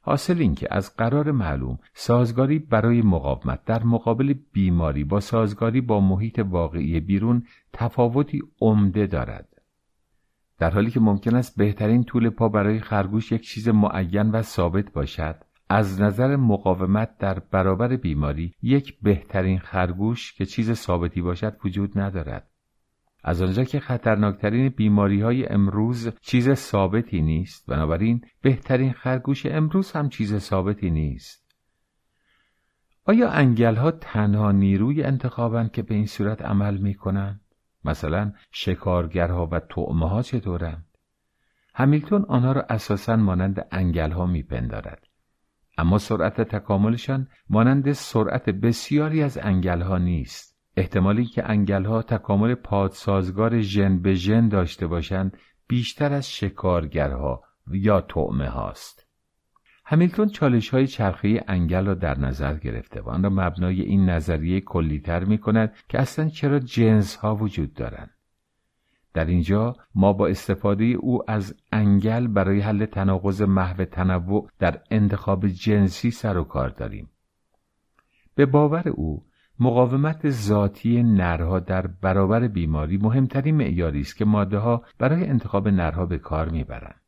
حاصل این که از قرار معلوم سازگاری برای مقاومت در مقابل بیماری با سازگاری با محیط واقعی بیرون تفاوتی عمده دارد. در حالی که ممکن است بهترین طول پا برای خرگوش یک چیز معین و ثابت باشد از نظر مقاومت در برابر بیماری یک بهترین خرگوش که چیز ثابتی باشد وجود ندارد از آنجا که خطرناکترین بیماری های امروز چیز ثابتی نیست بنابراین بهترین خرگوش امروز هم چیز ثابتی نیست آیا انگل ها تنها نیروی انتخابند که به این صورت عمل می کنند؟ مثلا شکارگرها و طعمه ها چطورند؟ همیلتون آنها را اساساً مانند انگل ها می پندارد. اما سرعت تکاملشان مانند سرعت بسیاری از انگلها نیست احتمالی که انگلها تکامل پادسازگار ژن به ژن داشته باشند بیشتر از شکارگرها یا طعمه هاست همیلتون چالش های چرخه انگل را در نظر گرفته و آن را مبنای این نظریه کلیتر می کند که اصلا چرا جنس ها وجود دارند در اینجا ما با استفاده او از انگل برای حل تناقض محو تنوع در انتخاب جنسی سر و کار داریم به باور او مقاومت ذاتی نرها در برابر بیماری مهمترین معیاری است که ماده ها برای انتخاب نرها به کار میبرند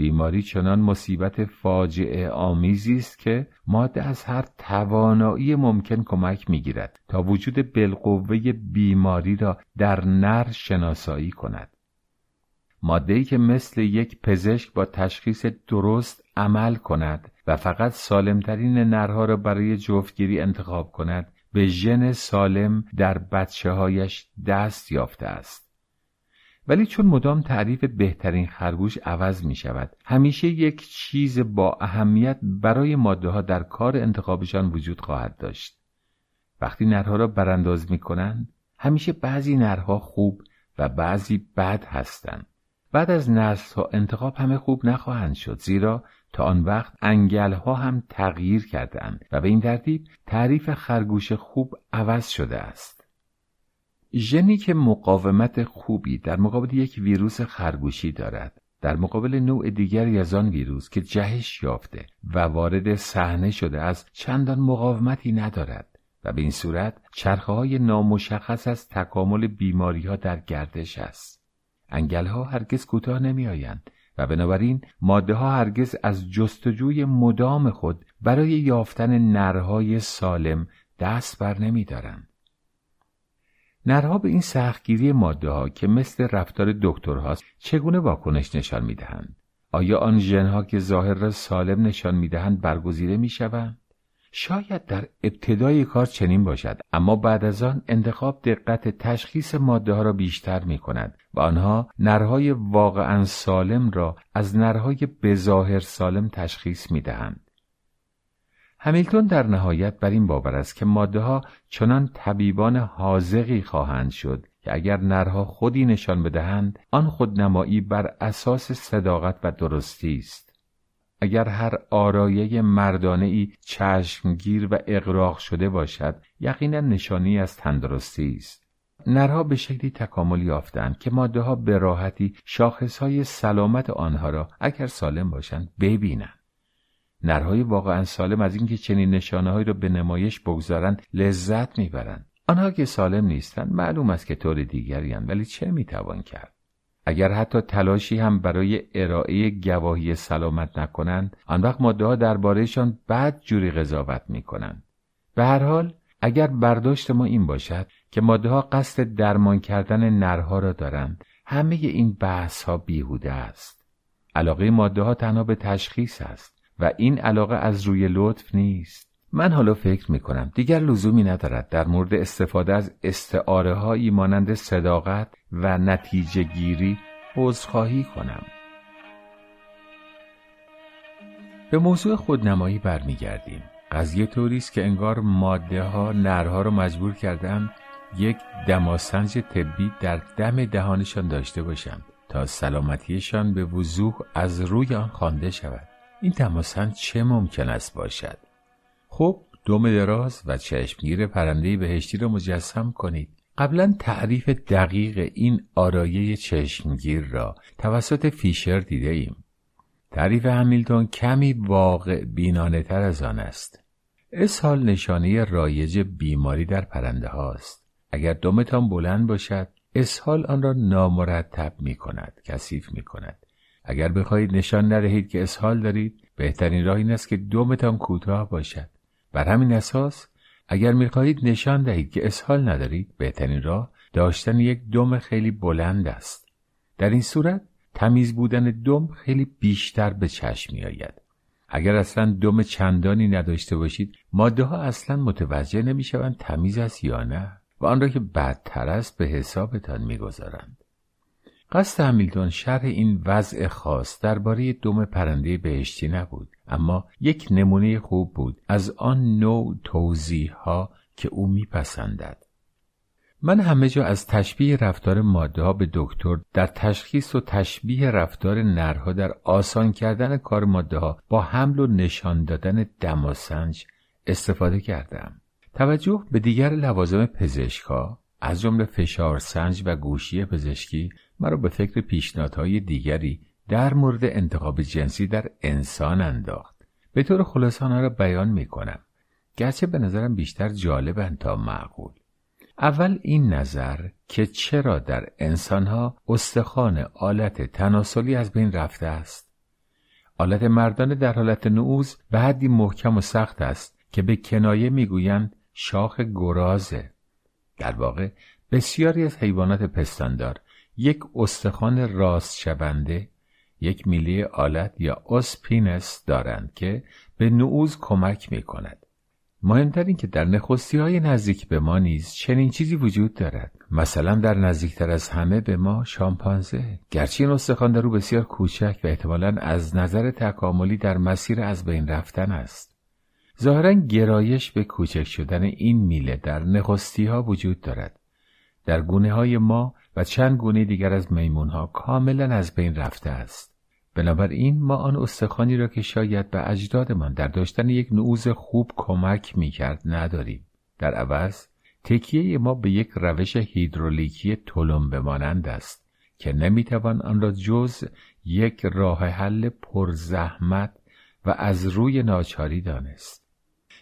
بیماری چنان مصیبت فاجعه آمیزی است که ماده از هر توانایی ممکن کمک میگیرد تا وجود بالقوه بیماری را در نر شناسایی کند ماده ای که مثل یک پزشک با تشخیص درست عمل کند و فقط سالمترین نرها را برای جفتگیری انتخاب کند به ژن سالم در بچه هایش دست یافته است ولی چون مدام تعریف بهترین خرگوش عوض می شود همیشه یک چیز با اهمیت برای ماده ها در کار انتخابشان وجود خواهد داشت وقتی نرها را برانداز می کنند همیشه بعضی نرها خوب و بعضی بد هستند بعد از نسل ها انتخاب همه خوب نخواهند شد زیرا تا آن وقت انگل ها هم تغییر کردند و به این ترتیب تعریف خرگوش خوب عوض شده است ژنی که مقاومت خوبی در مقابل یک ویروس خرگوشی دارد در مقابل نوع دیگری از آن ویروس که جهش یافته و وارد صحنه شده از چندان مقاومتی ندارد و به این صورت چرخه های نامشخص از تکامل بیماری ها در گردش است. انگل ها هرگز کوتاه نمی آیند و بنابراین ماده ها هرگز از جستجوی مدام خود برای یافتن نرهای سالم دست بر نمی دارند. نرها به این سختگیری ماده ها که مثل رفتار دکترهاست چگونه واکنش نشان می دهند؟ آیا آن ها که ظاهر را سالم نشان می دهند برگزیده می شوند؟ شاید در ابتدای کار چنین باشد اما بعد از آن انتخاب دقت تشخیص ماده ها را بیشتر می کند و آنها نرهای واقعا سالم را از نرهای بظاهر سالم تشخیص می دهند. همیلتون در نهایت بر این باور است که ماده ها چنان طبیبان حاضقی خواهند شد که اگر نرها خودی نشان بدهند آن خودنمایی بر اساس صداقت و درستی است اگر هر آرایه مردانه ای چشمگیر و اقراق شده باشد یقینا نشانی از تندرستی است نرها به شکلی تکامل یافتند که ماده ها به راحتی شاخص های سلامت آنها را اگر سالم باشند ببینند نرهای واقعا سالم از اینکه چنین هایی را به نمایش بگذارند لذت میبرند آنها که سالم نیستند معلوم است که طور دیگریاند ولی چه میتوان کرد اگر حتی تلاشی هم برای ارائه گواهی سلامت نکنند آن وقت مدعا دربارهشان بد جوری قضاوت میکنند به هر حال اگر برداشت ما این باشد که مادهها قصد درمان کردن نرها را دارند همه این بحث ها بیهوده است علاقه ماده تنها به تشخیص است و این علاقه از روی لطف نیست من حالا فکر می کنم دیگر لزومی ندارد در مورد استفاده از استعاره هایی مانند صداقت و نتیجه گیری عذرخواهی کنم به موضوع خودنمایی برمیگردیم قضیه طوری است که انگار ماده ها نرها را مجبور کردن یک دماسنج طبی در دم دهانشان داشته باشند تا سلامتیشان به وضوح از روی آن خوانده شود این تماسن چه ممکن است باشد خب دم دراز و چشمگیر پرنده بهشتی را مجسم کنید قبلا تعریف دقیق این آرایه چشمگیر را توسط فیشر دیده ایم. تعریف همیلتون کمی واقع بینانه تر از آن است. اسهال نشانه رایج بیماری در پرنده هاست. اگر دمتان بلند باشد، اسهال آن را نامرتب می کند، کثیف می کند. اگر بخواهید نشان ندهید که اسهال دارید بهترین راه این است که دومتان کوتاه باشد بر همین اساس اگر میخواهید نشان دهید که اسهال ندارید بهترین راه داشتن یک دم خیلی بلند است در این صورت تمیز بودن دم خیلی بیشتر به چشم آید. اگر اصلا دم چندانی نداشته باشید ماده ها اصلا متوجه نمیشوند تمیز است یا نه و آن را که بدتر است به حسابتان میگذارند قصد همیلتون شرح این وضع خاص درباره دم پرنده بهشتی نبود اما یک نمونه خوب بود از آن نوع توضیح ها که او میپسندد من همه جا از تشبیه رفتار ماده ها به دکتر در تشخیص و تشبیه رفتار نرها در آسان کردن کار ماده ها با حمل و نشان دادن دماسنج استفاده کردم. توجه به دیگر لوازم پزشکها از جمله فشار سنج و گوشی پزشکی مرا به فکر پیشنهادهای دیگری در مورد انتخاب جنسی در انسان انداخت به طور خلاصانه را بیان می کنم گرچه به نظرم بیشتر جالبند تا معقول اول این نظر که چرا در انسانها استخوان آلت تناسلی از بین رفته است آلت مردانه در حالت نعوز به حدی محکم و سخت است که به کنایه میگویند شاخ گرازه در واقع بسیاری از حیوانات پستاندار یک استخوان راست شبنده یک میلی آلت یا اسپینس دارند که به نعوز کمک می کند. مهمتر این که در نخستی های نزدیک به ما نیز چنین چیزی وجود دارد مثلا در نزدیکتر از همه به ما شامپانزه گرچه این استخوان در او بسیار کوچک و احتمالا از نظر تکاملی در مسیر از بین رفتن است ظاهرا گرایش به کوچک شدن این میله در نخستی ها وجود دارد در گونه های ما و چند گونه دیگر از میمون ها کاملا از بین رفته است. بنابراین ما آن استخوانی را که شاید به اجدادمان در داشتن یک نعوز خوب کمک می کرد نداریم. در عوض تکیه ما به یک روش هیدرولیکی تلم بمانند است که توان آن را جز یک راه حل پرزحمت و از روی ناچاری دانست.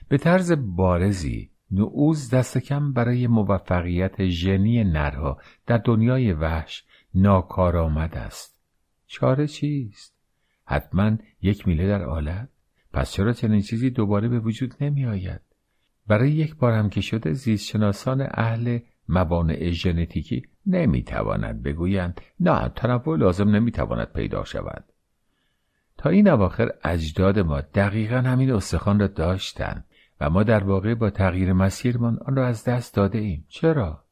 به طرز بارزی نعوز دست کم برای موفقیت ژنی نرها در دنیای وحش ناکارآمد است چاره چیست حتما یک میله در آلت پس چرا چنین چیزی دوباره به وجود نمی آید برای یک بار هم که شده زیستشناسان اهل موانع ژنتیکی نمی توانند بگویند نه تنوع لازم نمی تواند پیدا شود تا این اواخر اجداد ما دقیقا همین استخوان را داشتند و ما در واقع با تغییر مسیرمان آن را از دست داده ایم. چرا؟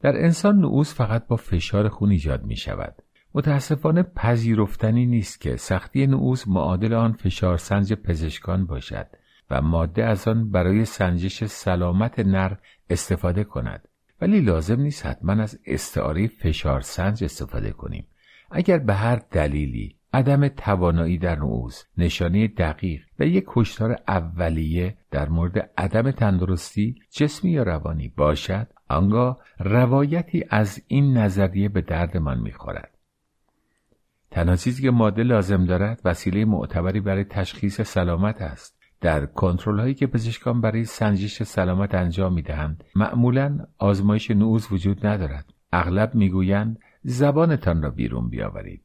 در انسان نعوز فقط با فشار خون ایجاد می شود. متاسفانه پذیرفتنی نیست که سختی نعوز معادل آن فشار سنج پزشکان باشد و ماده از آن برای سنجش سلامت نر استفاده کند. ولی لازم نیست حتما از استعاره فشار سنج استفاده کنیم. اگر به هر دلیلی عدم توانایی در نعوز نشانه دقیق و یک کشتار اولیه در مورد عدم تندرستی جسمی یا روانی باشد آنگاه روایتی از این نظریه به دردمان من میخورد تنها چیزی که ماده لازم دارد وسیله معتبری برای تشخیص سلامت است در کنترل هایی که پزشکان برای سنجش سلامت انجام می دهند معمولا آزمایش نعوز وجود ندارد اغلب میگویند زبانتان را بیرون بیاورید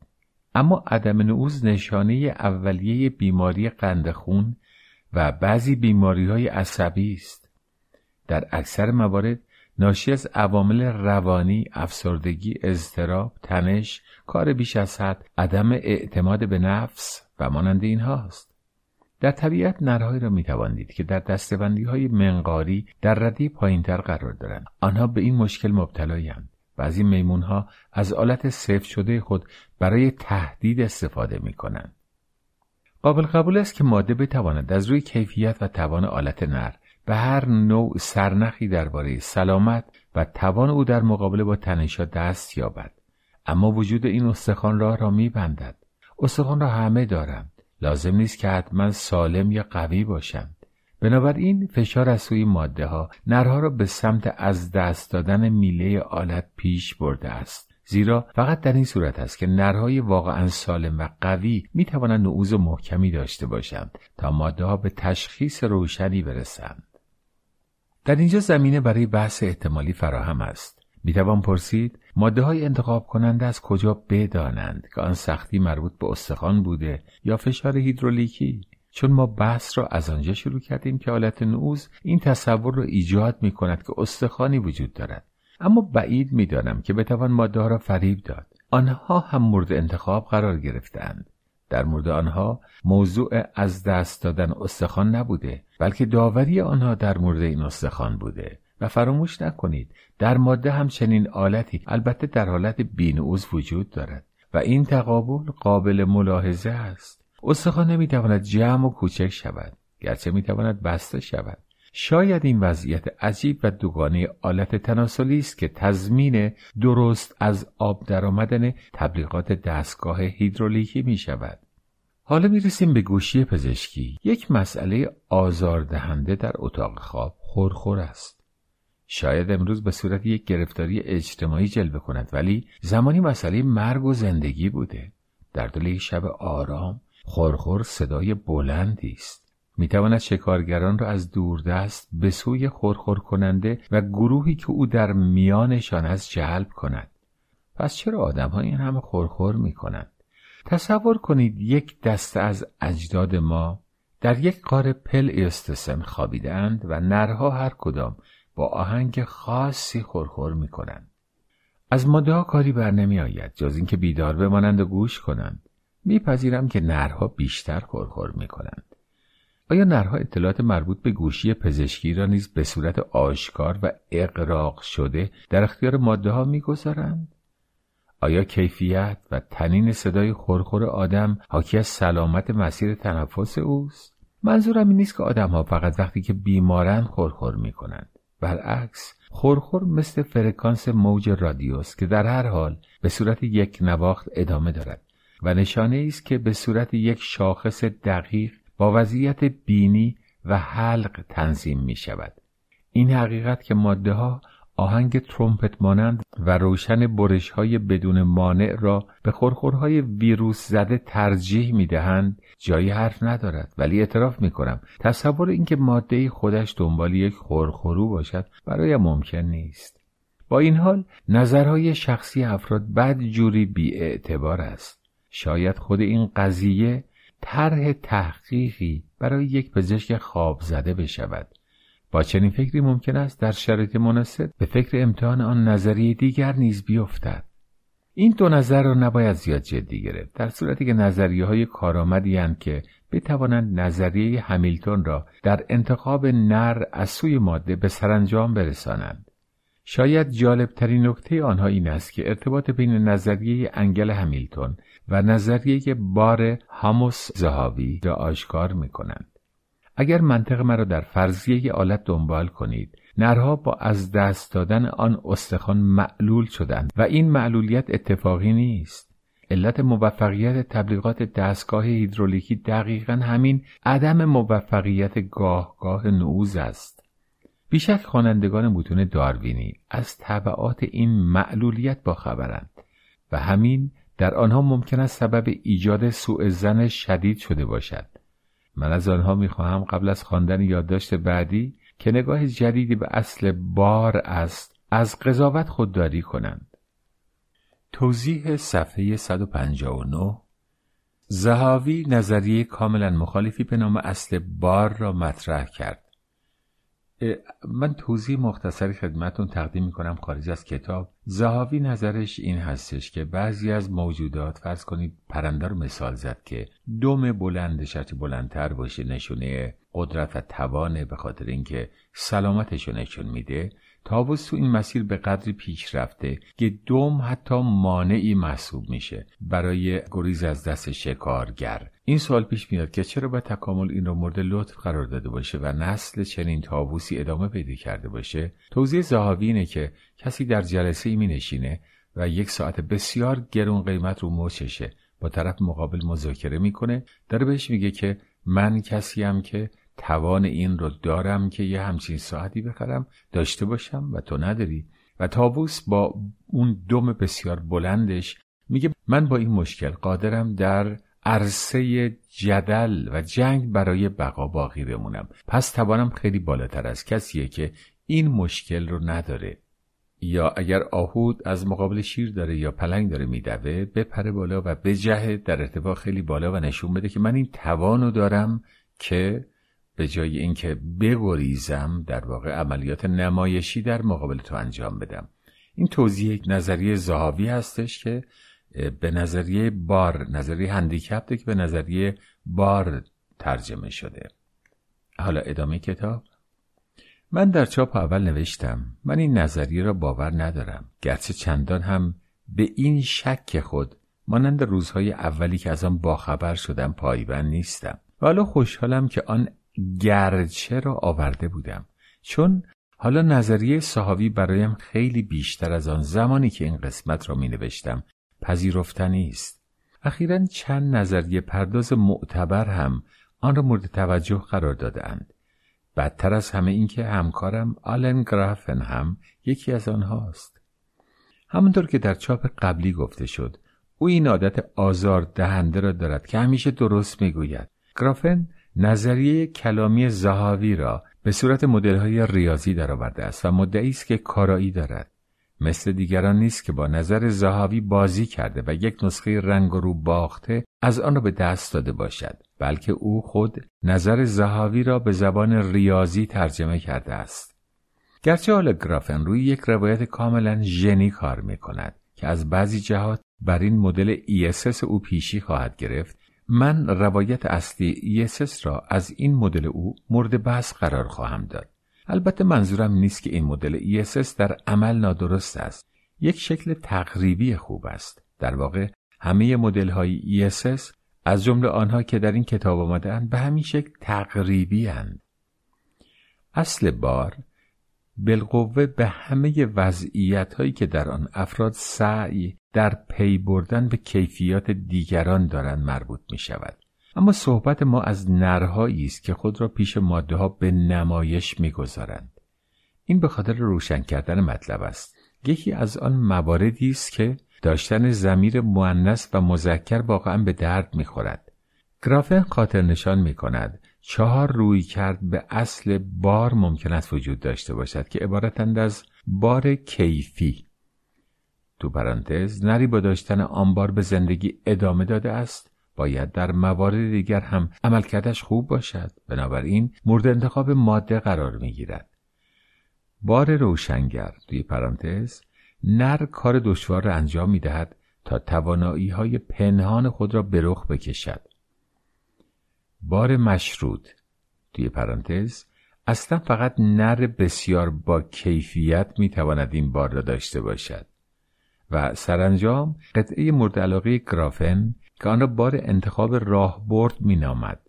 اما عدم نعوز نشانه اولیه بیماری قندخون خون و بعضی بیماری های عصبی است. در اکثر موارد ناشی از عوامل روانی، افسردگی، اضطراب، تنش، کار بیش از حد، عدم اعتماد به نفس و مانند این هاست. در طبیعت نرهایی را می که در دستبندی های منقاری در پایین تر قرار دارند. آنها به این مشکل مبتلایند. بعضی میمون ها از آلت صفر شده خود برای تهدید استفاده می کنند. قابل قبول است که ماده بتواند از روی کیفیت و توان آلت نر به هر نوع سرنخی درباره سلامت و توان او در مقابله با تنشا دست یابد اما وجود این استخوان راه را میبندد استخوان را همه دارند لازم نیست که حتما سالم یا قوی باشند بنابراین فشار از سوی ماده ها نرها را به سمت از دست دادن میله آلت پیش برده است زیرا فقط در این صورت است که نرهای واقعا سالم و قوی می توانند نعوز و محکمی داشته باشند تا ماده ها به تشخیص روشنی برسند در اینجا زمینه برای بحث احتمالی فراهم است می توان پرسید ماده های انتخاب کننده از کجا بدانند که آن سختی مربوط به استخوان بوده یا فشار هیدرولیکی چون ما بحث را از آنجا شروع کردیم که حالت نعوز این تصور را ایجاد می کند که استخوانی وجود دارد اما بعید میدانم که بتوان ماده را فریب داد آنها هم مورد انتخاب قرار گرفتند در مورد آنها موضوع از دست دادن استخوان نبوده بلکه داوری آنها در مورد این استخوان بوده و فراموش نکنید در ماده هم چنین آلتی البته در حالت بین وجود دارد و این تقابل قابل ملاحظه است استخوان نمیتواند جمع و کوچک شود گرچه میتواند بسته شود شاید این وضعیت عجیب و دوگانه آلت تناسلی است که تضمین درست از آب درآمدن تبلیغات دستگاه هیدرولیکی می شود. حالا می رسیم به گوشی پزشکی. یک مسئله آزاردهنده در اتاق خواب خورخور است. شاید امروز به صورت یک گرفتاری اجتماعی جلوه کند ولی زمانی مسئله مرگ و زندگی بوده. در دل شب آرام خورخور صدای بلندی است. میتواند شکارگران را از دوردست به سوی خورخور کننده و گروهی که او در میانشان از جلب کند پس چرا آدم ها این همه خورخور میکنند تصور کنید یک دسته از اجداد ما در یک قار پل استسم خابیدند و نرها هر کدام با آهنگ خاصی خورخور میکنند از ماده کاری بر نمی آید جز اینکه بیدار بمانند و گوش کنند میپذیرم که نرها بیشتر خورخور میکنند آیا نرها اطلاعات مربوط به گوشی پزشکی را نیز به صورت آشکار و اقراق شده در اختیار ماده ها میگذارند؟ آیا کیفیت و تنین صدای خورخور آدم حاکی از سلامت مسیر تنفس اوست؟ منظورم این نیست که آدم ها فقط وقتی که بیمارن خورخور می کنند. برعکس خورخور مثل فرکانس موج رادیوس که در هر حال به صورت یک نواخت ادامه دارد و نشانه ای است که به صورت یک شاخص دقیق با وضعیت بینی و حلق تنظیم می شود. این حقیقت که ماده ها آهنگ ترومپت مانند و روشن برش های بدون مانع را به خورخورهای ویروس زده ترجیح می دهند جایی حرف ندارد ولی اعتراف می کنم تصور اینکه ماده خودش دنبال یک خورخورو باشد برای ممکن نیست با این حال نظرهای شخصی افراد بد جوری بی اعتبار است شاید خود این قضیه طرح تحقیقی برای یک پزشک خواب زده بشود با چنین فکری ممکن است در شرایط مناسب به فکر امتحان آن نظریه دیگر نیز بیفتد این دو نظر را نباید زیاد جدی گرفت در صورتی که نظریه های کارآمدی هستند که بتوانند نظریه همیلتون را در انتخاب نر از سوی ماده به سرانجام برسانند شاید جالبترین نکته آنها این است که ارتباط بین نظریه انگل همیلتون و نظریه بار هاموس زهاوی را آشکار می کنند. اگر منطق مرا در فرضیه آلت دنبال کنید نرها با از دست دادن آن استخوان معلول شدند و این معلولیت اتفاقی نیست علت موفقیت تبلیغات دستگاه هیدرولیکی دقیقا همین عدم موفقیت گاهگاه نعوز است بیشک خوانندگان متون داروینی از طبعات این معلولیت باخبرند و همین در آنها ممکن است سبب ایجاد سوء زن شدید شده باشد من از آنها میخواهم قبل از خواندن یادداشت بعدی که نگاه جدیدی به اصل بار است از قضاوت خودداری کنند توضیح صفحه 159 زهاوی نظریه کاملا مخالفی به نام اصل بار را مطرح کرد من توضیح مختصری خدمتون تقدیم میکنم خارج از کتاب زهاوی نظرش این هستش که بعضی از موجودات فرض کنید پرنده رو مثال زد که دم بلندش هرچه بلندتر باشه نشونه قدرت و توانه به خاطر اینکه سلامتش رو نشون میده تا تو این مسیر به قدری پیش رفته که دوم حتی مانعی محسوب میشه برای گریز از دست شکارگر این سوال پیش میاد که چرا باید تکامل این رو مورد لطف قرار داده باشه و نسل چنین تابوسی ادامه پیدا کرده باشه توضیح زهاوی اینه که کسی در جلسه ای می نشینه و یک ساعت بسیار گرون قیمت رو مچشه با طرف مقابل مذاکره میکنه داره بهش میگه که من کسی هم که توان این رو دارم که یه همچین ساعتی بخرم داشته باشم و تو نداری و تابوس با اون دم بسیار بلندش میگه من با این مشکل قادرم در عرصه جدل و جنگ برای بقا باقی بمونم پس توانم خیلی بالاتر از کسیه که این مشکل رو نداره یا اگر آهود از مقابل شیر داره یا پلنگ داره میدوه بپره بالا و بجهه در ارتفاع خیلی بالا و نشون بده که من این توانو دارم که به جای اینکه بگریزم در واقع عملیات نمایشی در مقابل تو انجام بدم این توضیح یک نظریه زهاوی هستش که به نظریه بار نظریه هندیکپته که به نظریه بار ترجمه شده حالا ادامه کتاب من در چاپ اول نوشتم من این نظریه را باور ندارم گرچه چندان هم به این شک خود مانند روزهای اولی که از آن باخبر شدم پایبند نیستم و حالا خوشحالم که آن گرچه را آورده بودم چون حالا نظریه صحاوی برایم خیلی بیشتر از آن زمانی که این قسمت را می نوشتم پذیرفتنی است اخیرا چند نظریه پرداز معتبر هم آن را مورد توجه قرار دادهاند بدتر از همه اینکه همکارم آلن گرافن هم یکی از آنهاست همونطور که در چاپ قبلی گفته شد او این عادت آزار دهنده را دارد که همیشه درست میگوید گرافن نظریه کلامی زهاوی را به صورت مدل‌های ریاضی درآورده است و مدعی است که کارایی دارد مثل دیگران نیست که با نظر زهاوی بازی کرده و یک نسخه رنگ رو باخته از آن را به دست داده باشد بلکه او خود نظر زهاوی را به زبان ریاضی ترجمه کرده است گرچه حالا روی یک روایت کاملا ژنی کار می کند که از بعضی جهات بر این مدل ESS او پیشی خواهد گرفت من روایت اصلی ESS را از این مدل او مورد بحث قرار خواهم داد البته منظورم نیست که این مدل ESS در عمل نادرست است یک شکل تقریبی خوب است در واقع همه مدل های ESS از جمله آنها که در این کتاب اند به همین شکل تقریبی اند. اصل بار بالقوه به همه وضعیت هایی که در آن افراد سعی در پی بردن به کیفیات دیگران دارند مربوط می شود اما صحبت ما از نرهایی است که خود را پیش ماده ها به نمایش میگذارند این به خاطر روشن کردن مطلب است یکی از آن مواردی است که داشتن زمیر مؤنث و مذکر واقعا به درد میخورد گرافن خاطر نشان می چهار روی کرد به اصل بار ممکن است وجود داشته باشد که عبارتند از بار کیفی تو پرانتز نری با داشتن آن بار به زندگی ادامه داده است باید در موارد دیگر هم عملکردش خوب باشد بنابراین مورد انتخاب ماده قرار میگیرد بار روشنگر توی پرانتز نر کار دشوار را انجام می دهد تا توانایی های پنهان خود را به رخ بکشد. بار مشروط توی پرانتز اصلا فقط نر بسیار با کیفیت می تواند این بار را داشته باشد و سرانجام قطعه مورد علاقه گرافن که آن را بار انتخاب راهبرد مینامد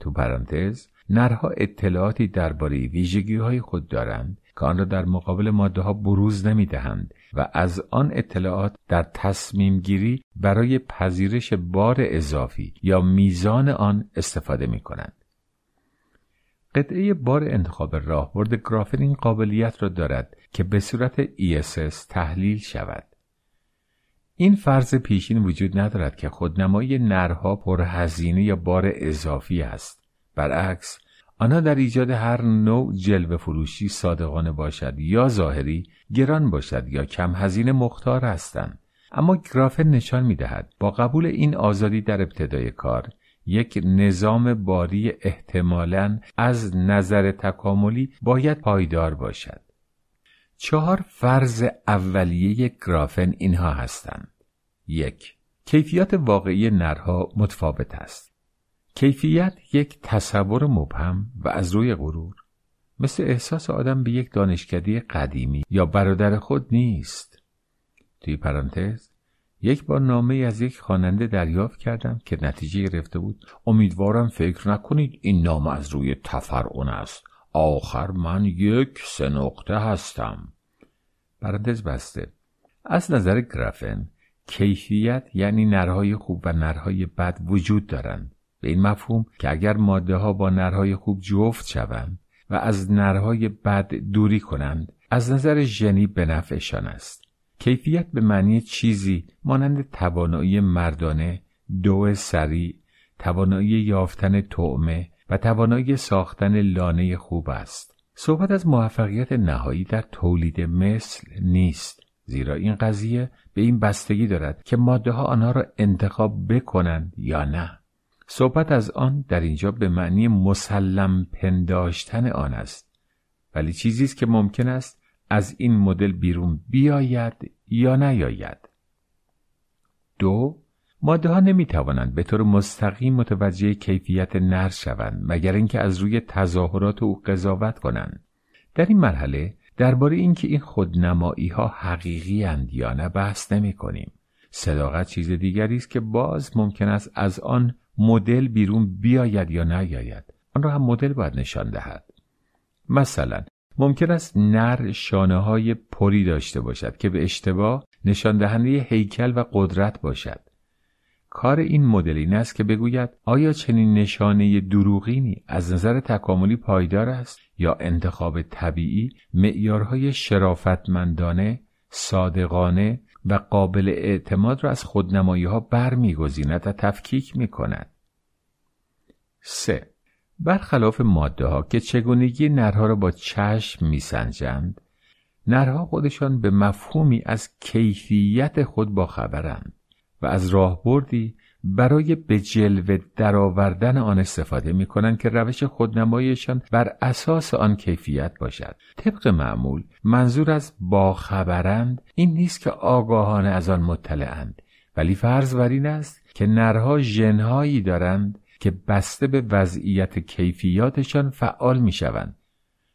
تو پرانتز نرها اطلاعاتی درباره ویژگی های خود دارند که آن را در مقابل ماده ها بروز نمی دهند و از آن اطلاعات در تصمیم گیری برای پذیرش بار اضافی یا میزان آن استفاده می کنند. قطعه بار انتخاب راهبرد گرافن این قابلیت را دارد که به صورت ESS تحلیل شود. این فرض پیشین وجود ندارد که خودنمایی نرها پرهزینه یا بار اضافی است برعکس آنها در ایجاد هر نوع جلو فروشی صادقانه باشد یا ظاهری گران باشد یا کم هزینه مختار هستند اما گراف نشان می دهد با قبول این آزادی در ابتدای کار یک نظام باری احتمالا از نظر تکاملی باید پایدار باشد چهار فرض اولیه گرافن اینها هستند. یک کیفیت واقعی نرها متفاوت است. کیفیت یک تصور مبهم و از روی غرور مثل احساس آدم به یک دانشکده قدیمی یا برادر خود نیست. توی پرانتز یک بار نامه از یک خواننده دریافت کردم که نتیجه گرفته بود امیدوارم فکر نکنید این نامه از روی تفرعون است آخر من یک سه نقطه هستم پرانتز بسته از نظر گرافن کیفیت یعنی نرهای خوب و نرهای بد وجود دارند به این مفهوم که اگر ماده ها با نرهای خوب جفت شوند و از نرهای بد دوری کنند از نظر ژنی به نفعشان است کیفیت به معنی چیزی مانند توانایی مردانه دو سریع توانایی یافتن طعمه و توانایی ساختن لانه خوب است. صحبت از موفقیت نهایی در تولید مثل نیست زیرا این قضیه به این بستگی دارد که ماده ها آنها را انتخاب بکنند یا نه. صحبت از آن در اینجا به معنی مسلم پنداشتن آن است ولی چیزی است که ممکن است از این مدل بیرون بیاید یا نیاید. دو ماده ها نمی توانند به طور مستقیم متوجه کیفیت نر شوند مگر اینکه از روی تظاهرات او قضاوت کنند در این مرحله درباره اینکه این خودنمایی ها حقیقی اند یا نه بحث نمی کنیم صداقت چیز دیگری است که باز ممکن است از آن مدل بیرون بیاید یا نیاید آن را هم مدل باید نشان دهد مثلا ممکن است نر شانه های پری داشته باشد که به اشتباه نشان دهنده هیکل و قدرت باشد کار این مدل این است که بگوید آیا چنین نشانه دروغینی از نظر تکاملی پایدار است یا انتخاب طبیعی معیارهای شرافتمندانه صادقانه و قابل اعتماد را از خودنمایی ها برمیگزیند و تفکیک می کند. 3. برخلاف ماده ها که چگونگی نرها را با چشم میسنجند نرها خودشان به مفهومی از کیفیت خود باخبرند و از راهبردی برای به جلوه درآوردن آن استفاده می کنند که روش خودنماییشان بر اساس آن کیفیت باشد طبق معمول منظور از باخبرند این نیست که آگاهانه از آن مطلعند ولی فرض بر این است که نرها ژنهایی دارند که بسته به وضعیت کیفیاتشان فعال می شوند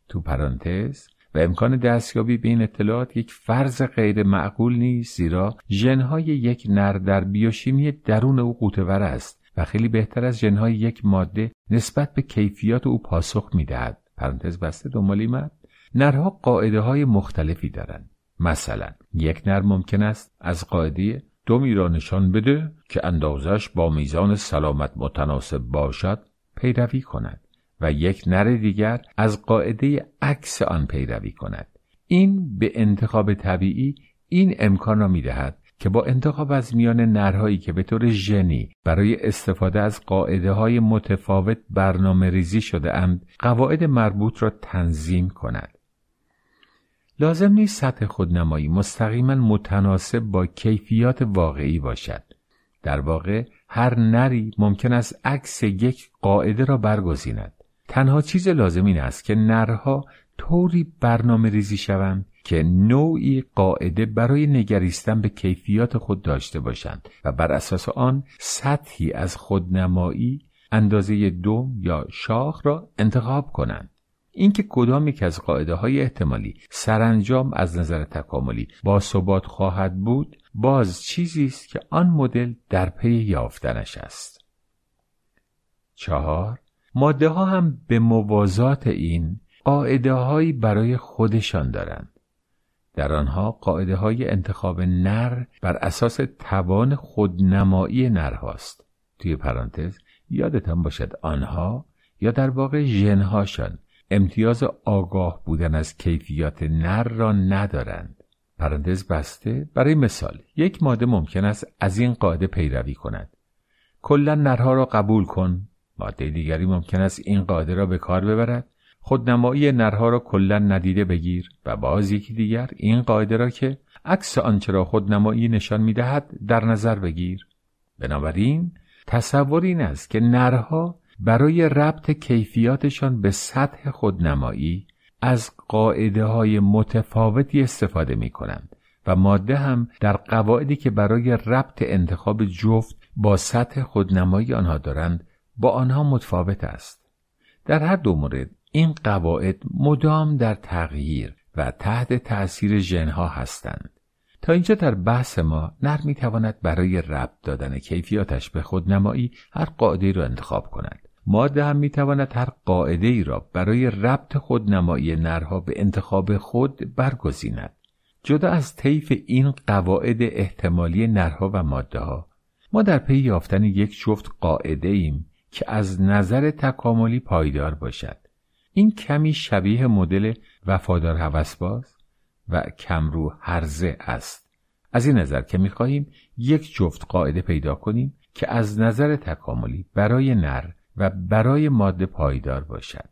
تو پرانتز و امکان دستیابی به این اطلاعات یک فرض غیر معقول نیست زیرا ژنهای یک نر در بیوشیمی درون او قوتور است و خیلی بهتر از ژنهای یک ماده نسبت به کیفیات او پاسخ میدهد پرانتز بسته دنبالی من نرها قاعده های مختلفی دارند مثلا یک نر ممکن است از قاعده دومی را نشان بده که اندازش با میزان سلامت متناسب باشد پیروی کند و یک نر دیگر از قاعده عکس آن پیروی کند این به انتخاب طبیعی این امکان را میدهد که با انتخاب از میان نرهایی که به طور ژنی برای استفاده از قاعده های متفاوت برنامه ریزی شده اند قواعد مربوط را تنظیم کند لازم نیست سطح خودنمایی مستقیما متناسب با کیفیات واقعی باشد در واقع هر نری ممکن است عکس یک قاعده را برگزیند تنها چیز لازم این است که نرها طوری برنامه ریزی شوند که نوعی قاعده برای نگریستن به کیفیات خود داشته باشند و بر اساس آن سطحی از خودنمایی اندازه دوم یا شاخ را انتخاب کنند اینکه کدام یک از قاعده های احتمالی سرانجام از نظر تکاملی با ثبات خواهد بود باز چیزی است که آن مدل در پی یافتنش است چهار ماده ها هم به موازات این قاعده هایی برای خودشان دارند. در آنها قاعده های انتخاب نر بر اساس توان خودنمایی هاست. توی پرانتز یادتان باشد آنها یا در واقع ژنهاشان امتیاز آگاه بودن از کیفیات نر را ندارند. پرانتز بسته برای مثال یک ماده ممکن است از این قاعده پیروی کند. کلا نرها را قبول کن ماده دیگری ممکن است این قاعده را به کار ببرد خودنمایی نرها را کلا ندیده بگیر و باز یکی دیگر این قاعده را که عکس آنچه را خودنمایی نشان میدهد در نظر بگیر بنابراین تصور این است که نرها برای ربط کیفیاتشان به سطح خودنمایی از قاعده های متفاوتی استفاده می کنند و ماده هم در قواعدی که برای ربط انتخاب جفت با سطح خودنمایی آنها دارند با آنها متفاوت است در هر دو مورد این قواعد مدام در تغییر و تحت تأثیر ژنها هستند تا اینجا در بحث ما نر می تواند برای ربط دادن کیفیاتش به خود نمایی هر قاعده را انتخاب کند ماده هم می تواند هر قاعده ای را برای ربط خودنمایی نرها به انتخاب خود برگزیند جدا از طیف این قواعد احتمالی نرها و ماده ها ما در پی یافتن یک جفت قاعده ایم که از نظر تکاملی پایدار باشد این کمی شبیه مدل وفادار هوسباز و کمرو هرزه است از این نظر که میخواهیم یک جفت قاعده پیدا کنیم که از نظر تکاملی برای نر و برای ماده پایدار باشد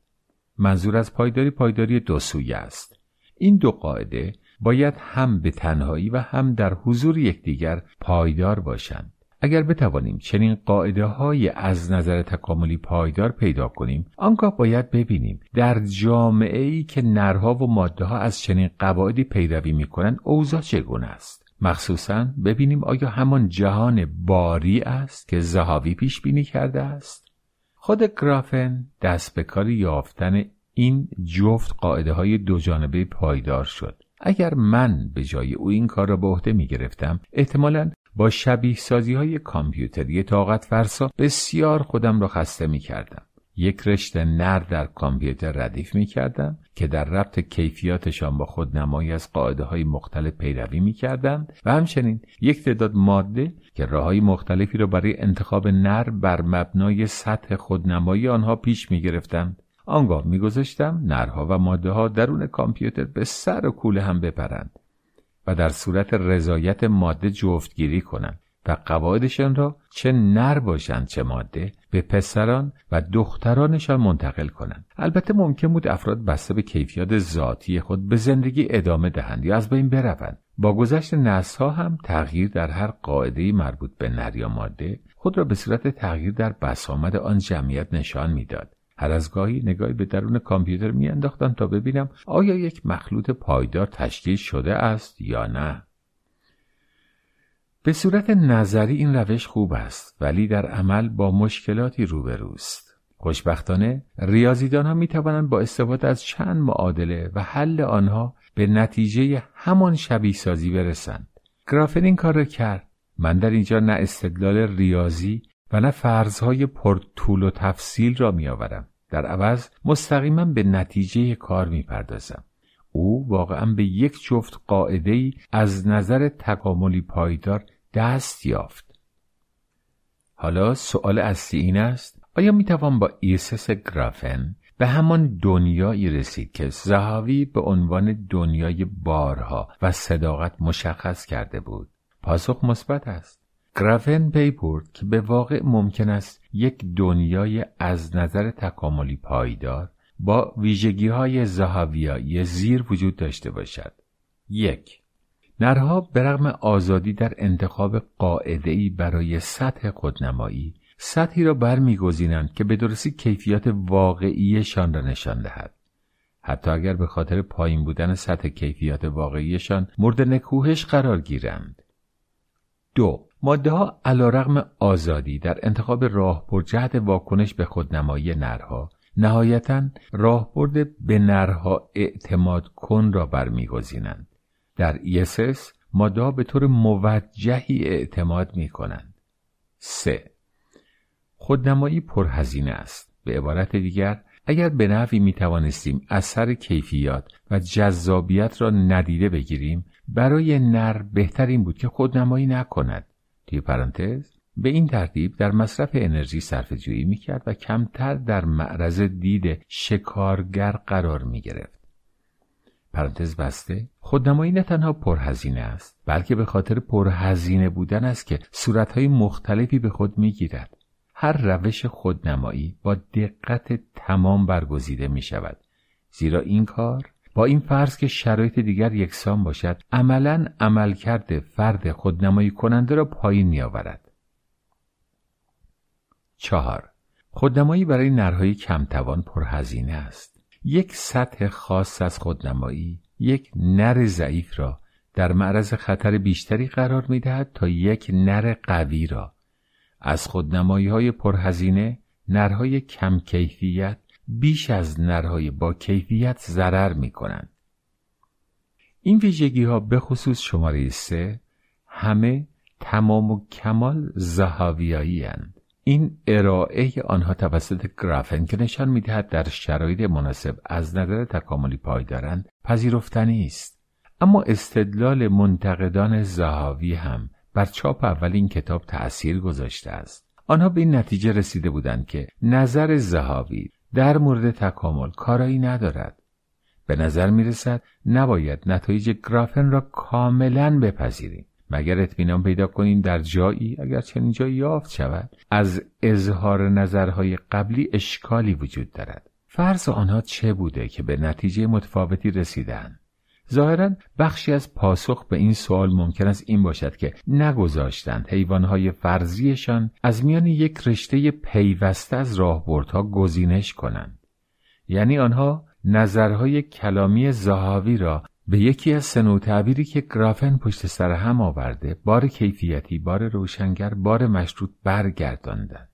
منظور از پایداری پایداری دو سویه است این دو قاعده باید هم به تنهایی و هم در حضور یکدیگر پایدار باشند اگر بتوانیم چنین قاعده های از نظر تکاملی پایدار پیدا کنیم آنگاه باید ببینیم در جامعه ای که نرها و ماده ها از چنین قواعدی پیروی می کنند اوضاع چگونه است مخصوصا ببینیم آیا همان جهان باری است که زهاوی پیش بینی کرده است خود گرافن دست به کار یافتن این جفت قاعده های دو جانبه پایدار شد اگر من به جای او این کار را به عهده می گرفتم احتمالاً با شبیه سازی های کامپیوتری طاقت فرسا بسیار خودم را خسته می کردم. یک رشته نر در کامپیوتر ردیف می کردم که در ربط کیفیاتشان با خود نمایی از قاعده های مختلف پیروی می و همچنین یک تعداد ماده که راه های مختلفی را برای انتخاب نر بر مبنای سطح خودنمایی آنها پیش می گرفتم آنگاه میگذاشتم نرها و ماده ها درون کامپیوتر به سر و کوله هم بپرند و در صورت رضایت ماده جفتگیری کنند و قواعدشان را چه نر باشند چه ماده به پسران و دخترانشان منتقل کنند البته ممکن بود افراد بسته به کیفیات ذاتی خود به زندگی ادامه دهند یا از بین بروند با گذشت نسها هم تغییر در هر قاعده مربوط به نر یا ماده خود را به صورت تغییر در بسامد آن جمعیت نشان میداد هر از گاهی نگاهی به درون کامپیوتر میانداختم تا ببینم آیا یک مخلوط پایدار تشکیل شده است یا نه به صورت نظری این روش خوب است ولی در عمل با مشکلاتی روبروست خوشبختانه ریاضیدان ها می توانند با استفاده از چند معادله و حل آنها به نتیجه همان شبیه سازی برسند گرافن این کار را کرد من در اینجا نه استدلال ریاضی و نه فرضهای پرطول و تفصیل را میآورم در عوض مستقیما به نتیجه کار میپردازم او واقعا به یک جفت قاعده ای از نظر تکاملی پایدار دست یافت حالا سوال اصلی این است آیا می توان با ایسس گرافن به همان دنیایی رسید که زهاوی به عنوان دنیای بارها و صداقت مشخص کرده بود پاسخ مثبت است گرافن پی که به واقع ممکن است یک دنیای از نظر تکاملی پایدار با ویژگی های زهاویایی زیر وجود داشته باشد. یک نرها برغم آزادی در انتخاب ای برای سطح خودنمایی سطحی را برمیگزینند که به درستی کیفیت واقعیشان را نشان دهد حتی اگر به خاطر پایین بودن سطح کیفیت واقعیشان مورد نکوهش قرار گیرند دو ماده ها رقم آزادی در انتخاب پر جهت واکنش به خودنمایی نرها نهایتا راهبرد به نرها اعتماد کن را برمیگزینند در ایسس e ماده به طور موجهی اعتماد می کنند 3 خودنمایی پرهزینه است به عبارت دیگر اگر به نحوی می توانستیم اثر کیفیات و جذابیت را ندیده بگیریم برای نر بهتر این بود که خودنمایی نکند توی پرانتز به این ترتیب در مصرف انرژی صرف جویی می کرد و کمتر در معرض دید شکارگر قرار می گرفت. پرانتز بسته خودنمایی نه تنها پرهزینه است بلکه به خاطر پرهزینه بودن است که صورتهای مختلفی به خود می گیرد. هر روش خودنمایی با دقت تمام برگزیده می شود زیرا این کار با این فرض که شرایط دیگر یکسان باشد عملا عملکرد فرد خودنمایی کننده را پایین می آورد. چهار خودنمایی برای نرهای کمتوان پرهزینه است. یک سطح خاص از خودنمایی یک نر ضعیف را در معرض خطر بیشتری قرار می دهد تا یک نر قوی را از خودنمایی های پرهزینه نرهای کم کیفیت بیش از نرهای با کیفیت ضرر می کنند. این ویژگی ها به خصوص شماره سه همه تمام و کمال زهاویایی این ارائه آنها توسط گرافن که نشان میدهد در شرایط مناسب از نظر تکاملی پایدارند پذیرفتنی است اما استدلال منتقدان زهاوی هم بر چاپ اول این کتاب تأثیر گذاشته است آنها به این نتیجه رسیده بودند که نظر زهاوی در مورد تکامل کارایی ندارد. به نظر می رسد نباید نتایج گرافن را کاملا بپذیریم. مگر اطمینان پیدا کنیم در جایی اگر چنین جایی یافت شود از اظهار نظرهای قبلی اشکالی وجود دارد فرض آنها چه بوده که به نتیجه متفاوتی رسیدند ظاهرا بخشی از پاسخ به این سوال ممکن است این باشد که نگذاشتند حیوانهای فرضیشان از میان یک رشته پیوسته از راهبردها گزینش کنند یعنی آنها نظرهای کلامی زهاوی را به یکی از سنو که گرافن پشت سر هم آورده بار کیفیتی بار روشنگر بار مشروط برگرداندند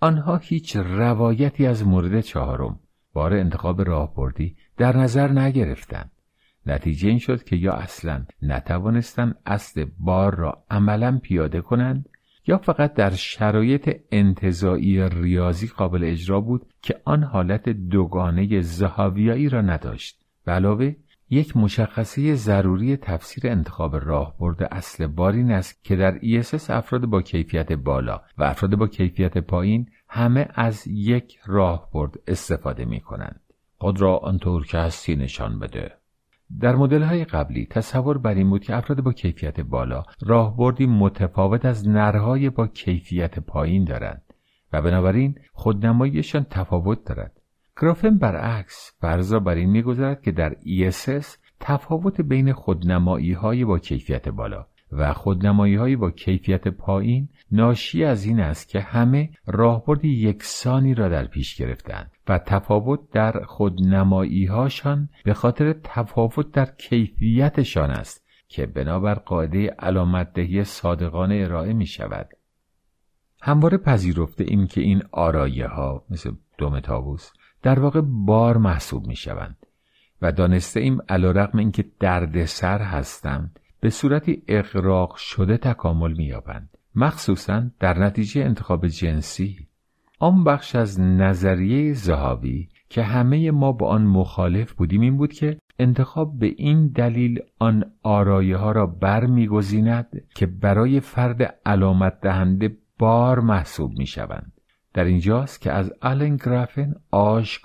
آنها هیچ روایتی از مورد چهارم بار انتخاب راهبردی در نظر نگرفتند نتیجه این شد که یا اصلا نتوانستند اصل بار را عملا پیاده کنند یا فقط در شرایط انتظاعی ریاضی قابل اجرا بود که آن حالت دوگانه زهاویایی را نداشت به علاوه یک مشخصه ضروری تفسیر انتخاب راهبرد اصل بار این است که در ایسس e افراد با کیفیت بالا و افراد با کیفیت پایین همه از یک راهبرد استفاده می کنند. خود را آنطور که هستی نشان بده. در های قبلی تصور بر این بود که افراد با کیفیت بالا راهبردی متفاوت از نرهای با کیفیت پایین دارند و بنابراین خودنماییشان تفاوت دارد گرافن برعکس فرضا بر این میگذارد که در ESS تفاوت بین خودنمایی های با کیفیت بالا و خودنمایی های با کیفیت پایین ناشی از این است که همه راهبرد یکسانی را در پیش گرفتند و تفاوت در خودنمایی هاشان به خاطر تفاوت در کیفیتشان است که بنابر قاعده دهی صادقانه ارائه می شود. همواره پذیرفته این که این آرایه ها مثل دوم تابوس در واقع بار محسوب می شوند و دانسته ایم علا رقم این که سر هستند به صورتی اقراق شده تکامل می مخصوصا در نتیجه انتخاب جنسی آن بخش از نظریه زهاوی که همه ما با آن مخالف بودیم این بود که انتخاب به این دلیل آن آرایه ها را بر که برای فرد علامت دهنده بار محسوب می شوند. در اینجاست که از آلن گرافن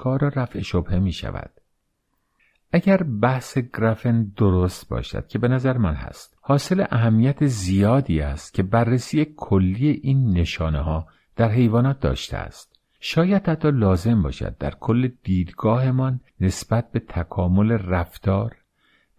و رفع شبهه می شود. اگر بحث گرافن درست باشد که به نظر من هست حاصل اهمیت زیادی است که بررسی کلی این نشانه ها در حیوانات داشته است. شاید حتی لازم باشد در کل دیدگاهمان نسبت به تکامل رفتار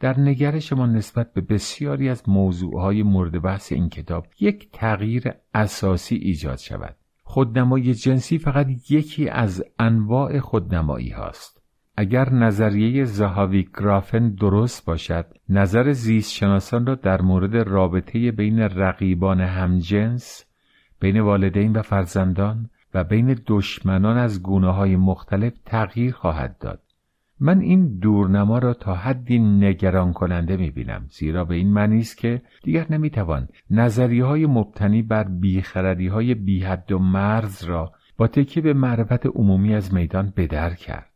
در نگرش ما نسبت به بسیاری از موضوعهای مورد بحث این کتاب یک تغییر اساسی ایجاد شود. خودنمایی جنسی فقط یکی از انواع خودنمایی هاست. اگر نظریه زهاوی گرافن درست باشد نظر زیستشناسان را در مورد رابطه بین رقیبان همجنس بین والدین و فرزندان و بین دشمنان از گونه های مختلف تغییر خواهد داد من این دورنما را تا حدی نگران کننده می بینم زیرا به این معنی است که دیگر نمی توان نظریه های مبتنی بر بیخردی های بیحد و مرز را با تکیه به معرفت عمومی از میدان بدر کرد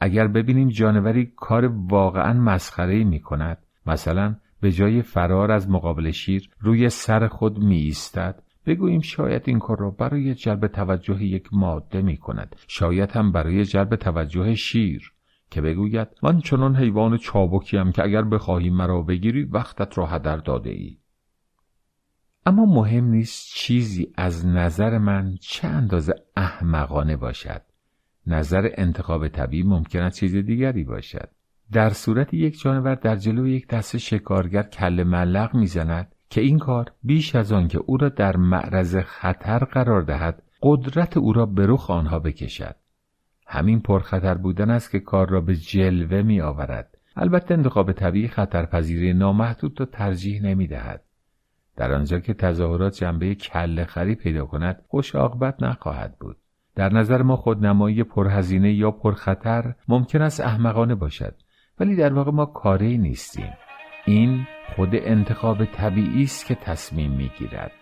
اگر ببینیم جانوری کار واقعا مسخره می کند مثلا به جای فرار از مقابل شیر روی سر خود می ایستد بگوییم شاید این کار را برای جلب توجه یک ماده می کند شاید هم برای جلب توجه شیر که بگوید من چنان حیوان چابکی هم که اگر بخواهی مرا بگیری وقتت را هدر داده ای اما مهم نیست چیزی از نظر من چه اندازه احمقانه باشد نظر انتخاب طبیعی ممکن است چیز دیگری باشد در صورت یک جانور در جلو یک دسته شکارگر کل ملق میزند که این کار بیش از آنکه او را در معرض خطر قرار دهد قدرت او را به رخ آنها بکشد همین پرخطر بودن است که کار را به جلوه می آورد البته انتخاب طبیعی خطرپذیری نامحدود را ترجیح نمی دهد در آنجا که تظاهرات جنبه کله خری پیدا کند خوش عاقبت نخواهد بود در نظر ما خودنمایی پرهزینه یا پرخطر ممکن است احمقانه باشد ولی در واقع ما کاری نیستیم این خود انتخاب طبیعی است که تصمیم میگیرد